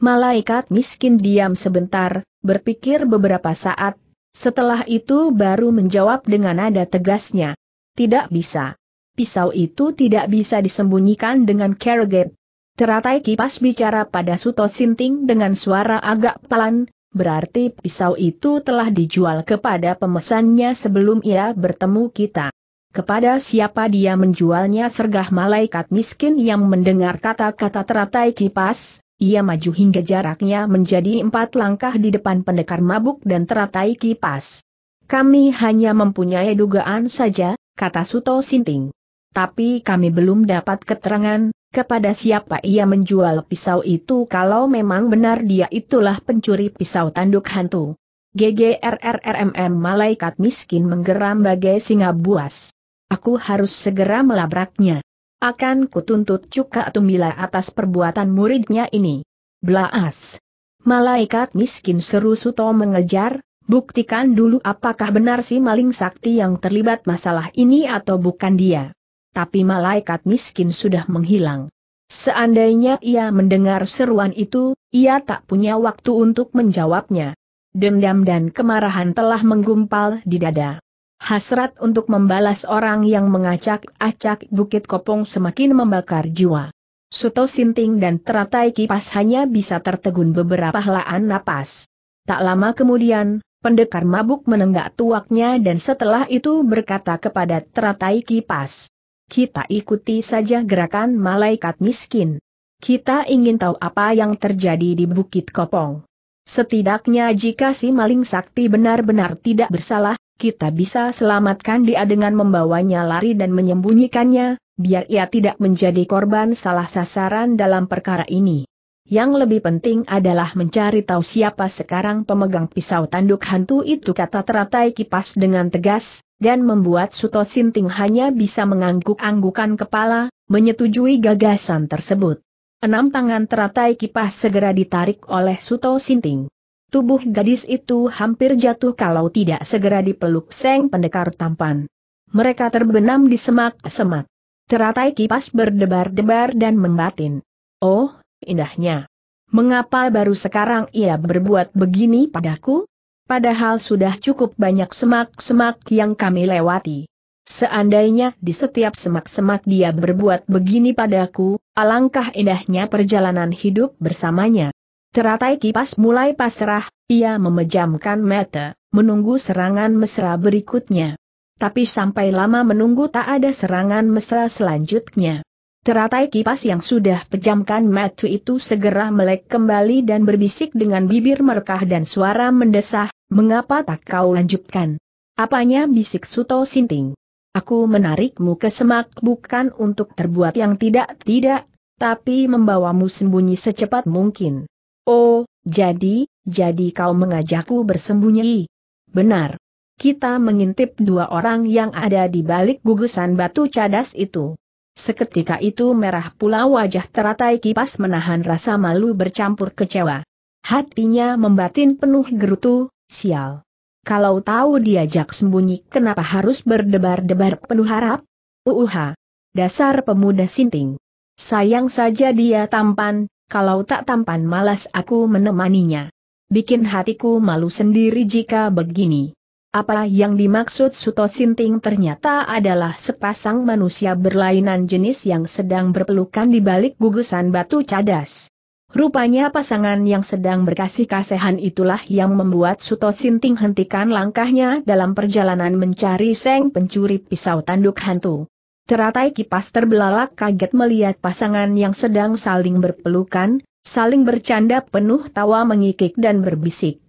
Malaikat miskin diam sebentar, berpikir beberapa saat, setelah itu baru menjawab dengan nada tegasnya. Tidak bisa. Pisau itu tidak bisa disembunyikan dengan kerget. Teratai kipas bicara pada Suto Sinting dengan suara agak pelan, berarti pisau itu telah dijual kepada pemesannya sebelum ia bertemu kita. Kepada siapa dia menjualnya sergah malaikat miskin yang mendengar kata-kata teratai kipas, ia maju hingga jaraknya menjadi empat langkah di depan pendekar mabuk dan teratai kipas. Kami hanya mempunyai dugaan saja, kata Suto Sinting. Tapi kami belum dapat keterangan, kepada siapa ia menjual pisau itu kalau memang benar dia itulah pencuri pisau tanduk hantu. GGRRRMM malaikat miskin menggeram bagai singa buas. Aku harus segera melabraknya. Akan kutuntut cuka tumila atas perbuatan muridnya ini. Blaas. Malaikat miskin seru Suto mengejar, buktikan dulu apakah benar si maling sakti yang terlibat masalah ini atau bukan dia. Tapi malaikat miskin sudah menghilang. Seandainya ia mendengar seruan itu, ia tak punya waktu untuk menjawabnya. Dendam dan kemarahan telah menggumpal di dada. Hasrat untuk membalas orang yang mengacak-acak Bukit Kopong semakin membakar jiwa. Suto Sinting dan teratai kipas hanya bisa tertegun beberapa helaan napas. Tak lama kemudian, pendekar mabuk menenggak tuaknya dan setelah itu berkata kepada teratai kipas. Kita ikuti saja gerakan malaikat miskin. Kita ingin tahu apa yang terjadi di Bukit Kopong. Setidaknya jika si maling sakti benar-benar tidak bersalah, kita bisa selamatkan dia dengan membawanya lari dan menyembunyikannya, biar ia tidak menjadi korban salah sasaran dalam perkara ini. Yang lebih penting adalah mencari tahu siapa sekarang pemegang pisau tanduk hantu itu kata teratai kipas dengan tegas, dan membuat Suto Sinting hanya bisa mengangguk-anggukan kepala, menyetujui gagasan tersebut. Enam tangan teratai kipas segera ditarik oleh Suto Sinting. Tubuh gadis itu hampir jatuh kalau tidak segera dipeluk Seng Pendekar tampan. Mereka terbenam di semak-semak. Teratai kipas berdebar-debar dan membatin. Oh, indahnya. Mengapa baru sekarang ia berbuat begini padaku? Padahal sudah cukup banyak semak-semak yang kami lewati. Seandainya di setiap semak-semak dia berbuat begini padaku, alangkah indahnya perjalanan hidup bersamanya. Teratai kipas mulai pasrah, ia memejamkan mata, menunggu serangan mesra berikutnya. Tapi sampai lama menunggu tak ada serangan mesra selanjutnya. Teratai kipas yang sudah pejamkan mata itu segera melek kembali dan berbisik dengan bibir merkah dan suara mendesah, mengapa tak kau lanjutkan? Apanya bisik Suto Sinting? Aku menarikmu ke semak bukan untuk terbuat yang tidak-tidak, tapi membawamu sembunyi secepat mungkin. Oh, jadi, jadi kau mengajakku bersembunyi. Benar. Kita mengintip dua orang yang ada di balik gugusan batu cadas itu. Seketika itu merah pula wajah teratai kipas menahan rasa malu bercampur kecewa. Hatinya membatin penuh gerutu, sial. Kalau tahu diajak sembunyi kenapa harus berdebar-debar penuh harap? Uuha. Dasar pemuda sinting. Sayang saja dia tampan, kalau tak tampan malas aku menemaninya. Bikin hatiku malu sendiri jika begini. Apa yang dimaksud Suto Sinting ternyata adalah sepasang manusia berlainan jenis yang sedang berpelukan di balik gugusan batu cadas. Rupanya pasangan yang sedang berkasih kasehan itulah yang membuat Suto Sinting hentikan langkahnya dalam perjalanan mencari seng pencuri pisau tanduk hantu. Teratai kipas terbelalak kaget melihat pasangan yang sedang saling berpelukan, saling bercanda penuh tawa mengikik dan berbisik.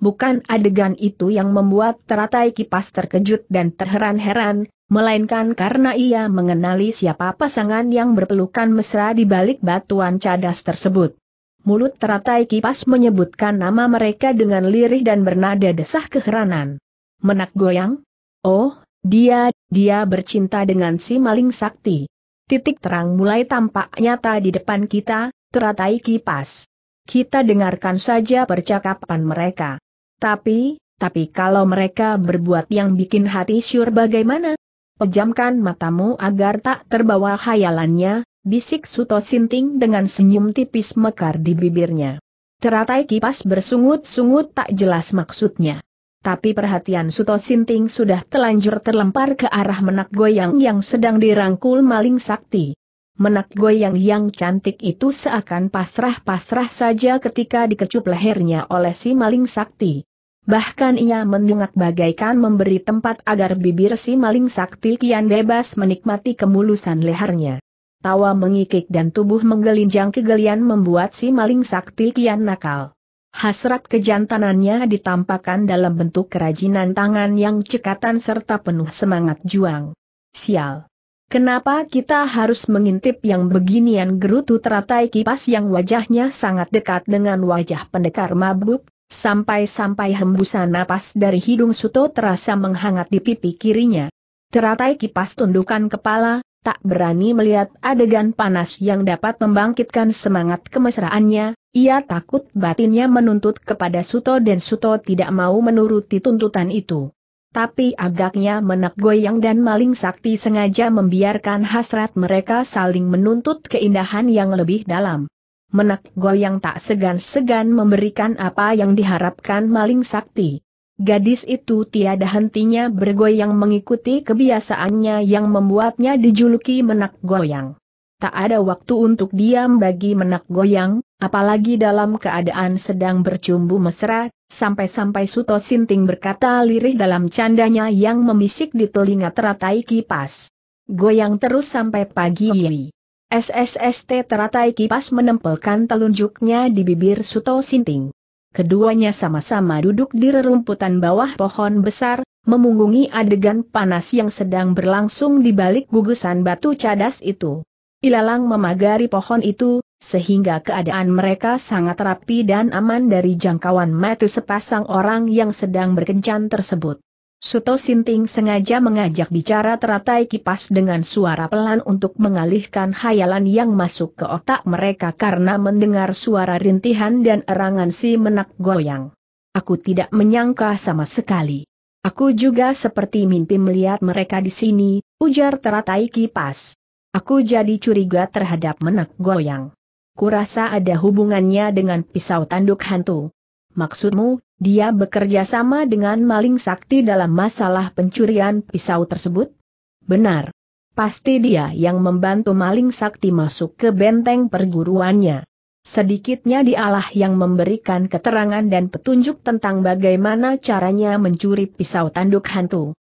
Bukan adegan itu yang membuat teratai kipas terkejut dan terheran-heran, melainkan karena ia mengenali siapa pasangan yang berpelukan mesra di balik batuan cadas tersebut. Mulut teratai kipas menyebutkan nama mereka dengan lirih dan bernada desah keheranan. Menak goyang? Oh, dia, dia bercinta dengan si maling sakti. Titik terang mulai tampak nyata di depan kita, teratai kipas. Kita dengarkan saja percakapan mereka. Tapi, tapi kalau mereka berbuat yang bikin hati syur bagaimana? Pejamkan matamu agar tak terbawa khayalannya, bisik Suto Sinting dengan senyum tipis mekar di bibirnya. Teratai kipas bersungut-sungut tak jelas maksudnya tapi perhatian Suto Sinting sudah telanjur terlempar ke arah menak goyang yang sedang dirangkul maling sakti. Menak goyang yang cantik itu seakan pasrah-pasrah saja ketika dikecup lehernya oleh si maling sakti. Bahkan ia mendungak bagaikan memberi tempat agar bibir si maling sakti kian bebas menikmati kemulusan lehernya. Tawa mengikik dan tubuh menggelinjang kegelian membuat si maling sakti kian nakal. Hasrat kejantanannya ditampakkan dalam bentuk kerajinan tangan yang cekatan serta penuh semangat juang. Sial. Kenapa kita harus mengintip yang beginian gerutu teratai kipas yang wajahnya sangat dekat dengan wajah pendekar mabuk, sampai-sampai hembusan napas dari hidung Suto terasa menghangat di pipi kirinya. Teratai kipas tundukan kepala, tak berani melihat adegan panas yang dapat membangkitkan semangat kemesraannya, ia takut batinnya menuntut kepada Suto dan Suto tidak mau menuruti tuntutan itu. Tapi agaknya menak goyang dan maling sakti sengaja membiarkan hasrat mereka saling menuntut keindahan yang lebih dalam. Menak goyang tak segan-segan memberikan apa yang diharapkan maling sakti. Gadis itu tiada hentinya bergoyang mengikuti kebiasaannya yang membuatnya dijuluki menak goyang tak ada waktu untuk diam bagi menak goyang, apalagi dalam keadaan sedang bercumbu mesra, sampai-sampai Suto Sinting berkata lirih dalam candanya yang memisik di telinga teratai kipas. Goyang terus sampai pagi ini. SSST teratai kipas menempelkan telunjuknya di bibir Suto Sinting. Keduanya sama-sama duduk di rerumputan bawah pohon besar, memunggungi adegan panas yang sedang berlangsung di balik gugusan batu cadas itu. Ilalang memagari pohon itu, sehingga keadaan mereka sangat rapi dan aman dari jangkauan mata sepasang orang yang sedang berkencan tersebut. Suto Sinting sengaja mengajak bicara teratai kipas dengan suara pelan untuk mengalihkan hayalan yang masuk ke otak mereka karena mendengar suara rintihan dan erangan si menak goyang. Aku tidak menyangka sama sekali. Aku juga seperti mimpi melihat mereka di sini, ujar teratai kipas. Aku jadi curiga terhadap menak goyang. Kurasa ada hubungannya dengan pisau tanduk hantu. Maksudmu, dia bekerja sama dengan maling sakti dalam masalah pencurian pisau tersebut? Benar. Pasti dia yang membantu maling sakti masuk ke benteng perguruannya. Sedikitnya dialah yang memberikan keterangan dan petunjuk tentang bagaimana caranya mencuri pisau tanduk hantu.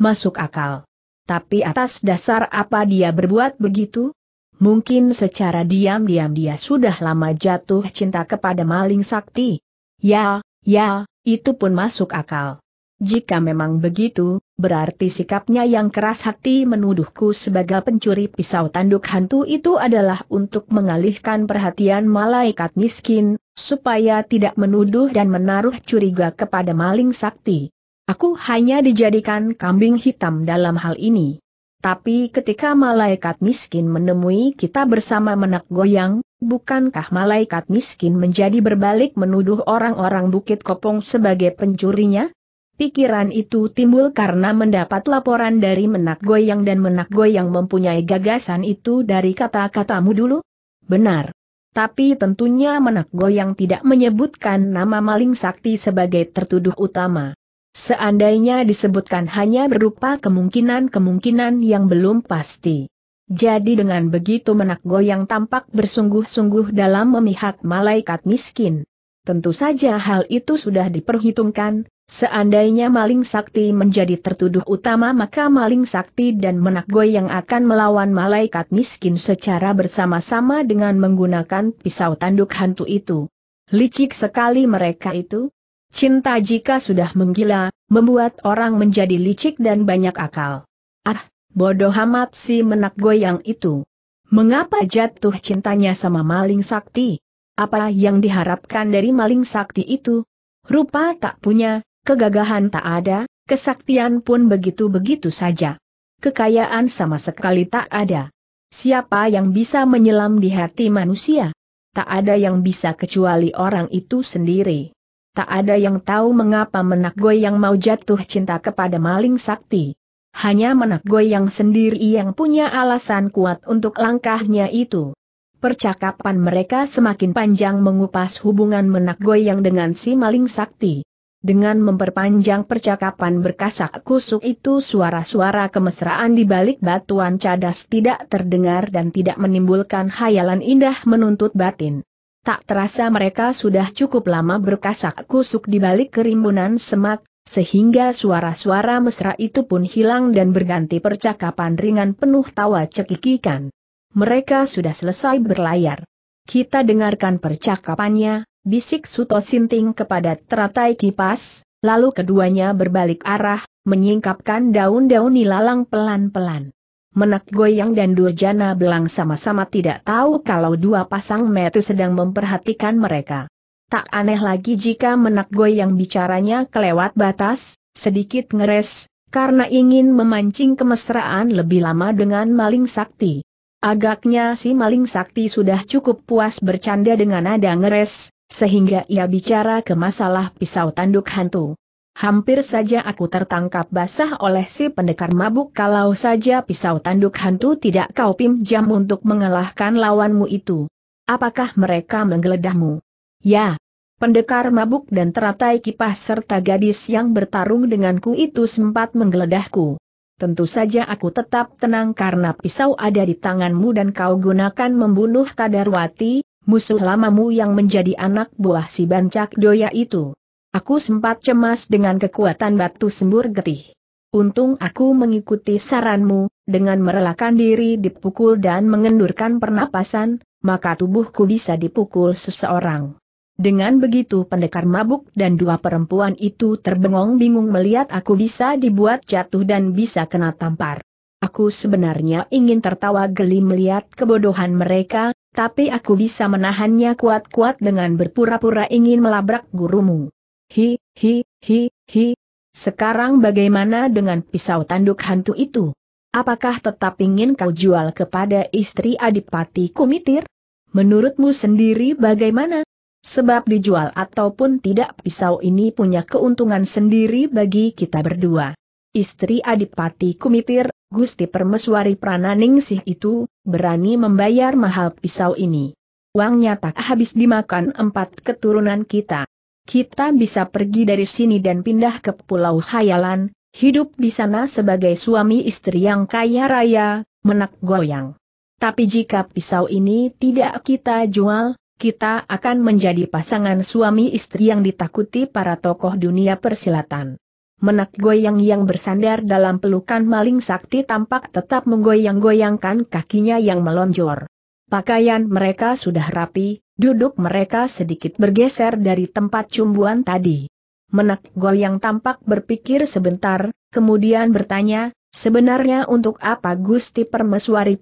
Masuk akal. Tapi atas dasar apa dia berbuat begitu? Mungkin secara diam-diam dia sudah lama jatuh cinta kepada maling sakti. Ya, ya, itu pun masuk akal. Jika memang begitu, berarti sikapnya yang keras hati menuduhku sebagai pencuri pisau tanduk hantu itu adalah untuk mengalihkan perhatian malaikat miskin, supaya tidak menuduh dan menaruh curiga kepada maling sakti. Aku hanya dijadikan kambing hitam dalam hal ini. Tapi ketika malaikat miskin menemui kita bersama menak goyang, bukankah malaikat miskin menjadi berbalik menuduh orang-orang Bukit Kopong sebagai pencurinya? Pikiran itu timbul karena mendapat laporan dari menak goyang dan menak goyang mempunyai gagasan itu dari kata-katamu dulu? Benar. Tapi tentunya menak goyang tidak menyebutkan nama maling sakti sebagai tertuduh utama. Seandainya disebutkan hanya berupa kemungkinan-kemungkinan yang belum pasti. Jadi dengan begitu menak goyang tampak bersungguh-sungguh dalam memihak malaikat miskin. Tentu saja hal itu sudah diperhitungkan, seandainya maling sakti menjadi tertuduh utama maka maling sakti dan menak goyang akan melawan malaikat miskin secara bersama-sama dengan menggunakan pisau tanduk hantu itu. Licik sekali mereka itu, Cinta jika sudah menggila, membuat orang menjadi licik dan banyak akal. Ah, bodoh amat si menak goyang itu. Mengapa jatuh cintanya sama maling sakti? Apa yang diharapkan dari maling sakti itu? Rupa tak punya, kegagahan tak ada, kesaktian pun begitu-begitu saja. Kekayaan sama sekali tak ada. Siapa yang bisa menyelam di hati manusia? Tak ada yang bisa kecuali orang itu sendiri. Tak ada yang tahu mengapa Menak Goyang mau jatuh cinta kepada maling sakti. Hanya Menak Goyang sendiri yang punya alasan kuat untuk langkahnya itu. Percakapan mereka semakin panjang mengupas hubungan Menak Goyang dengan si maling sakti. Dengan memperpanjang percakapan berkasak kusuk itu suara-suara kemesraan di balik batuan cadas tidak terdengar dan tidak menimbulkan khayalan indah menuntut batin. Tak terasa mereka sudah cukup lama berkasak kusuk di balik kerimbunan semak, sehingga suara-suara mesra itu pun hilang dan berganti percakapan ringan penuh tawa cekikikan. Mereka sudah selesai berlayar. Kita dengarkan percakapannya, bisik Suto Sinting kepada teratai kipas, lalu keduanya berbalik arah, menyingkapkan daun-daun nilalang pelan-pelan. Menak Goyang dan Durjana Belang sama-sama tidak tahu kalau dua pasang metu sedang memperhatikan mereka. Tak aneh lagi jika Menak Goyang bicaranya kelewat batas, sedikit ngeres, karena ingin memancing kemesraan lebih lama dengan maling sakti. Agaknya si maling sakti sudah cukup puas bercanda dengan nada ngeres, sehingga ia bicara ke masalah pisau tanduk hantu. Hampir saja aku tertangkap basah oleh si pendekar mabuk kalau saja pisau tanduk hantu tidak kau pinjam untuk mengalahkan lawanmu itu. Apakah mereka menggeledahmu? Ya. Pendekar mabuk dan teratai kipas serta gadis yang bertarung denganku itu sempat menggeledahku. Tentu saja aku tetap tenang karena pisau ada di tanganmu dan kau gunakan membunuh Kadarwati, musuh lamamu yang menjadi anak buah si bancak doya itu. Aku sempat cemas dengan kekuatan batu sembur getih. Untung aku mengikuti saranmu, dengan merelakan diri dipukul dan mengendurkan pernapasan, maka tubuhku bisa dipukul seseorang. Dengan begitu pendekar mabuk dan dua perempuan itu terbengong-bingung melihat aku bisa dibuat jatuh dan bisa kena tampar. Aku sebenarnya ingin tertawa geli melihat kebodohan mereka, tapi aku bisa menahannya kuat-kuat dengan berpura-pura ingin melabrak gurumu. Hi, hi, hi, hi. Sekarang bagaimana dengan pisau tanduk hantu itu? Apakah tetap ingin kau jual kepada istri Adipati Kumitir? Menurutmu sendiri bagaimana? Sebab dijual ataupun tidak pisau ini punya keuntungan sendiri bagi kita berdua. Istri Adipati Kumitir, Gusti Permeswari Prananingsih itu, berani membayar mahal pisau ini. Uangnya tak habis dimakan empat keturunan kita kita bisa pergi dari sini dan pindah ke Pulau Hayalan, hidup di sana sebagai suami istri yang kaya raya, menak goyang. Tapi jika pisau ini tidak kita jual, kita akan menjadi pasangan suami istri yang ditakuti para tokoh dunia persilatan. Menak goyang yang bersandar dalam pelukan maling sakti tampak tetap menggoyang-goyangkan kakinya yang melonjor. Pakaian mereka sudah rapi, Duduk mereka sedikit bergeser dari tempat cumbuan tadi. Menak goyang tampak berpikir sebentar, kemudian bertanya, sebenarnya untuk apa Gusti Permeswari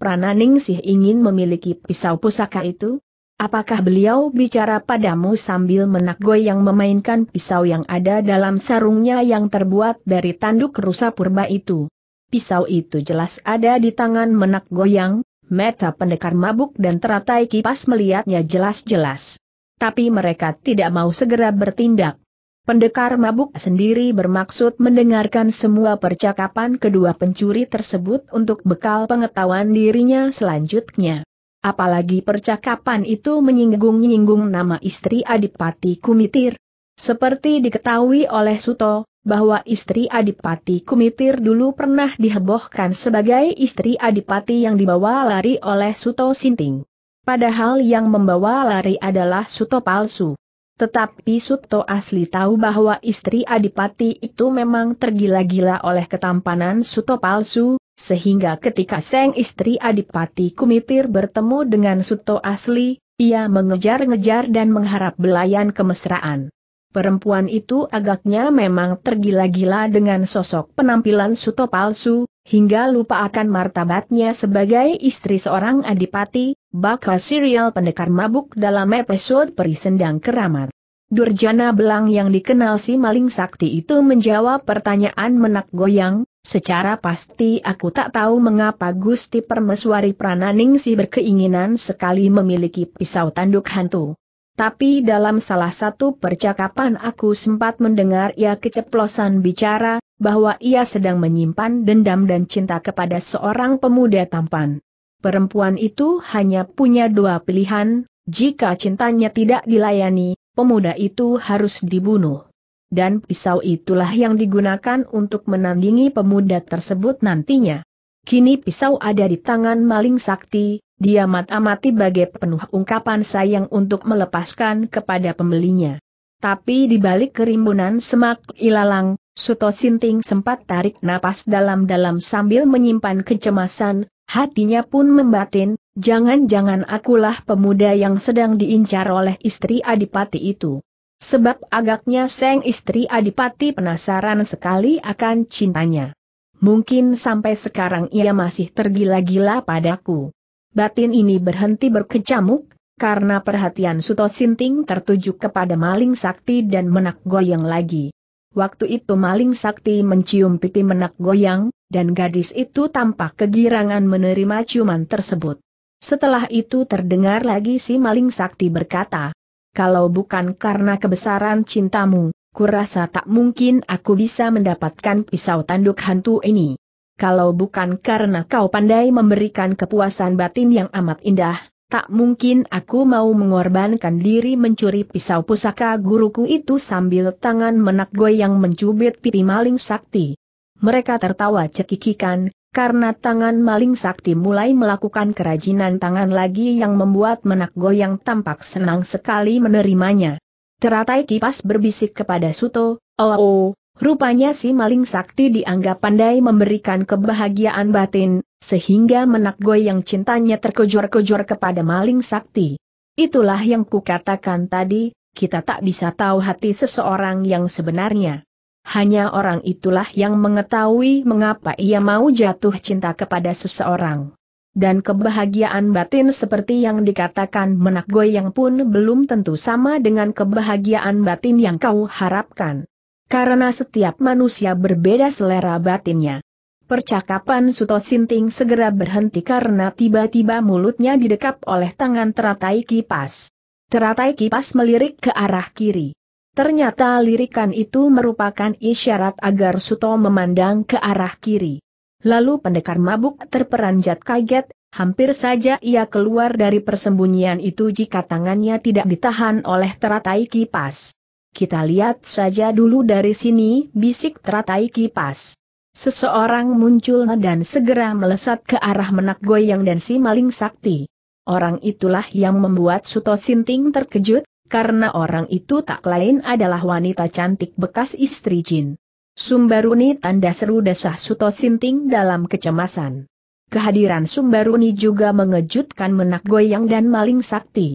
sih ingin memiliki pisau pusaka itu? Apakah beliau bicara padamu sambil menak goyang memainkan pisau yang ada dalam sarungnya yang terbuat dari tanduk rusa purba itu? Pisau itu jelas ada di tangan menak goyang, Meta pendekar mabuk dan teratai kipas melihatnya jelas-jelas. Tapi mereka tidak mau segera bertindak. Pendekar mabuk sendiri bermaksud mendengarkan semua percakapan kedua pencuri tersebut untuk bekal pengetahuan dirinya selanjutnya. Apalagi percakapan itu menyinggung-nyinggung nama istri Adipati Kumitir. Seperti diketahui oleh Suto, bahwa istri Adipati Kumitir dulu pernah dihebohkan sebagai istri Adipati yang dibawa lari oleh Suto Sinting. Padahal yang membawa lari adalah Suto palsu. Tetapi Suto asli tahu bahwa istri Adipati itu memang tergila-gila oleh ketampanan Suto palsu, sehingga ketika Seng istri Adipati Kumitir bertemu dengan Suto asli, ia mengejar-ngejar dan mengharap belayan kemesraan. Perempuan itu agaknya memang tergila-gila dengan sosok penampilan Suto palsu, hingga lupa akan martabatnya sebagai istri seorang adipati, bakal serial pendekar mabuk dalam episode Perisendang Keramat. Durjana Belang yang dikenal si maling sakti itu menjawab pertanyaan menak goyang, secara pasti aku tak tahu mengapa Gusti Permeswari Prananing si berkeinginan sekali memiliki pisau tanduk hantu. Tapi dalam salah satu percakapan aku sempat mendengar ia keceplosan bicara, bahwa ia sedang menyimpan dendam dan cinta kepada seorang pemuda tampan. Perempuan itu hanya punya dua pilihan, jika cintanya tidak dilayani, pemuda itu harus dibunuh. Dan pisau itulah yang digunakan untuk menandingi pemuda tersebut nantinya. Kini pisau ada di tangan maling sakti, dia mat-amati bagai penuh ungkapan sayang untuk melepaskan kepada pembelinya. Tapi di balik kerimbunan semak ilalang, Suto Sinting sempat tarik napas dalam-dalam sambil menyimpan kecemasan, hatinya pun membatin, jangan-jangan akulah pemuda yang sedang diincar oleh istri adipati itu. Sebab agaknya sang istri adipati penasaran sekali akan cintanya. Mungkin sampai sekarang ia masih tergila-gila padaku batin ini berhenti berkecamuk, karena perhatian Suto Sinting tertuju kepada maling sakti dan menak goyang lagi. Waktu itu maling sakti mencium pipi menak goyang, dan gadis itu tampak kegirangan menerima ciuman tersebut. Setelah itu terdengar lagi si maling sakti berkata, kalau bukan karena kebesaran cintamu, kurasa tak mungkin aku bisa mendapatkan pisau tanduk hantu ini kalau bukan karena kau pandai memberikan kepuasan batin yang amat indah, tak mungkin aku mau mengorbankan diri mencuri pisau pusaka guruku itu sambil tangan menak goyang mencubit pipi maling sakti. Mereka tertawa cekikikan, karena tangan maling sakti mulai melakukan kerajinan tangan lagi yang membuat menak goyang tampak senang sekali menerimanya. Teratai kipas berbisik kepada Suto, oh, oh, oh. Rupanya si maling sakti dianggap pandai memberikan kebahagiaan batin, sehingga menakgoy yang cintanya terkejur-kejur kepada maling sakti. Itulah yang kukatakan tadi, kita tak bisa tahu hati seseorang yang sebenarnya. Hanya orang itulah yang mengetahui mengapa ia mau jatuh cinta kepada seseorang. Dan kebahagiaan batin seperti yang dikatakan menak goyang pun belum tentu sama dengan kebahagiaan batin yang kau harapkan. Karena setiap manusia berbeda selera batinnya. Percakapan Suto Sinting segera berhenti karena tiba-tiba mulutnya didekap oleh tangan teratai kipas. Teratai kipas melirik ke arah kiri. Ternyata lirikan itu merupakan isyarat agar Suto memandang ke arah kiri. Lalu pendekar mabuk terperanjat kaget, hampir saja ia keluar dari persembunyian itu jika tangannya tidak ditahan oleh teratai kipas. Kita lihat saja dulu dari sini, bisik teratai kipas. Seseorang muncul dan segera melesat ke arah menak goyang dan si maling sakti. Orang itulah yang membuat Suto Sinting terkejut, karena orang itu tak lain adalah wanita cantik bekas istri Jin. Sumbaruni tanda seru desah Suto Sinting dalam kecemasan. Kehadiran Sumbaruni juga mengejutkan menak goyang dan maling sakti.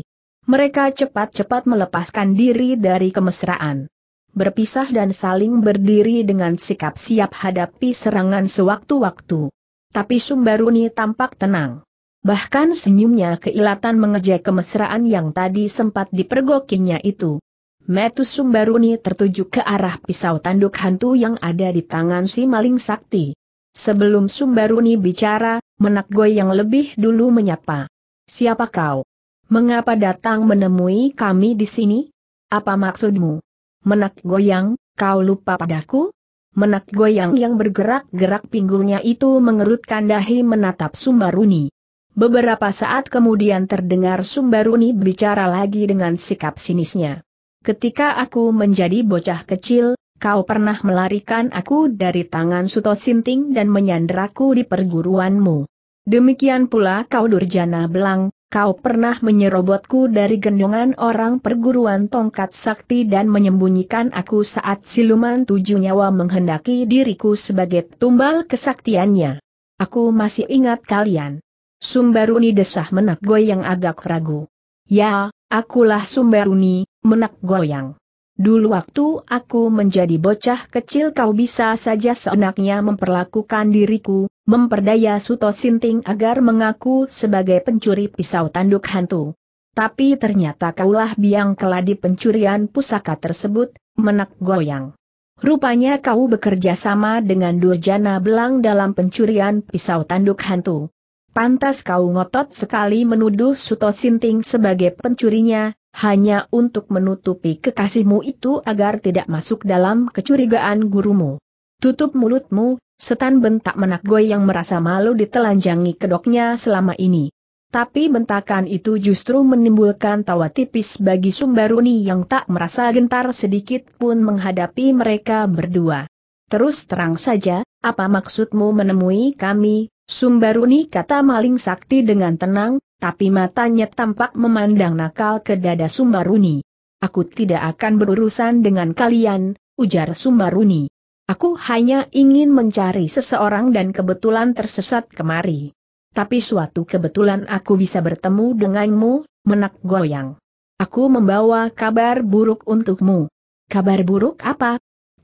Mereka cepat-cepat melepaskan diri dari kemesraan. Berpisah dan saling berdiri dengan sikap siap hadapi serangan sewaktu-waktu. Tapi Sumbaruni tampak tenang. Bahkan senyumnya keilatan mengejar kemesraan yang tadi sempat dipergokinya itu. Metu Sumbaruni tertuju ke arah pisau tanduk hantu yang ada di tangan si maling sakti. Sebelum Sumbaruni bicara, Menakgoi yang lebih dulu menyapa. Siapa kau? Mengapa datang menemui kami di sini? Apa maksudmu? Menak goyang, kau lupa padaku? Menak goyang yang bergerak-gerak pinggulnya itu mengerutkan dahi menatap Sumbaruni. Beberapa saat kemudian terdengar Sumbaruni bicara lagi dengan sikap sinisnya. Ketika aku menjadi bocah kecil, kau pernah melarikan aku dari tangan Suto Sinting dan menyandraku di perguruanmu. Demikian pula kau Durjana Belang, Kau pernah menyerobotku dari gendongan orang perguruan tongkat sakti dan menyembunyikan aku saat siluman tujuh nyawa menghendaki diriku sebagai tumbal kesaktiannya. Aku masih ingat kalian. Sumbaruni desah menak goyang agak ragu. Ya, akulah Sumbaruni, menak goyang. Dulu waktu aku menjadi bocah kecil kau bisa saja seenaknya memperlakukan diriku, memperdaya Suto Sinting agar mengaku sebagai pencuri pisau tanduk hantu. Tapi ternyata kaulah biang keladi pencurian pusaka tersebut, menak goyang. Rupanya kau bekerja sama dengan Durjana Belang dalam pencurian pisau tanduk hantu. Pantas kau ngotot sekali menuduh Suto Sinting sebagai pencurinya, hanya untuk menutupi kekasihmu itu agar tidak masuk dalam kecurigaan gurumu. Tutup mulutmu, setan bentak menak Goy yang merasa malu ditelanjangi kedoknya selama ini. Tapi bentakan itu justru menimbulkan tawa tipis bagi Sumbaruni yang tak merasa gentar sedikit pun menghadapi mereka berdua. Terus terang saja, apa maksudmu menemui kami, Sumbaruni kata maling sakti dengan tenang, tapi matanya tampak memandang nakal ke dada Sumbaruni. Aku tidak akan berurusan dengan kalian, ujar Sumbaruni. Aku hanya ingin mencari seseorang dan kebetulan tersesat kemari. Tapi suatu kebetulan aku bisa bertemu denganmu, menak goyang. Aku membawa kabar buruk untukmu. Kabar buruk apa?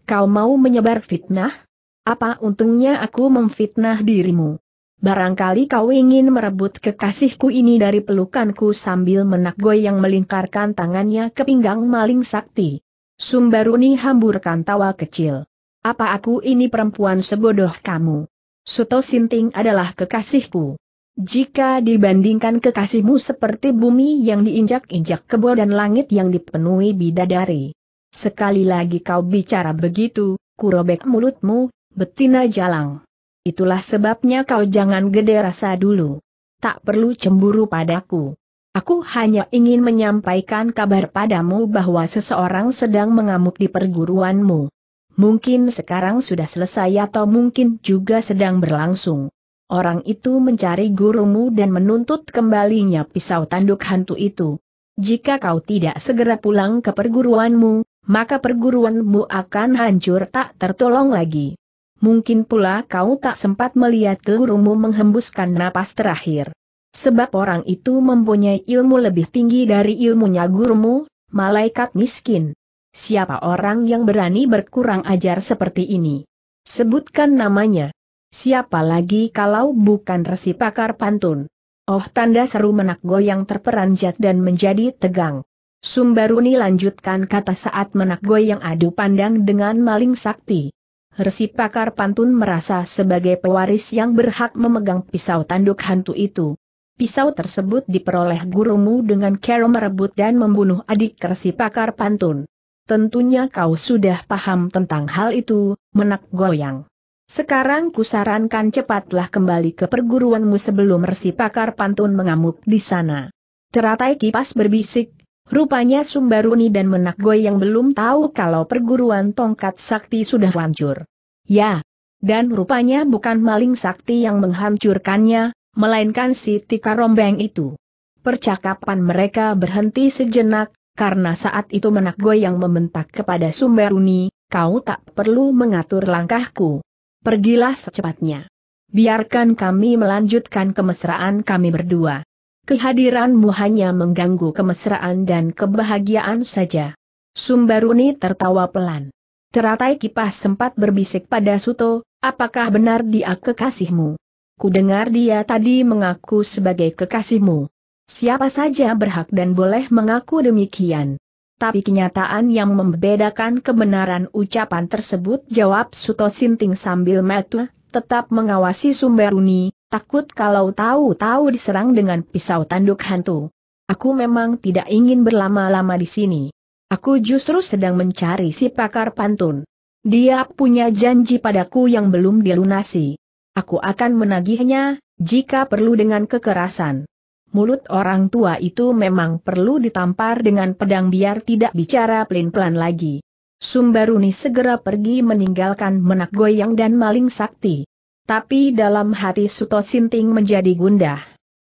Kau mau menyebar fitnah? Apa untungnya aku memfitnah dirimu? Barangkali kau ingin merebut kekasihku ini dari pelukanku sambil menakgoi yang melingkarkan tangannya ke pinggang maling sakti. Sumbaruni hamburkan tawa kecil. Apa aku ini perempuan sebodoh kamu? Suto Sinting adalah kekasihku. Jika dibandingkan kekasihmu seperti bumi yang diinjak-injak kebo dan langit yang dipenuhi bidadari. Sekali lagi kau bicara begitu, kurobek mulutmu, betina jalang. Itulah sebabnya kau jangan gede rasa dulu. Tak perlu cemburu padaku. Aku hanya ingin menyampaikan kabar padamu bahwa seseorang sedang mengamuk di perguruanmu. Mungkin sekarang sudah selesai atau mungkin juga sedang berlangsung. Orang itu mencari gurumu dan menuntut kembalinya pisau tanduk hantu itu. Jika kau tidak segera pulang ke perguruanmu, maka perguruanmu akan hancur tak tertolong lagi mungkin pula kau tak sempat melihat gurumu menghembuskan napas terakhir. Sebab orang itu mempunyai ilmu lebih tinggi dari ilmunya gurumu, malaikat miskin. Siapa orang yang berani berkurang ajar seperti ini? Sebutkan namanya. Siapa lagi kalau bukan resi pakar pantun? Oh tanda seru menak goyang terperanjat dan menjadi tegang. Sumbaruni lanjutkan kata saat menak goyang adu pandang dengan maling sakti. Resi pakar pantun merasa sebagai pewaris yang berhak memegang pisau tanduk hantu itu. Pisau tersebut diperoleh gurumu dengan cara merebut dan membunuh adik resi pakar pantun. Tentunya kau sudah paham tentang hal itu, menak goyang. Sekarang kusarankan cepatlah kembali ke perguruanmu sebelum resi pakar pantun mengamuk di sana. Teratai kipas berbisik, Rupanya Sumbaruni dan Menakgoi yang belum tahu kalau perguruan tongkat sakti sudah hancur. Ya, dan rupanya bukan maling sakti yang menghancurkannya, melainkan si Tika Rombeng itu. Percakapan mereka berhenti sejenak, karena saat itu Menakgoi yang membentak kepada Sumbaruni, kau tak perlu mengatur langkahku. Pergilah secepatnya. Biarkan kami melanjutkan kemesraan kami berdua. Kehadiranmu hanya mengganggu kemesraan dan kebahagiaan saja. Sumbaruni tertawa pelan. Teratai kipas sempat berbisik pada Suto, apakah benar dia kekasihmu? Kudengar dia tadi mengaku sebagai kekasihmu. Siapa saja berhak dan boleh mengaku demikian. Tapi kenyataan yang membedakan kebenaran ucapan tersebut jawab Suto Sinting sambil metu, tetap mengawasi Sumbaruni, Takut kalau tahu-tahu diserang dengan pisau tanduk hantu. Aku memang tidak ingin berlama-lama di sini. Aku justru sedang mencari si pakar pantun. Dia punya janji padaku yang belum dilunasi. Aku akan menagihnya, jika perlu dengan kekerasan. Mulut orang tua itu memang perlu ditampar dengan pedang biar tidak bicara pelin-pelan lagi. Sumbaruni segera pergi meninggalkan menak goyang dan maling sakti. Tapi dalam hati Suto Sinting menjadi gundah.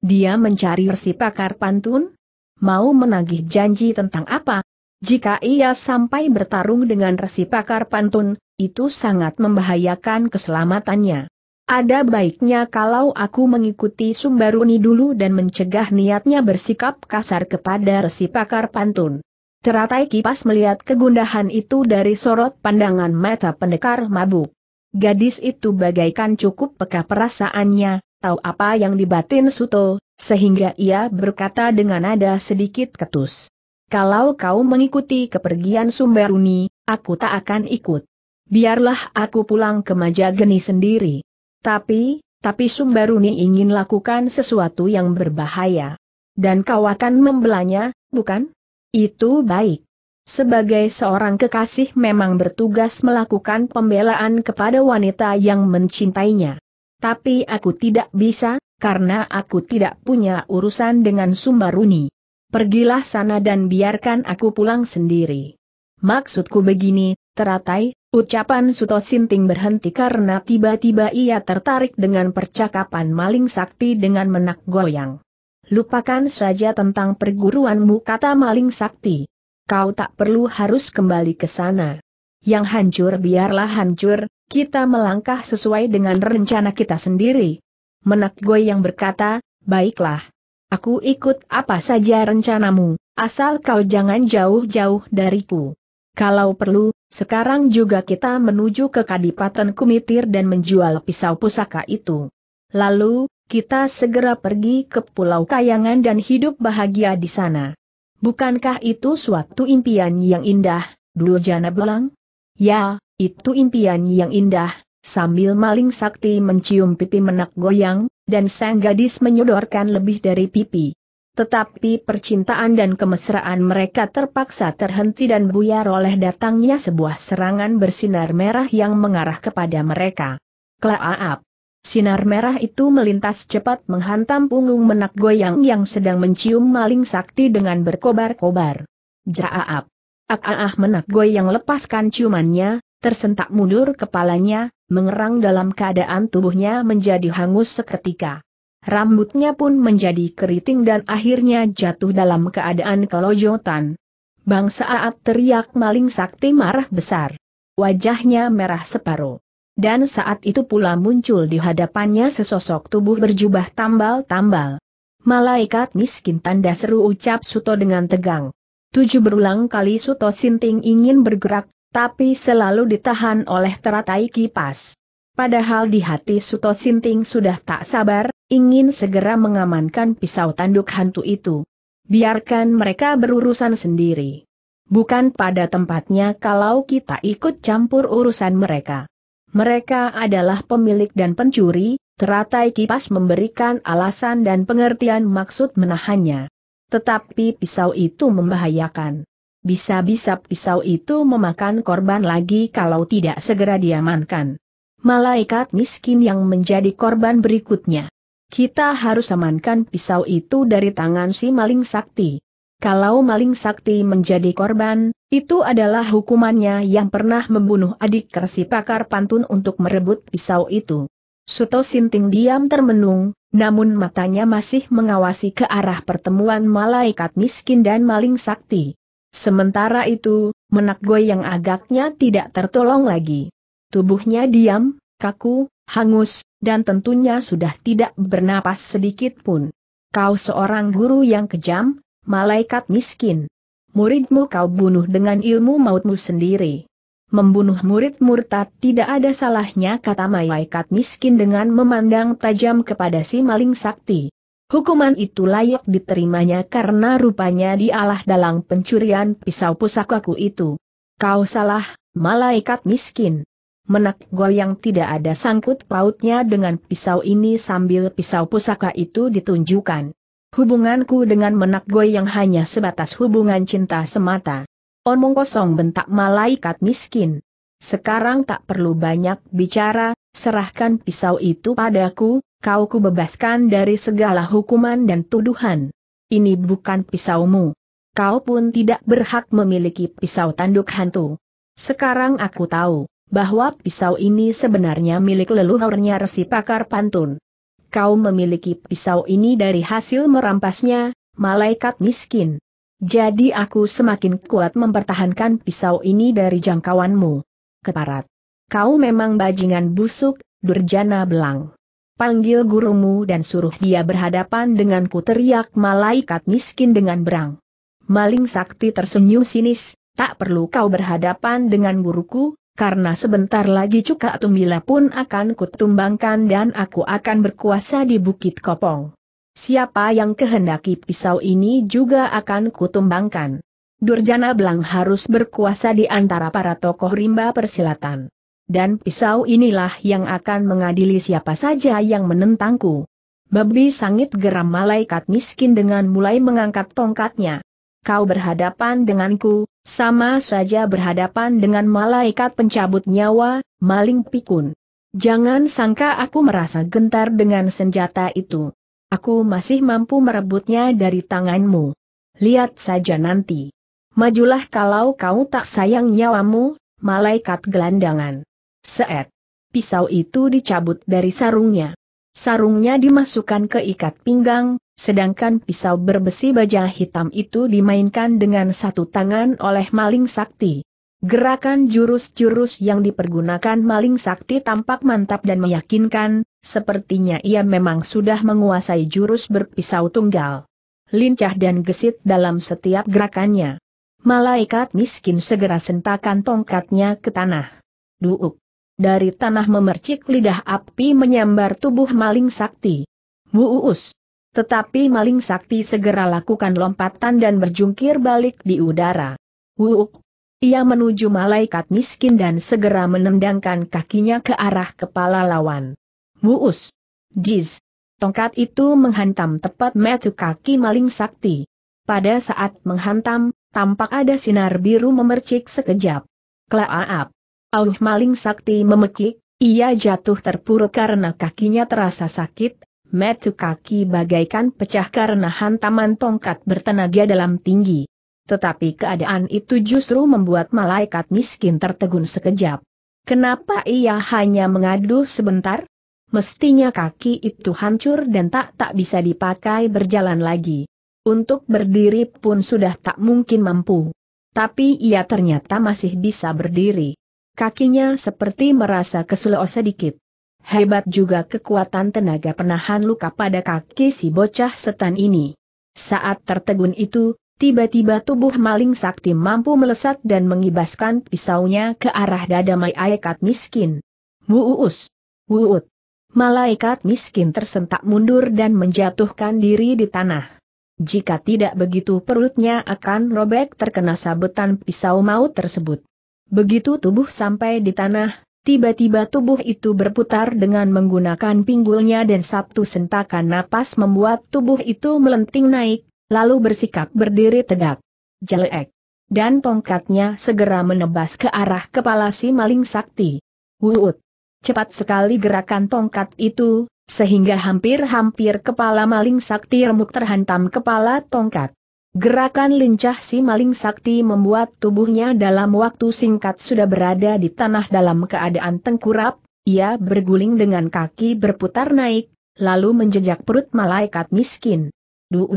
Dia mencari resi pakar pantun? Mau menagih janji tentang apa? Jika ia sampai bertarung dengan resi pakar pantun, itu sangat membahayakan keselamatannya. Ada baiknya kalau aku mengikuti Sumbaruni dulu dan mencegah niatnya bersikap kasar kepada resi pakar pantun. Teratai kipas melihat kegundahan itu dari sorot pandangan mata pendekar mabuk. Gadis itu bagaikan cukup peka perasaannya, tahu apa yang dibatin Suto, sehingga ia berkata dengan nada sedikit ketus. Kalau kau mengikuti kepergian Sumberuni, aku tak akan ikut. Biarlah aku pulang ke Majageni sendiri. Tapi, tapi Sumberuni ingin lakukan sesuatu yang berbahaya. Dan kau akan membelanya, bukan? Itu baik sebagai seorang kekasih memang bertugas melakukan pembelaan kepada wanita yang mencintainya. Tapi aku tidak bisa, karena aku tidak punya urusan dengan Sumbaruni. Pergilah sana dan biarkan aku pulang sendiri. Maksudku begini, teratai, ucapan Suto Sinting berhenti karena tiba-tiba ia tertarik dengan percakapan maling sakti dengan menak goyang. Lupakan saja tentang perguruanmu kata maling sakti kau tak perlu harus kembali ke sana. Yang hancur biarlah hancur, kita melangkah sesuai dengan rencana kita sendiri. Menak Goy yang berkata, baiklah. Aku ikut apa saja rencanamu, asal kau jangan jauh-jauh dariku. Kalau perlu, sekarang juga kita menuju ke Kadipaten Kumitir dan menjual pisau pusaka itu. Lalu, kita segera pergi ke Pulau Kayangan dan hidup bahagia di sana. Bukankah itu suatu impian yang indah, Duljana belang? Ya, itu impian yang indah, sambil maling sakti mencium pipi menak goyang, dan sang gadis menyodorkan lebih dari pipi. Tetapi percintaan dan kemesraan mereka terpaksa terhenti dan buyar oleh datangnya sebuah serangan bersinar merah yang mengarah kepada mereka. Klaaap! Sinar merah itu melintas cepat menghantam punggung menak goyang yang sedang mencium maling sakti dengan berkobar-kobar. Jaaap. Ah, ah menak goyang lepaskan ciumannya, tersentak mundur kepalanya, mengerang dalam keadaan tubuhnya menjadi hangus seketika. Rambutnya pun menjadi keriting dan akhirnya jatuh dalam keadaan kelojotan. Bang saat teriak maling sakti marah besar. Wajahnya merah separuh dan saat itu pula muncul di hadapannya sesosok tubuh berjubah tambal-tambal. Malaikat miskin tanda seru ucap Suto dengan tegang. Tujuh berulang kali Suto Sinting ingin bergerak, tapi selalu ditahan oleh teratai kipas. Padahal di hati Suto Sinting sudah tak sabar, ingin segera mengamankan pisau tanduk hantu itu. Biarkan mereka berurusan sendiri. Bukan pada tempatnya kalau kita ikut campur urusan mereka. Mereka adalah pemilik dan pencuri, teratai kipas memberikan alasan dan pengertian maksud menahannya. Tetapi pisau itu membahayakan. Bisa-bisa pisau itu memakan korban lagi kalau tidak segera diamankan. Malaikat miskin yang menjadi korban berikutnya. Kita harus amankan pisau itu dari tangan si maling sakti. Kalau maling sakti menjadi korban, itu adalah hukumannya yang pernah membunuh adik kersi pakar pantun untuk merebut pisau itu. Suto Sinting diam termenung, namun matanya masih mengawasi ke arah pertemuan malaikat miskin dan maling sakti. Sementara itu, menak goy yang agaknya tidak tertolong lagi. Tubuhnya diam, kaku, hangus, dan tentunya sudah tidak bernapas sedikit pun. Kau seorang guru yang kejam, malaikat miskin. Muridmu kau bunuh dengan ilmu mautmu sendiri. Membunuh murid murtad tidak ada salahnya kata malaikat miskin dengan memandang tajam kepada si maling sakti. Hukuman itu layak diterimanya karena rupanya dialah dalang pencurian pisau pusakaku itu. Kau salah, malaikat miskin. Menak goyang tidak ada sangkut pautnya dengan pisau ini sambil pisau pusaka itu ditunjukkan. Hubunganku dengan menak Goy yang hanya sebatas hubungan cinta semata. Omong kosong bentak malaikat miskin. Sekarang tak perlu banyak bicara, serahkan pisau itu padaku, kau ku bebaskan dari segala hukuman dan tuduhan. Ini bukan pisaumu. Kau pun tidak berhak memiliki pisau tanduk hantu. Sekarang aku tahu, bahwa pisau ini sebenarnya milik leluhurnya Resi Pakar Pantun kau memiliki pisau ini dari hasil merampasnya, malaikat miskin. Jadi aku semakin kuat mempertahankan pisau ini dari jangkauanmu. Keparat. Kau memang bajingan busuk, Durjana Belang. Panggil gurumu dan suruh dia berhadapan denganku teriak malaikat miskin dengan berang. Maling sakti tersenyum sinis, tak perlu kau berhadapan dengan guruku, karena sebentar lagi Cuka Tumbila pun akan kutumbangkan dan aku akan berkuasa di Bukit Kopong. Siapa yang kehendaki pisau ini juga akan kutumbangkan. Durjana Belang harus berkuasa di antara para tokoh rimba persilatan. Dan pisau inilah yang akan mengadili siapa saja yang menentangku. Babi sangit geram malaikat miskin dengan mulai mengangkat tongkatnya. Kau berhadapan denganku, sama saja berhadapan dengan malaikat pencabut nyawa, maling pikun. Jangan sangka aku merasa gentar dengan senjata itu. Aku masih mampu merebutnya dari tanganmu. Lihat saja nanti. Majulah kalau kau tak sayang nyawamu, malaikat gelandangan. Seet. Pisau itu dicabut dari sarungnya. Sarungnya dimasukkan ke ikat pinggang, sedangkan pisau berbesi baja hitam itu dimainkan dengan satu tangan oleh maling sakti. Gerakan jurus-jurus yang dipergunakan maling sakti tampak mantap dan meyakinkan, sepertinya ia memang sudah menguasai jurus berpisau tunggal. Lincah dan gesit dalam setiap gerakannya. Malaikat miskin segera sentakan tongkatnya ke tanah. Duuk. Dari tanah memercik lidah api menyambar tubuh maling sakti. Wuus. Tetapi maling sakti segera lakukan lompatan dan berjungkir balik di udara. Wuuk! Ia menuju malaikat miskin dan segera menendangkan kakinya ke arah kepala lawan. Wuus! Jiz! Tongkat itu menghantam tepat metu kaki maling sakti. Pada saat menghantam, tampak ada sinar biru memercik sekejap. Klaaap! Auh maling sakti memekik, ia jatuh terpuruk karena kakinya terasa sakit, Metu kaki bagaikan pecah karena hantaman tongkat bertenaga dalam tinggi. Tetapi keadaan itu justru membuat malaikat miskin tertegun sekejap. Kenapa ia hanya mengadu sebentar? Mestinya kaki itu hancur dan tak tak bisa dipakai berjalan lagi. Untuk berdiri pun sudah tak mungkin mampu. Tapi ia ternyata masih bisa berdiri. Kakinya seperti merasa kesulau sedikit. Hebat juga kekuatan tenaga penahan luka pada kaki si bocah setan ini. Saat tertegun itu, tiba-tiba tubuh maling sakti mampu melesat dan mengibaskan pisaunya ke arah dada malaikat miskin. Wuus, Wuut! Malaikat miskin tersentak mundur dan menjatuhkan diri di tanah. Jika tidak begitu perutnya akan robek terkena sabetan pisau maut tersebut. Begitu tubuh sampai di tanah, Tiba-tiba tubuh itu berputar dengan menggunakan pinggulnya dan satu sentakan napas membuat tubuh itu melenting naik, lalu bersikap berdiri tegak. Jelek. Dan tongkatnya segera menebas ke arah kepala si maling sakti. Wuut. Cepat sekali gerakan tongkat itu, sehingga hampir-hampir kepala maling sakti remuk terhantam kepala tongkat. Gerakan lincah si maling sakti membuat tubuhnya dalam waktu singkat sudah berada di tanah dalam keadaan tengkurap, ia berguling dengan kaki berputar naik, lalu menjejak perut malaikat miskin. Duh!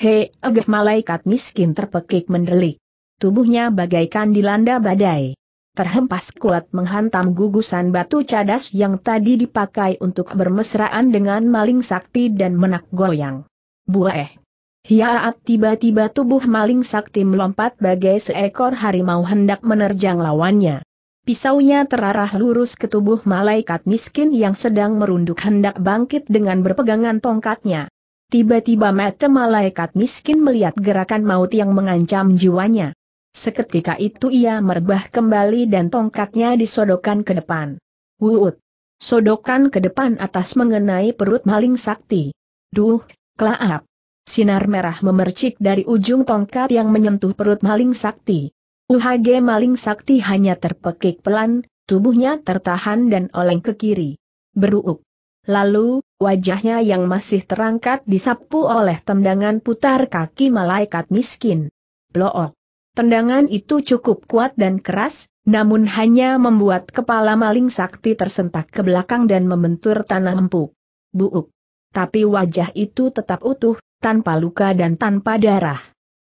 He, agak malaikat miskin terpekik mendelik. Tubuhnya bagaikan dilanda badai. Terhempas kuat menghantam gugusan batu cadas yang tadi dipakai untuk bermesraan dengan maling sakti dan menak goyang. Buah eh! Hiaat tiba-tiba tubuh maling sakti melompat bagai seekor harimau hendak menerjang lawannya. Pisaunya terarah lurus ke tubuh malaikat miskin yang sedang merunduk hendak bangkit dengan berpegangan tongkatnya. Tiba-tiba mata malaikat miskin melihat gerakan maut yang mengancam jiwanya. Seketika itu ia merebah kembali dan tongkatnya disodokkan ke depan. Wuut! Sodokan ke depan atas mengenai perut maling sakti. Duh, klaap! Sinar merah memercik dari ujung tongkat yang menyentuh perut maling sakti. UHG maling sakti hanya terpekik pelan, tubuhnya tertahan dan oleng ke kiri. Beruuk. Lalu, wajahnya yang masih terangkat disapu oleh tendangan putar kaki malaikat miskin. Blook. Tendangan itu cukup kuat dan keras, namun hanya membuat kepala maling sakti tersentak ke belakang dan membentur tanah empuk. Buuk. Tapi wajah itu tetap utuh, tanpa luka dan tanpa darah.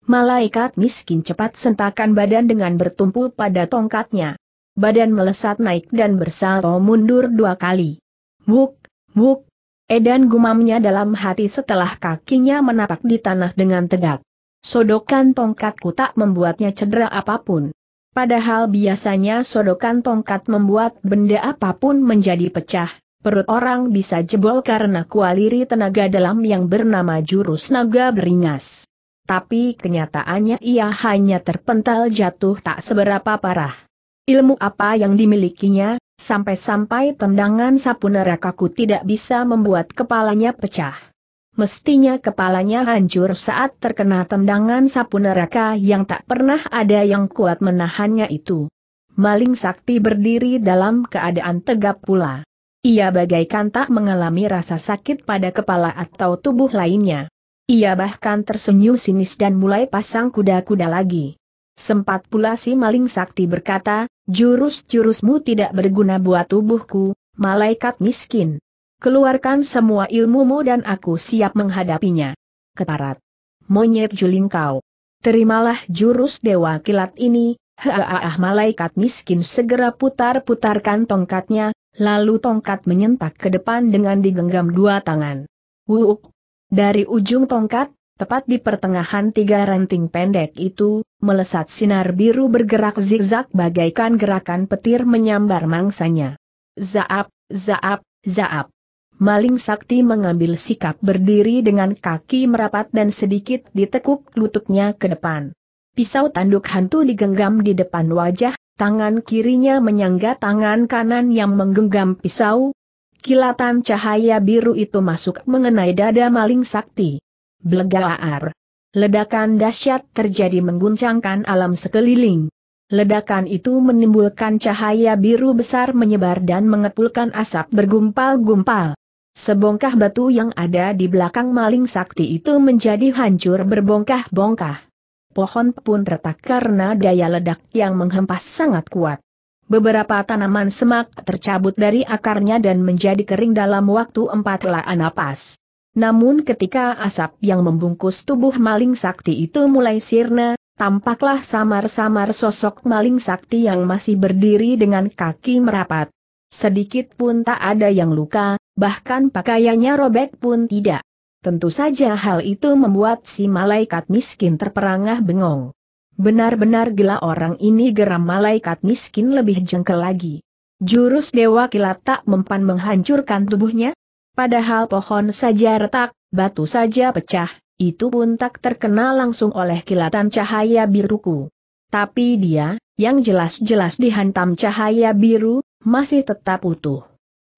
Malaikat miskin cepat sentakan badan dengan bertumpu pada tongkatnya. Badan melesat naik dan bersalto mundur dua kali. Buk, buk, edan gumamnya dalam hati setelah kakinya menapak di tanah dengan tegak. Sodokan tongkatku tak membuatnya cedera apapun. Padahal biasanya sodokan tongkat membuat benda apapun menjadi pecah, Perut orang bisa jebol karena kualiri tenaga dalam yang bernama jurus naga beringas. Tapi kenyataannya ia hanya terpental jatuh tak seberapa parah. Ilmu apa yang dimilikinya, sampai-sampai tendangan sapu neraka ku tidak bisa membuat kepalanya pecah. Mestinya kepalanya hancur saat terkena tendangan sapu neraka yang tak pernah ada yang kuat menahannya itu. Maling sakti berdiri dalam keadaan tegap pula. Ia bagaikan tak mengalami rasa sakit pada kepala atau tubuh lainnya. Ia bahkan tersenyum sinis dan mulai pasang kuda-kuda lagi. Sempat pula si maling sakti berkata, jurus-jurusmu tidak berguna buat tubuhku, malaikat miskin. Keluarkan semua ilmumu dan aku siap menghadapinya. Keparat. Monyet juling kau. Terimalah jurus dewa kilat ini, haaah malaikat miskin segera putar-putarkan tongkatnya, Lalu tongkat menyentak ke depan dengan digenggam dua tangan. Wuuk! Dari ujung tongkat, tepat di pertengahan tiga ranting pendek itu, melesat sinar biru bergerak zigzag bagaikan gerakan petir menyambar mangsanya. Zaap, zaap, zaap. Maling sakti mengambil sikap berdiri dengan kaki merapat dan sedikit ditekuk lututnya ke depan. Pisau tanduk hantu digenggam di depan wajah, Tangan kirinya menyangga tangan kanan yang menggenggam pisau. Kilatan cahaya biru itu masuk mengenai dada maling sakti. Blegaar. Ledakan dahsyat terjadi mengguncangkan alam sekeliling. Ledakan itu menimbulkan cahaya biru besar menyebar dan mengepulkan asap bergumpal-gumpal. Sebongkah batu yang ada di belakang maling sakti itu menjadi hancur berbongkah-bongkah pohon pun retak karena daya ledak yang menghempas sangat kuat. Beberapa tanaman semak tercabut dari akarnya dan menjadi kering dalam waktu empat laan napas. Namun ketika asap yang membungkus tubuh maling sakti itu mulai sirna, tampaklah samar-samar sosok maling sakti yang masih berdiri dengan kaki merapat. Sedikit pun tak ada yang luka, bahkan pakaiannya robek pun tidak. Tentu saja hal itu membuat si malaikat miskin terperangah bengong. Benar-benar gila orang ini geram malaikat miskin lebih jengkel lagi. Jurus Dewa Kilat tak mempan menghancurkan tubuhnya? Padahal pohon saja retak, batu saja pecah, itu pun tak terkena langsung oleh kilatan cahaya biruku. Tapi dia, yang jelas-jelas dihantam cahaya biru, masih tetap utuh.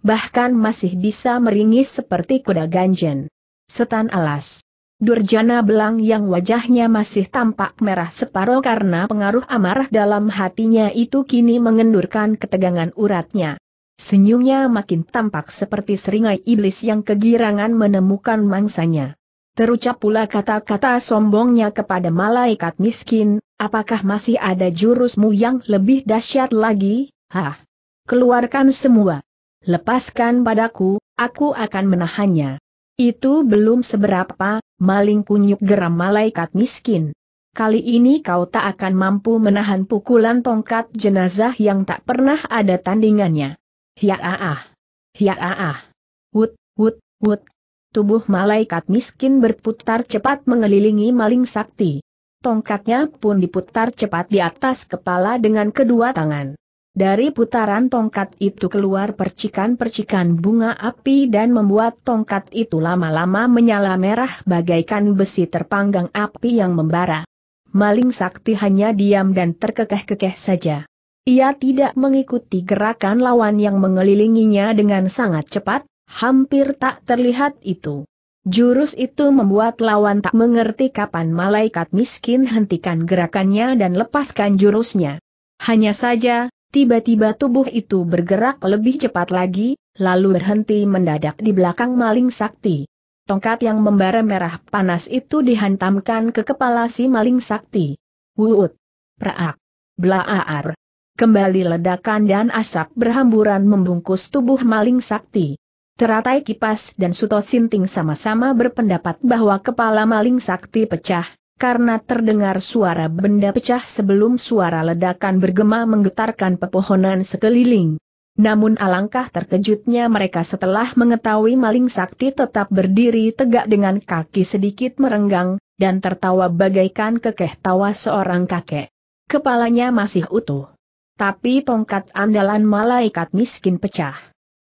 Bahkan masih bisa meringis seperti kuda ganjen. Setan alas. Durjana Belang yang wajahnya masih tampak merah separuh karena pengaruh amarah dalam hatinya itu kini mengendurkan ketegangan uratnya. Senyumnya makin tampak seperti seringai iblis yang kegirangan menemukan mangsanya. Terucap pula kata-kata sombongnya kepada malaikat miskin, apakah masih ada jurusmu yang lebih dahsyat lagi, hah? Keluarkan semua. Lepaskan padaku, aku akan menahannya. Itu belum seberapa, maling kunyuk geram malaikat miskin. Kali ini kau tak akan mampu menahan pukulan tongkat jenazah yang tak pernah ada tandingannya. Hiaaah! Ah Hiaaah! Ah. Wut, wut, wut. Tubuh malaikat miskin berputar cepat mengelilingi maling sakti. Tongkatnya pun diputar cepat di atas kepala dengan kedua tangan. Dari putaran tongkat itu keluar percikan-percikan bunga api dan membuat tongkat itu lama-lama menyala merah bagaikan besi terpanggang api yang membara. Maling sakti hanya diam dan terkekeh-kekeh saja. Ia tidak mengikuti gerakan lawan yang mengelilinginya dengan sangat cepat, hampir tak terlihat itu. Jurus itu membuat lawan tak mengerti kapan malaikat miskin hentikan gerakannya dan lepaskan jurusnya. Hanya saja, Tiba-tiba tubuh itu bergerak lebih cepat lagi, lalu berhenti mendadak di belakang maling sakti. Tongkat yang membara merah panas itu dihantamkan ke kepala si maling sakti. Wuut! Praak! Blaaar! Kembali ledakan dan asap berhamburan membungkus tubuh maling sakti. Teratai kipas dan Suto Sinting sama-sama berpendapat bahwa kepala maling sakti pecah, karena terdengar suara benda pecah sebelum suara ledakan bergema menggetarkan pepohonan sekeliling. Namun alangkah terkejutnya mereka setelah mengetahui maling sakti tetap berdiri tegak dengan kaki sedikit merenggang, dan tertawa bagaikan kekeh tawa seorang kakek. Kepalanya masih utuh. Tapi tongkat andalan malaikat miskin pecah.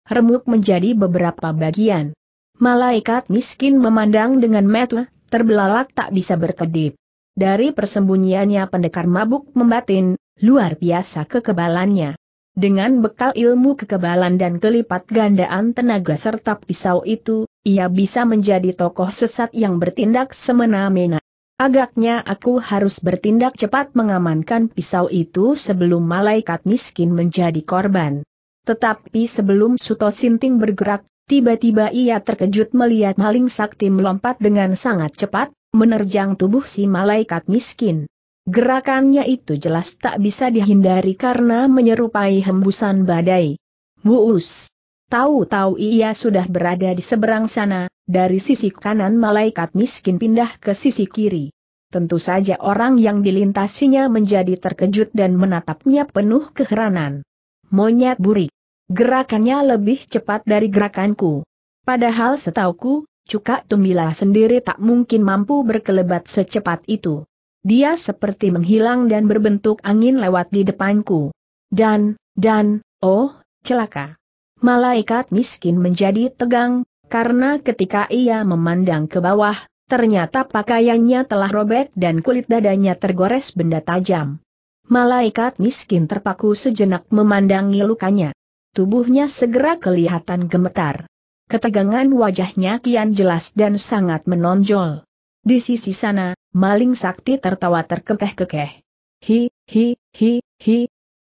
Remuk menjadi beberapa bagian. Malaikat miskin memandang dengan mata terbelalak tak bisa berkedip. Dari persembunyiannya pendekar mabuk membatin, luar biasa kekebalannya. Dengan bekal ilmu kekebalan dan kelipat gandaan tenaga serta pisau itu, ia bisa menjadi tokoh sesat yang bertindak semena-mena. Agaknya aku harus bertindak cepat mengamankan pisau itu sebelum malaikat miskin menjadi korban. Tetapi sebelum Suto Sinting bergerak, Tiba-tiba ia terkejut melihat maling sakti melompat dengan sangat cepat, menerjang tubuh si malaikat miskin. Gerakannya itu jelas tak bisa dihindari karena menyerupai hembusan badai. Buus! Tahu-tahu ia sudah berada di seberang sana, dari sisi kanan malaikat miskin pindah ke sisi kiri. Tentu saja orang yang dilintasinya menjadi terkejut dan menatapnya penuh keheranan. Monyet burik. Gerakannya lebih cepat dari gerakanku. Padahal setauku, Cuka tumila sendiri tak mungkin mampu berkelebat secepat itu. Dia seperti menghilang dan berbentuk angin lewat di depanku. Dan, dan, oh, celaka. Malaikat miskin menjadi tegang, karena ketika ia memandang ke bawah, ternyata pakaiannya telah robek dan kulit dadanya tergores benda tajam. Malaikat miskin terpaku sejenak memandangi lukanya tubuhnya segera kelihatan gemetar. Ketegangan wajahnya kian jelas dan sangat menonjol. Di sisi sana, maling sakti tertawa terkekeh-kekeh. Hi, hi, hi, hi.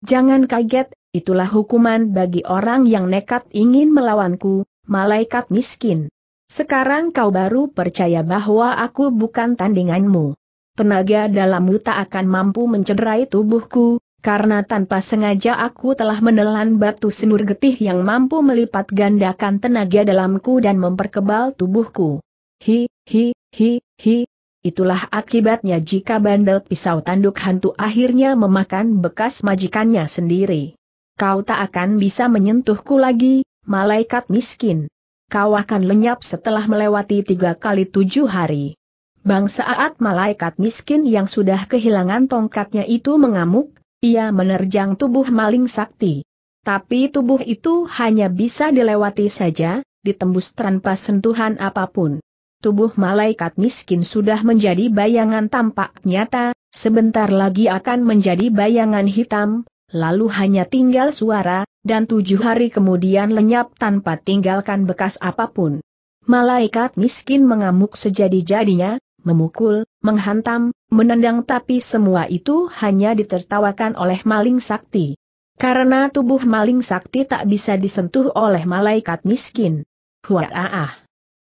Jangan kaget, itulah hukuman bagi orang yang nekat ingin melawanku, malaikat miskin. Sekarang kau baru percaya bahwa aku bukan tandinganmu. Penaga dalammu tak akan mampu mencederai tubuhku, karena tanpa sengaja aku telah menelan batu senur getih yang mampu melipat gandakan tenaga dalamku dan memperkebal tubuhku. Hi, hi, hi, hi. Itulah akibatnya jika bandel pisau tanduk hantu akhirnya memakan bekas majikannya sendiri. Kau tak akan bisa menyentuhku lagi, malaikat miskin. Kau akan lenyap setelah melewati tiga kali tujuh hari. Bang saat malaikat miskin yang sudah kehilangan tongkatnya itu mengamuk, ia menerjang tubuh maling sakti. Tapi tubuh itu hanya bisa dilewati saja, ditembus tanpa sentuhan apapun. Tubuh malaikat miskin sudah menjadi bayangan tampak nyata, sebentar lagi akan menjadi bayangan hitam, lalu hanya tinggal suara, dan tujuh hari kemudian lenyap tanpa tinggalkan bekas apapun. Malaikat miskin mengamuk sejadi-jadinya, memukul, menghantam, menendang tapi semua itu hanya ditertawakan oleh maling sakti. Karena tubuh maling sakti tak bisa disentuh oleh malaikat miskin. Huaah!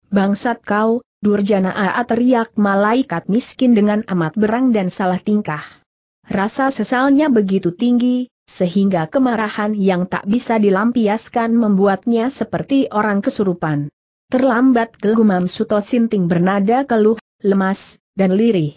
Bangsat kau, Durjana Aa teriak malaikat miskin dengan amat berang dan salah tingkah. Rasa sesalnya begitu tinggi, sehingga kemarahan yang tak bisa dilampiaskan membuatnya seperti orang kesurupan. Terlambat gelgumam Suto Sinting bernada keluh, lemas, dan lirih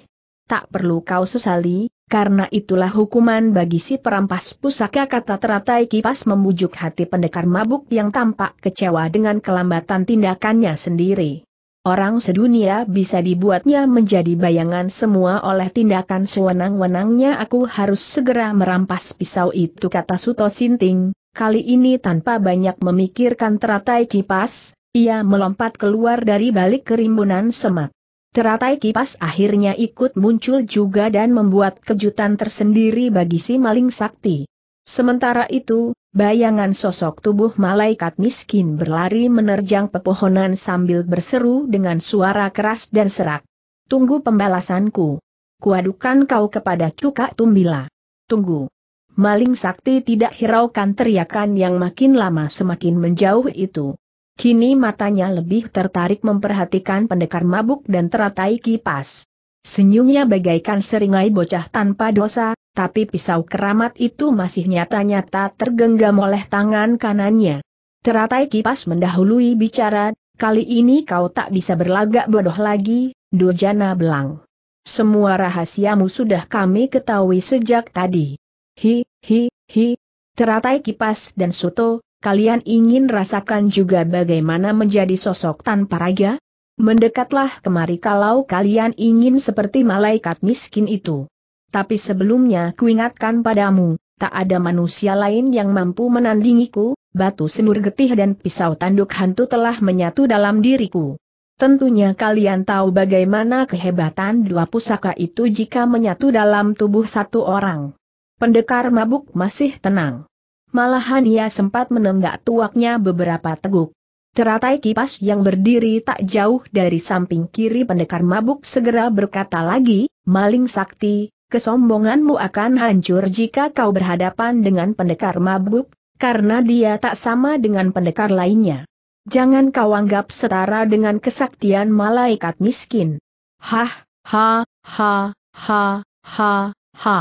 tak perlu kau sesali, karena itulah hukuman bagi si perampas pusaka kata teratai kipas membujuk hati pendekar mabuk yang tampak kecewa dengan kelambatan tindakannya sendiri. Orang sedunia bisa dibuatnya menjadi bayangan semua oleh tindakan sewenang-wenangnya aku harus segera merampas pisau itu kata Suto Sinting, kali ini tanpa banyak memikirkan teratai kipas, ia melompat keluar dari balik kerimbunan semak. Teratai kipas akhirnya ikut muncul juga dan membuat kejutan tersendiri bagi si maling sakti. Sementara itu, bayangan sosok tubuh malaikat miskin berlari menerjang pepohonan sambil berseru dengan suara keras dan serak. Tunggu pembalasanku. Kuadukan kau kepada Cuka Tumbila. Tunggu. Maling sakti tidak hiraukan teriakan yang makin lama semakin menjauh itu. Kini matanya lebih tertarik memperhatikan pendekar mabuk dan teratai kipas. Senyumnya bagaikan seringai bocah tanpa dosa, tapi pisau keramat itu masih nyata-nyata tergenggam oleh tangan kanannya. Teratai kipas mendahului bicara, kali ini kau tak bisa berlagak bodoh lagi, Durjana Belang. Semua rahasiamu sudah kami ketahui sejak tadi. Hi, hi, hi. Teratai kipas dan soto kalian ingin rasakan juga bagaimana menjadi sosok tanpa raga? Mendekatlah kemari kalau kalian ingin seperti malaikat miskin itu. Tapi sebelumnya kuingatkan padamu, tak ada manusia lain yang mampu menandingiku, batu senur getih dan pisau tanduk hantu telah menyatu dalam diriku. Tentunya kalian tahu bagaimana kehebatan dua pusaka itu jika menyatu dalam tubuh satu orang. Pendekar mabuk masih tenang malahan ia sempat menenggak tuaknya beberapa teguk. Teratai kipas yang berdiri tak jauh dari samping kiri pendekar mabuk segera berkata lagi, maling sakti, kesombonganmu akan hancur jika kau berhadapan dengan pendekar mabuk, karena dia tak sama dengan pendekar lainnya. Jangan kau anggap setara dengan kesaktian malaikat miskin. Hah, ha, ha, ha, ha, ha.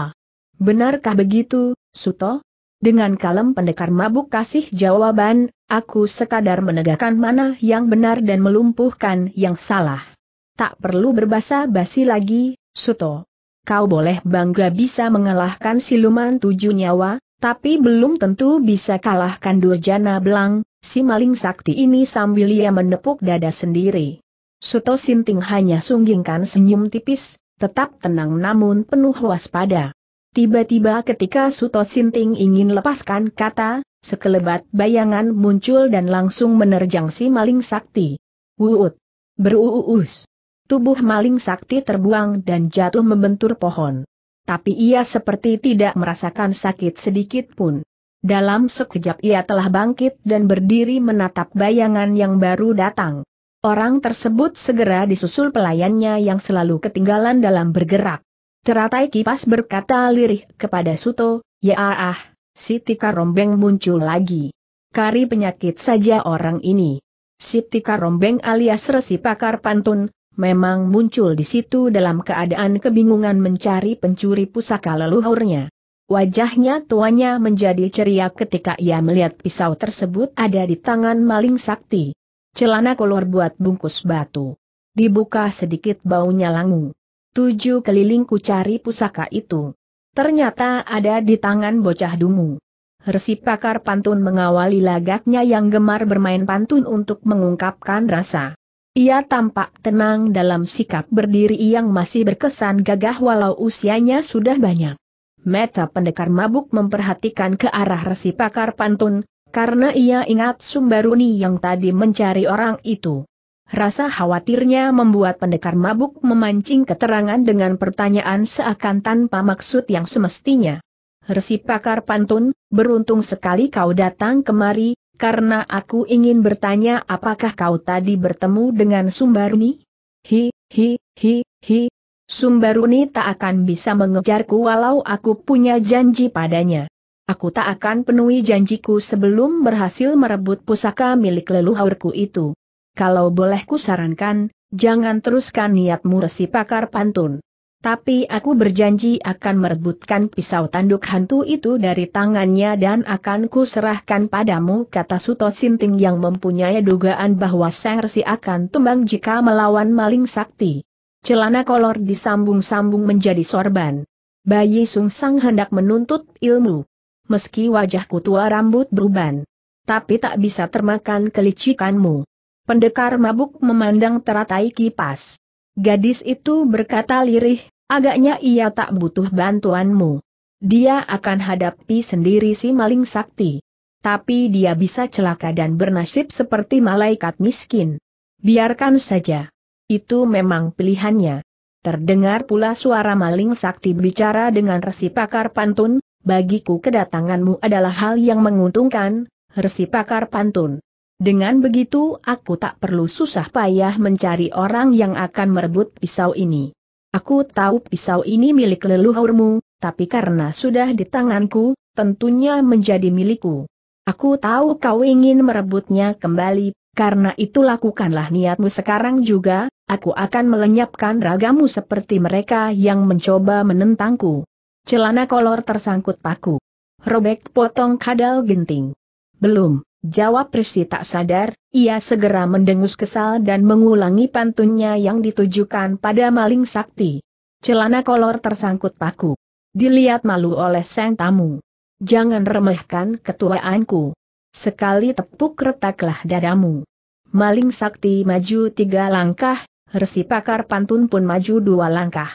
Benarkah begitu, Suto? Dengan kalem pendekar mabuk kasih jawaban, aku sekadar menegakkan mana yang benar dan melumpuhkan yang salah. Tak perlu berbahasa basi lagi, Suto. Kau boleh bangga bisa mengalahkan siluman tujuh nyawa, tapi belum tentu bisa kalahkan Durjana Belang, si maling sakti ini sambil ia menepuk dada sendiri. Suto Sinting hanya sunggingkan senyum tipis, tetap tenang namun penuh waspada. Tiba-tiba ketika Suto Sinting ingin lepaskan kata, sekelebat bayangan muncul dan langsung menerjang si maling sakti. Wuut! Beruus! Tubuh maling sakti terbuang dan jatuh membentur pohon. Tapi ia seperti tidak merasakan sakit sedikit pun. Dalam sekejap ia telah bangkit dan berdiri menatap bayangan yang baru datang. Orang tersebut segera disusul pelayannya yang selalu ketinggalan dalam bergerak. Teratai kipas berkata lirih kepada Suto, ya ah, ah Siti Karombeng muncul lagi. Kari penyakit saja orang ini. Siti Karombeng alias resi pakar pantun, memang muncul di situ dalam keadaan kebingungan mencari pencuri pusaka leluhurnya. Wajahnya tuanya menjadi ceria ketika ia melihat pisau tersebut ada di tangan maling sakti. Celana kolor buat bungkus batu. Dibuka sedikit baunya langung. Tujuh keliling ku cari pusaka itu. Ternyata ada di tangan bocah dumu. Resi pakar pantun mengawali lagaknya yang gemar bermain pantun untuk mengungkapkan rasa. Ia tampak tenang dalam sikap berdiri yang masih berkesan gagah walau usianya sudah banyak. Meta pendekar mabuk memperhatikan ke arah resi pakar pantun, karena ia ingat Sumbaruni yang tadi mencari orang itu. Rasa khawatirnya membuat pendekar mabuk memancing keterangan dengan pertanyaan seakan tanpa maksud yang semestinya. Resi pakar pantun, beruntung sekali kau datang kemari, karena aku ingin bertanya apakah kau tadi bertemu dengan Sumbaruni? Hi, hi, hi, hi. Sumbaruni tak akan bisa mengejarku walau aku punya janji padanya. Aku tak akan penuhi janjiku sebelum berhasil merebut pusaka milik leluhurku itu. Kalau boleh kusarankan, jangan teruskan niatmu resi pakar pantun. Tapi aku berjanji akan merebutkan pisau tanduk hantu itu dari tangannya dan akan kuserahkan padamu kata Suto Sinting yang mempunyai dugaan bahwa Sang Resi akan tumbang jika melawan maling sakti. Celana kolor disambung-sambung menjadi sorban. Bayi sung sang hendak menuntut ilmu. Meski wajahku tua rambut beruban. Tapi tak bisa termakan kelicikanmu. Pendekar mabuk memandang teratai kipas. Gadis itu berkata lirih, agaknya ia tak butuh bantuanmu. Dia akan hadapi sendiri si maling sakti. Tapi dia bisa celaka dan bernasib seperti malaikat miskin. Biarkan saja. Itu memang pilihannya. Terdengar pula suara maling sakti bicara dengan resi pakar pantun, bagiku kedatanganmu adalah hal yang menguntungkan, resi pakar pantun. Dengan begitu aku tak perlu susah payah mencari orang yang akan merebut pisau ini. Aku tahu pisau ini milik leluhurmu, tapi karena sudah di tanganku, tentunya menjadi milikku. Aku tahu kau ingin merebutnya kembali, karena itu lakukanlah niatmu sekarang juga, aku akan melenyapkan ragamu seperti mereka yang mencoba menentangku. Celana kolor tersangkut paku. Robek potong kadal genting. Belum, Jawab Resi tak sadar, ia segera mendengus kesal dan mengulangi pantunnya yang ditujukan pada maling sakti. Celana kolor tersangkut paku. Dilihat malu oleh sang tamu. Jangan remehkan ketuaanku. Sekali tepuk retaklah dadamu. Maling sakti maju tiga langkah, Resi pakar pantun pun maju dua langkah.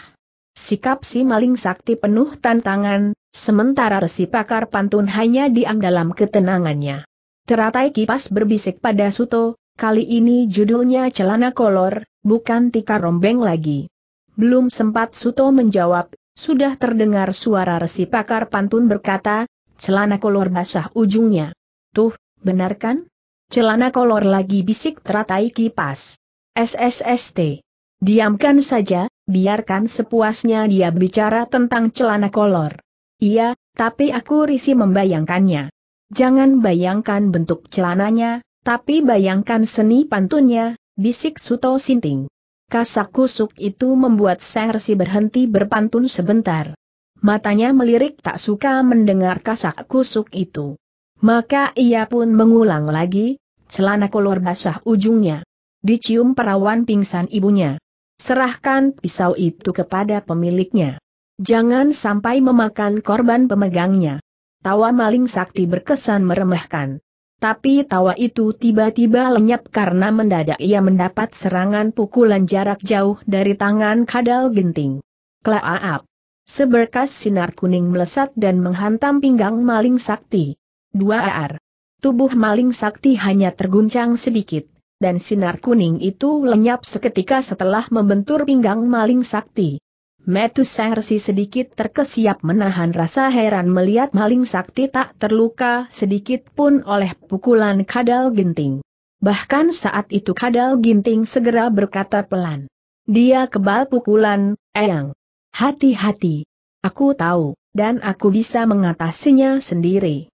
Sikap si maling sakti penuh tantangan, sementara Resi pakar pantun hanya diam dalam ketenangannya. Teratai kipas berbisik pada Suto, kali ini judulnya celana kolor, bukan tika rombeng lagi. Belum sempat Suto menjawab, sudah terdengar suara resi pakar pantun berkata, celana kolor basah ujungnya. Tuh, benar kan? Celana kolor lagi bisik teratai kipas. SSST. Diamkan saja, biarkan sepuasnya dia bicara tentang celana kolor. Iya, tapi aku risih membayangkannya. Jangan bayangkan bentuk celananya, tapi bayangkan seni pantunnya, bisik Suto Sinting. Kasak kusuk itu membuat Sang Resi berhenti berpantun sebentar. Matanya melirik tak suka mendengar kasak kusuk itu. Maka ia pun mengulang lagi, celana kolor basah ujungnya. Dicium perawan pingsan ibunya. Serahkan pisau itu kepada pemiliknya. Jangan sampai memakan korban pemegangnya. Tawa maling sakti berkesan meremehkan. Tapi tawa itu tiba-tiba lenyap karena mendadak ia mendapat serangan pukulan jarak jauh dari tangan kadal genting. Klaaap! Seberkas sinar kuning melesat dan menghantam pinggang maling sakti. Dua ar. Tubuh maling sakti hanya terguncang sedikit, dan sinar kuning itu lenyap seketika setelah membentur pinggang maling sakti. Metu Sang Resi sedikit terkesiap menahan rasa heran melihat maling sakti tak terluka sedikit pun oleh pukulan kadal ginting. Bahkan saat itu kadal ginting segera berkata pelan. Dia kebal pukulan, Eyang. Hati-hati. Aku tahu, dan aku bisa mengatasinya sendiri.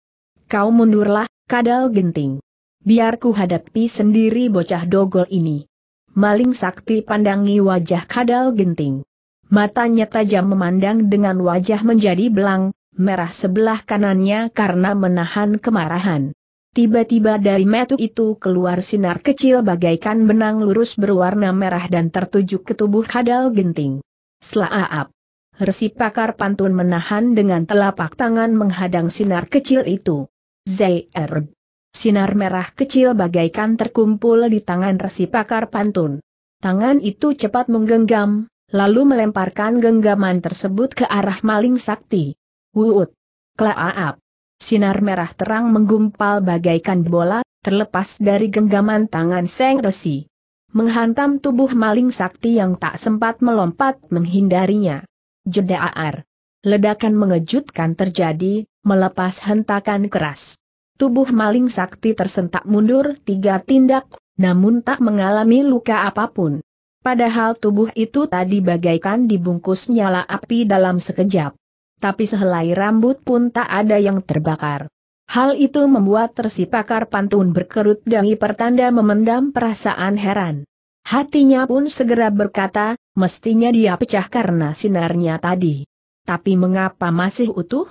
Kau mundurlah, kadal ginting. Biarku hadapi sendiri bocah dogol ini. Maling sakti pandangi wajah kadal genting. Matanya tajam memandang dengan wajah menjadi belang, merah sebelah kanannya karena menahan kemarahan. Tiba-tiba dari metu itu keluar sinar kecil bagaikan benang lurus berwarna merah dan tertuju ke tubuh kadal genting. Selaap. Resi pakar pantun menahan dengan telapak tangan menghadang sinar kecil itu. Zerb, Sinar merah kecil bagaikan terkumpul di tangan resi pakar pantun. Tangan itu cepat menggenggam, lalu melemparkan genggaman tersebut ke arah maling sakti. Wuut! Klaaap! Sinar merah terang menggumpal bagaikan bola, terlepas dari genggaman tangan Seng Resi. Menghantam tubuh maling sakti yang tak sempat melompat menghindarinya. Jeda ar. Ledakan mengejutkan terjadi, melepas hentakan keras. Tubuh maling sakti tersentak mundur tiga tindak, namun tak mengalami luka apapun. Padahal tubuh itu tadi bagaikan dibungkus nyala api dalam sekejap. Tapi sehelai rambut pun tak ada yang terbakar. Hal itu membuat tersipakar pantun berkerut dengi pertanda memendam perasaan heran. Hatinya pun segera berkata, mestinya dia pecah karena sinarnya tadi. Tapi mengapa masih utuh?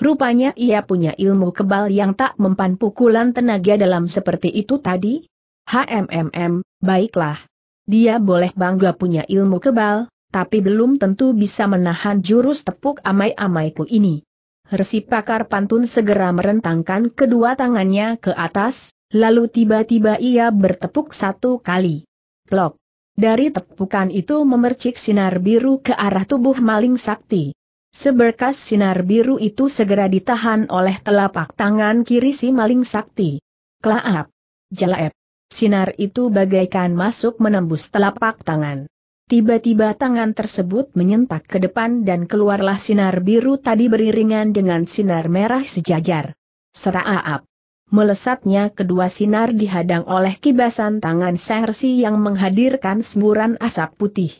Rupanya ia punya ilmu kebal yang tak mempan pukulan tenaga dalam seperti itu tadi? HMMM, baiklah. Dia boleh bangga punya ilmu kebal, tapi belum tentu bisa menahan jurus tepuk amai-amaiku ini. Resi pakar pantun segera merentangkan kedua tangannya ke atas, lalu tiba-tiba ia bertepuk satu kali. Plok. Dari tepukan itu memercik sinar biru ke arah tubuh maling sakti. Seberkas sinar biru itu segera ditahan oleh telapak tangan kiri si maling sakti. Klaap. Jalaep. Sinar itu bagaikan masuk menembus telapak tangan. Tiba-tiba tangan tersebut menyentak ke depan dan keluarlah sinar biru tadi beriringan dengan sinar merah sejajar. Seraap. Melesatnya kedua sinar dihadang oleh kibasan tangan Sersi yang menghadirkan semburan asap putih.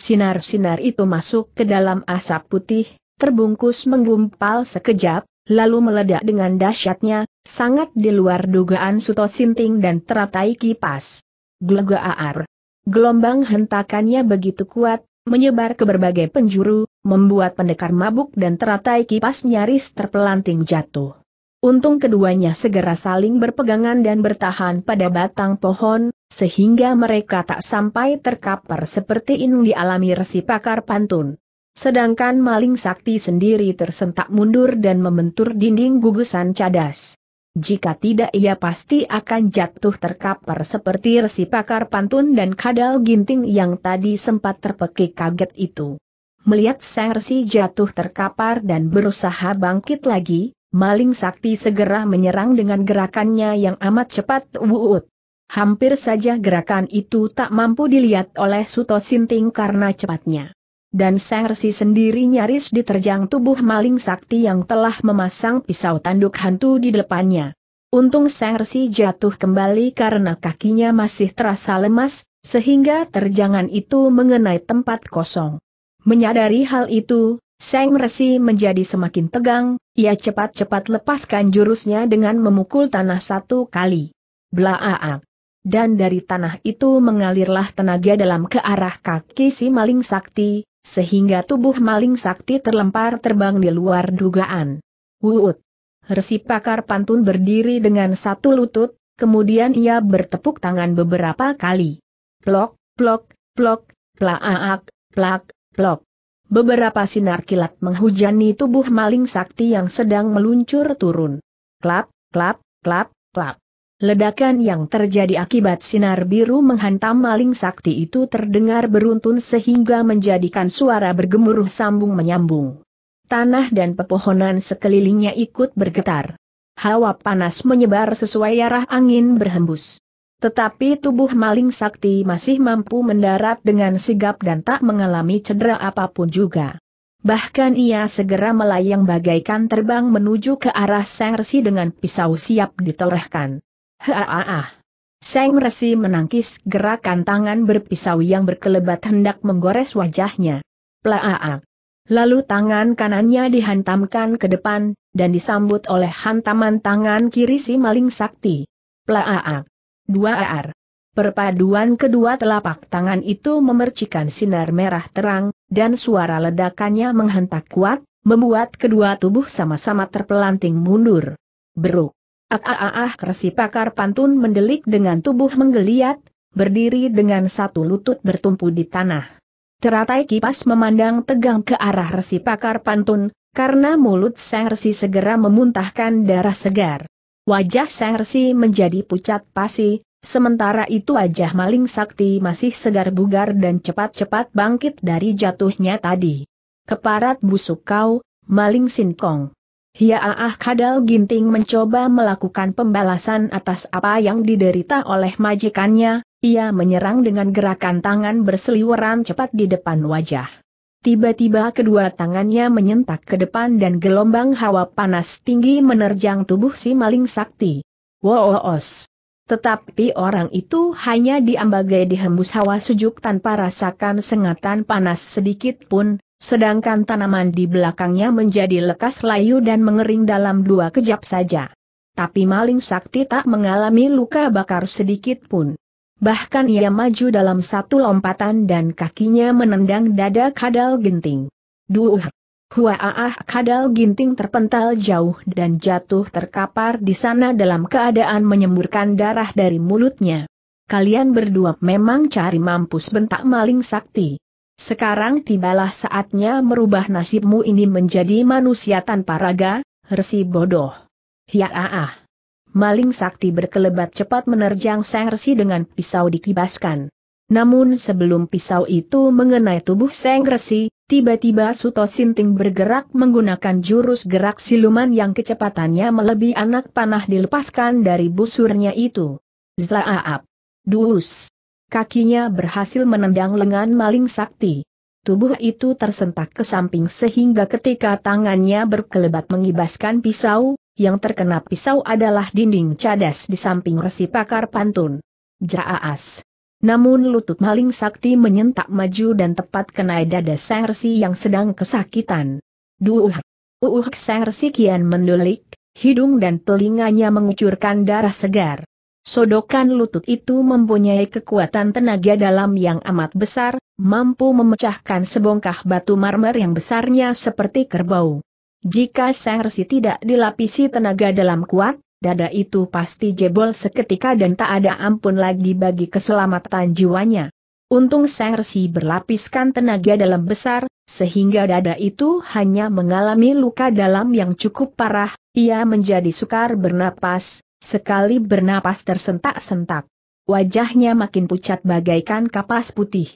Sinar-sinar itu masuk ke dalam asap putih, terbungkus menggumpal sekejap, lalu meledak dengan dahsyatnya, sangat di luar dugaan Suto Sinting dan teratai kipas. Glegaar. Gelombang hentakannya begitu kuat, menyebar ke berbagai penjuru, membuat pendekar mabuk dan teratai kipas nyaris terpelanting jatuh. Untung keduanya segera saling berpegangan dan bertahan pada batang pohon, sehingga mereka tak sampai terkapar seperti ini dialami resi pakar pantun. Sedangkan maling sakti sendiri tersentak mundur dan membentur dinding gugusan cadas. Jika tidak ia pasti akan jatuh terkapar seperti resi pakar pantun dan kadal ginting yang tadi sempat terpekik kaget itu. Melihat sang resi jatuh terkapar dan berusaha bangkit lagi, maling sakti segera menyerang dengan gerakannya yang amat cepat wuut. Hampir saja gerakan itu tak mampu dilihat oleh Suto Sinting karena cepatnya dan Sang Resi sendiri nyaris diterjang tubuh maling sakti yang telah memasang pisau tanduk hantu di depannya. Untung Sang Resi jatuh kembali karena kakinya masih terasa lemas, sehingga terjangan itu mengenai tempat kosong. Menyadari hal itu, Sang Resi menjadi semakin tegang, ia cepat-cepat lepaskan jurusnya dengan memukul tanah satu kali. Blaaak! Dan dari tanah itu mengalirlah tenaga dalam ke arah kaki si maling sakti, sehingga tubuh maling sakti terlempar terbang di luar dugaan. Wuut. Resi pakar pantun berdiri dengan satu lutut, kemudian ia bertepuk tangan beberapa kali. Plok, plok, plok, plaaak, plak, plok. Beberapa sinar kilat menghujani tubuh maling sakti yang sedang meluncur turun. Klap, klap, klap, klap. Ledakan yang terjadi akibat sinar biru menghantam maling sakti itu terdengar beruntun sehingga menjadikan suara bergemuruh sambung menyambung. Tanah dan pepohonan sekelilingnya ikut bergetar. Hawa panas menyebar sesuai arah angin berhembus. Tetapi tubuh maling sakti masih mampu mendarat dengan sigap dan tak mengalami cedera apapun juga. Bahkan ia segera melayang bagaikan terbang menuju ke arah sengersi dengan pisau siap ditorehkan. Haa. Seng Resi menangkis gerakan tangan berpisau yang berkelebat hendak menggores wajahnya. Plaa. Lalu tangan kanannya dihantamkan ke depan, dan disambut oleh hantaman tangan kiri si maling sakti. Plaa. Dua ar. Perpaduan kedua telapak tangan itu memercikan sinar merah terang, dan suara ledakannya menghentak kuat, membuat kedua tubuh sama-sama terpelanting mundur. Beruk. Ah ah, ah ah kersi pakar pantun mendelik dengan tubuh menggeliat, berdiri dengan satu lutut bertumpu di tanah. Teratai kipas memandang tegang ke arah resi pakar pantun, karena mulut sang resi segera memuntahkan darah segar. Wajah sang resi menjadi pucat pasi, sementara itu wajah maling sakti masih segar bugar dan cepat-cepat bangkit dari jatuhnya tadi. Keparat busuk kau, maling sinkong. Hiaah Kadal Ginting mencoba melakukan pembalasan atas apa yang diderita oleh majikannya, ia menyerang dengan gerakan tangan berseliweran cepat di depan wajah. Tiba-tiba kedua tangannya menyentak ke depan dan gelombang hawa panas tinggi menerjang tubuh si maling sakti. Woos! Tetapi orang itu hanya diambagai dihembus hawa sejuk tanpa rasakan sengatan panas sedikit pun, sedangkan tanaman di belakangnya menjadi lekas layu dan mengering dalam dua kejap saja. Tapi maling sakti tak mengalami luka bakar sedikit pun. Bahkan ia maju dalam satu lompatan dan kakinya menendang dada kadal genting. Duh! Huaah kadal ginting terpental jauh dan jatuh terkapar di sana dalam keadaan menyemburkan darah dari mulutnya. Kalian berdua memang cari mampus bentak maling sakti. Sekarang tibalah saatnya merubah nasibmu ini menjadi manusia tanpa raga, resi bodoh. Hiaah. Maling sakti berkelebat cepat menerjang sang resi dengan pisau dikibaskan. Namun sebelum pisau itu mengenai tubuh sang resi, Tiba-tiba Suto Sinting bergerak menggunakan jurus gerak siluman yang kecepatannya melebihi anak panah dilepaskan dari busurnya itu. Zaaap! Dus! Kakinya berhasil menendang lengan maling sakti. Tubuh itu tersentak ke samping sehingga ketika tangannya berkelebat mengibaskan pisau, yang terkena pisau adalah dinding cadas di samping resi pakar pantun. Jaaas! Namun lutut maling sakti menyentak maju dan tepat kena dada Resi yang sedang kesakitan. Duuh! Uuh Resi kian mendulik, hidung dan telinganya mengucurkan darah segar. Sodokan lutut itu mempunyai kekuatan tenaga dalam yang amat besar, mampu memecahkan sebongkah batu marmer yang besarnya seperti kerbau. Jika Resi tidak dilapisi tenaga dalam kuat, dada itu pasti jebol seketika dan tak ada ampun lagi bagi keselamatan jiwanya. Untung Resi berlapiskan tenaga dalam besar, sehingga dada itu hanya mengalami luka dalam yang cukup parah, ia menjadi sukar bernapas, sekali bernapas tersentak-sentak. Wajahnya makin pucat bagaikan kapas putih.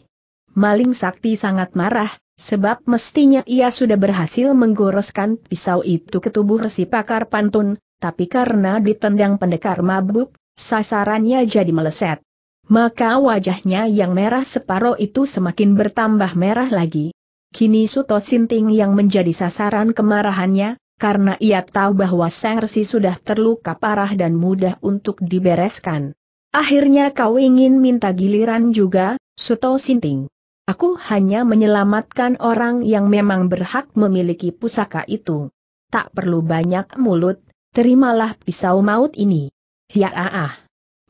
Maling sakti sangat marah, sebab mestinya ia sudah berhasil menggoreskan pisau itu ke tubuh resi pakar pantun, tapi karena ditendang pendekar mabuk, sasarannya jadi meleset. Maka wajahnya yang merah separoh itu semakin bertambah merah lagi. Kini Suto Sinting yang menjadi sasaran kemarahannya, karena ia tahu bahwa Sangsi sudah terluka parah dan mudah untuk dibereskan. Akhirnya kau ingin minta giliran juga, Suto Sinting. Aku hanya menyelamatkan orang yang memang berhak memiliki pusaka itu. Tak perlu banyak mulut, Terimalah pisau maut ini. Ya ah, ah.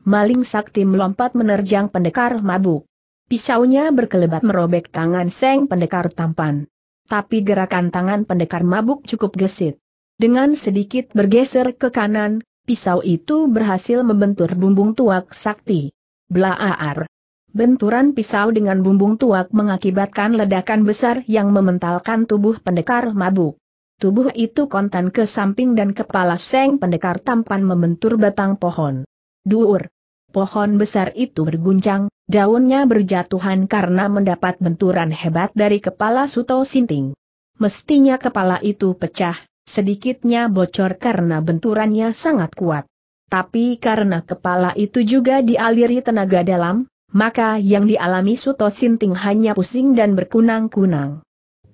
Maling sakti melompat menerjang pendekar mabuk. Pisaunya berkelebat merobek tangan seng pendekar tampan. Tapi gerakan tangan pendekar mabuk cukup gesit. Dengan sedikit bergeser ke kanan, pisau itu berhasil membentur bumbung tuak sakti. Blaar! Ah, Benturan pisau dengan bumbung tuak mengakibatkan ledakan besar yang mementalkan tubuh pendekar mabuk. Tubuh itu kontan ke samping dan kepala Seng Pendekar tampan membentur batang pohon. Duur! Pohon besar itu berguncang, daunnya berjatuhan karena mendapat benturan hebat dari kepala Suto Sinting. Mestinya kepala itu pecah, sedikitnya bocor karena benturannya sangat kuat. Tapi karena kepala itu juga dialiri tenaga dalam, maka yang dialami Suto Sinting hanya pusing dan berkunang-kunang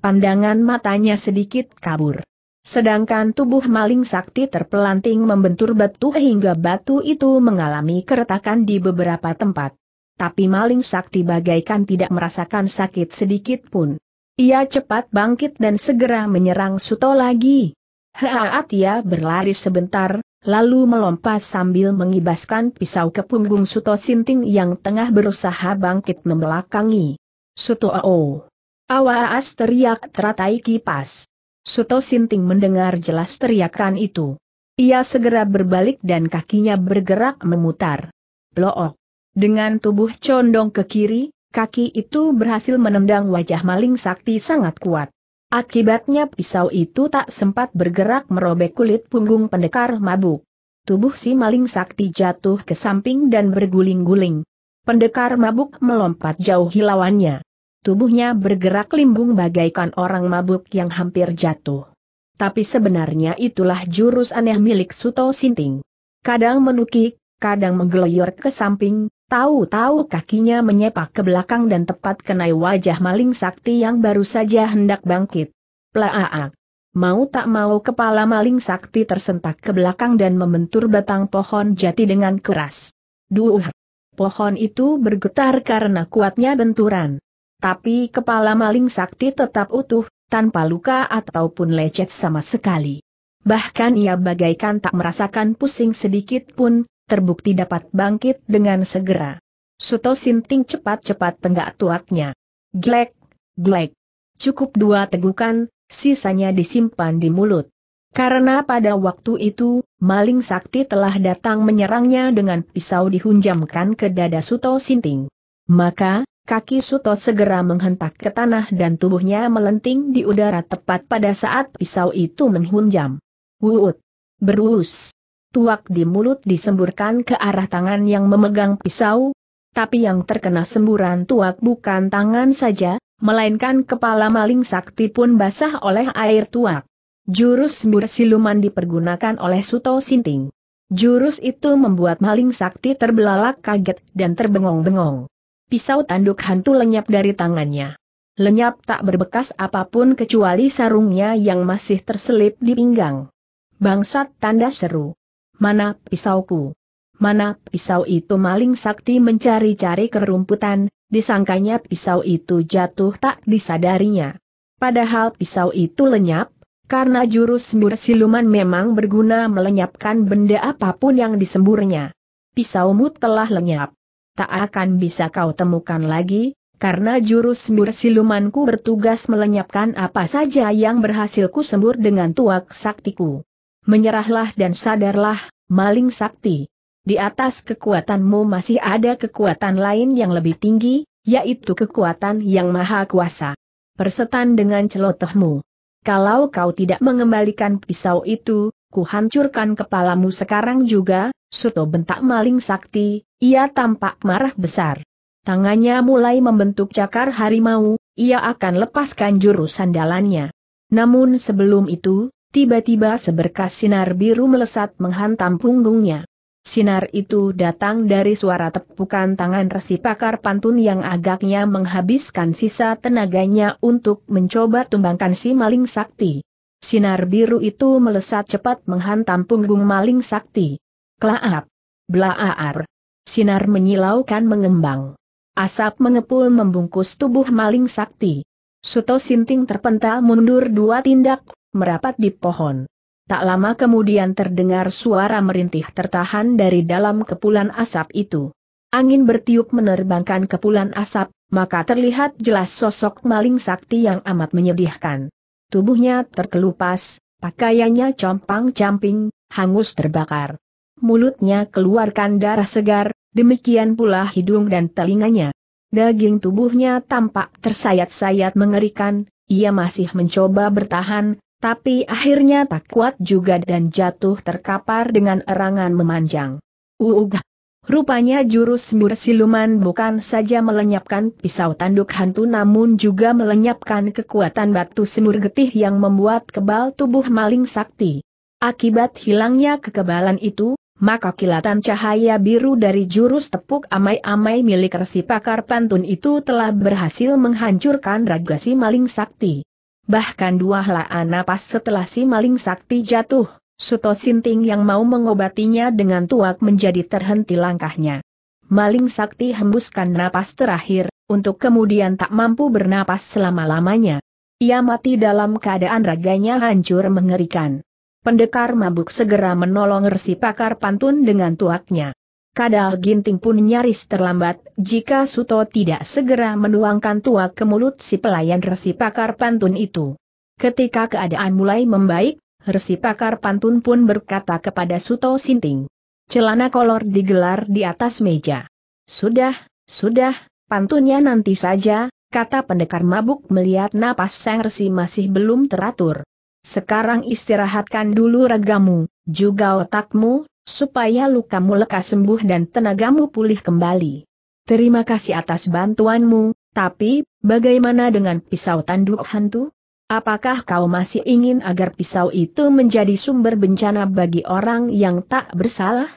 pandangan matanya sedikit kabur. Sedangkan tubuh maling sakti terpelanting membentur batu hingga batu itu mengalami keretakan di beberapa tempat. Tapi maling sakti bagaikan tidak merasakan sakit sedikit pun. Ia cepat bangkit dan segera menyerang Suto lagi. Haat ia berlari sebentar, lalu melompat sambil mengibaskan pisau ke punggung Suto Sinting yang tengah berusaha bangkit membelakangi. Suto Oh! Awas teriak teratai kipas. Suto Sinting mendengar jelas teriakan itu. Ia segera berbalik dan kakinya bergerak memutar. Look. Dengan tubuh condong ke kiri, kaki itu berhasil menendang wajah maling sakti sangat kuat. Akibatnya pisau itu tak sempat bergerak merobek kulit punggung pendekar mabuk. Tubuh si maling sakti jatuh ke samping dan berguling-guling. Pendekar mabuk melompat jauh hilawannya. Tubuhnya bergerak limbung bagaikan orang mabuk yang hampir jatuh. Tapi sebenarnya itulah jurus aneh milik Suto Sinting. Kadang menukik, kadang menggeloyor ke samping, tahu-tahu kakinya menyepak ke belakang dan tepat kenai wajah maling sakti yang baru saja hendak bangkit. Plaaak. Mau tak mau kepala maling sakti tersentak ke belakang dan membentur batang pohon jati dengan keras. Duh! Pohon itu bergetar karena kuatnya benturan. Tapi kepala maling sakti tetap utuh, tanpa luka ataupun lecet sama sekali. Bahkan ia bagaikan tak merasakan pusing sedikit pun, terbukti dapat bangkit dengan segera. Suto Sinting cepat-cepat tenggak tuatnya. Glek, glek. Cukup dua tegukan, sisanya disimpan di mulut. Karena pada waktu itu, maling sakti telah datang menyerangnya dengan pisau dihunjamkan ke dada Suto Sinting. Maka, Kaki Suto segera menghentak ke tanah dan tubuhnya melenting di udara tepat pada saat pisau itu menghunjam. Wuut! Berus! Tuak di mulut disemburkan ke arah tangan yang memegang pisau, tapi yang terkena semburan tuak bukan tangan saja, melainkan kepala maling sakti pun basah oleh air tuak. Jurus sembur siluman dipergunakan oleh Suto Sinting. Jurus itu membuat maling sakti terbelalak kaget dan terbengong-bengong pisau tanduk hantu lenyap dari tangannya. Lenyap tak berbekas apapun kecuali sarungnya yang masih terselip di pinggang. Bangsat tanda seru. Mana pisauku? Mana pisau itu maling sakti mencari-cari kerumputan, disangkanya pisau itu jatuh tak disadarinya. Padahal pisau itu lenyap, karena jurus sembur siluman memang berguna melenyapkan benda apapun yang disemburnya. Pisaumu telah lenyap tak akan bisa kau temukan lagi, karena jurus sembur silumanku bertugas melenyapkan apa saja yang berhasil ku dengan tuak saktiku. Menyerahlah dan sadarlah, maling sakti. Di atas kekuatanmu masih ada kekuatan lain yang lebih tinggi, yaitu kekuatan yang maha kuasa. Persetan dengan celotehmu. Kalau kau tidak mengembalikan pisau itu, kuhancurkan kepalamu sekarang juga, Suto bentak maling sakti, ia tampak marah besar. Tangannya mulai membentuk cakar harimau, ia akan lepaskan jurus sandalannya. Namun sebelum itu, tiba-tiba seberkas sinar biru melesat menghantam punggungnya. Sinar itu datang dari suara tepukan tangan resi pakar pantun yang agaknya menghabiskan sisa tenaganya untuk mencoba tumbangkan si maling sakti. Sinar biru itu melesat cepat menghantam punggung maling sakti. Klaap. Blaar. Sinar menyilaukan mengembang. Asap mengepul membungkus tubuh maling sakti. Suto Sinting terpental mundur dua tindak, merapat di pohon. Tak lama kemudian terdengar suara merintih tertahan dari dalam kepulan asap itu. Angin bertiup menerbangkan kepulan asap, maka terlihat jelas sosok maling sakti yang amat menyedihkan. Tubuhnya terkelupas, pakaiannya compang-camping, hangus terbakar mulutnya keluarkan darah segar, demikian pula hidung dan telinganya. Daging tubuhnya tampak tersayat-sayat mengerikan, ia masih mencoba bertahan, tapi akhirnya tak kuat juga dan jatuh terkapar dengan erangan memanjang. Uuga! Rupanya jurus sembur siluman bukan saja melenyapkan pisau tanduk hantu namun juga melenyapkan kekuatan batu semur getih yang membuat kebal tubuh maling sakti. Akibat hilangnya kekebalan itu, maka kilatan cahaya biru dari jurus tepuk amai-amai milik resi pakar pantun itu telah berhasil menghancurkan raga si maling sakti. Bahkan dua helaan napas setelah si maling sakti jatuh, Suto Sinting yang mau mengobatinya dengan tuak menjadi terhenti langkahnya. Maling sakti hembuskan napas terakhir, untuk kemudian tak mampu bernapas selama-lamanya. Ia mati dalam keadaan raganya hancur mengerikan. Pendekar mabuk segera menolong resi pakar pantun dengan tuaknya. Kadal ginting pun nyaris terlambat, jika Suto tidak segera menuangkan tuak ke mulut si pelayan resi pakar pantun itu. Ketika keadaan mulai membaik, resi pakar pantun pun berkata kepada Suto Sinting. Celana kolor digelar di atas meja. Sudah, sudah, pantunnya nanti saja, kata pendekar mabuk melihat napas sang resi masih belum teratur. Sekarang istirahatkan dulu ragamu, juga otakmu, supaya lukamu lekas sembuh dan tenagamu pulih kembali. Terima kasih atas bantuanmu, tapi, bagaimana dengan pisau tanduk hantu? Apakah kau masih ingin agar pisau itu menjadi sumber bencana bagi orang yang tak bersalah?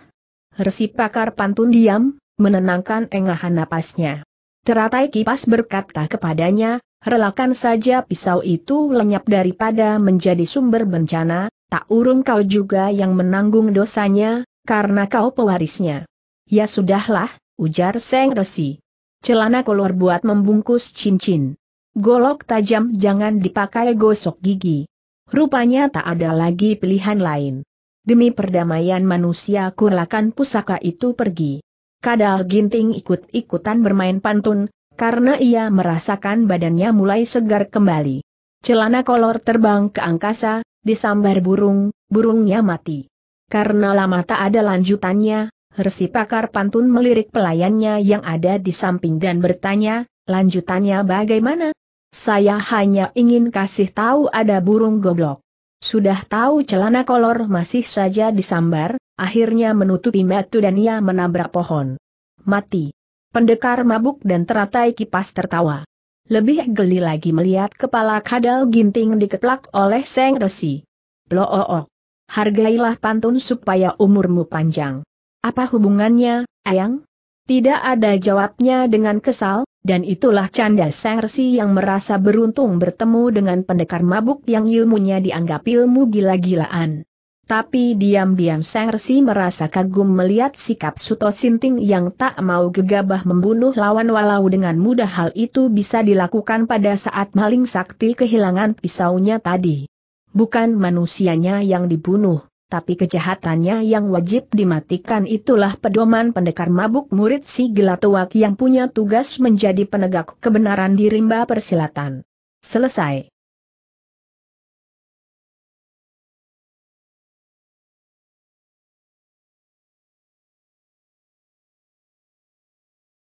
Resi pakar pantun diam, menenangkan engah napasnya. Teratai kipas berkata kepadanya, relakan saja pisau itu lenyap daripada menjadi sumber bencana, tak urung kau juga yang menanggung dosanya, karena kau pewarisnya. Ya sudahlah, ujar Seng Resi. Celana kolor buat membungkus cincin. Golok tajam jangan dipakai gosok gigi. Rupanya tak ada lagi pilihan lain. Demi perdamaian manusia kurlakan pusaka itu pergi. Kadal ginting ikut-ikutan bermain pantun, karena ia merasakan badannya mulai segar kembali. Celana kolor terbang ke angkasa, disambar burung, burungnya mati. Karena lama tak ada lanjutannya, Hersi pakar pantun melirik pelayannya yang ada di samping dan bertanya, lanjutannya bagaimana? Saya hanya ingin kasih tahu ada burung goblok. Sudah tahu celana kolor masih saja disambar, akhirnya menutupi metu dan ia menabrak pohon. Mati. Pendekar mabuk dan teratai kipas tertawa. Lebih geli lagi melihat kepala kadal ginting dikeplak oleh Seng Resi. Bloook. Hargailah pantun supaya umurmu panjang. Apa hubungannya, Ayang? Tidak ada jawabnya dengan kesal, dan itulah canda Seng Resi yang merasa beruntung bertemu dengan pendekar mabuk yang ilmunya dianggap ilmu gila-gilaan. Tapi diam-diam Sang Resi merasa kagum melihat sikap Suto Sinting yang tak mau gegabah membunuh lawan walau dengan mudah hal itu bisa dilakukan pada saat maling sakti kehilangan pisaunya tadi. Bukan manusianya yang dibunuh, tapi kejahatannya yang wajib dimatikan itulah pedoman pendekar mabuk murid si Gelatowak yang punya tugas menjadi penegak kebenaran di rimba persilatan. Selesai.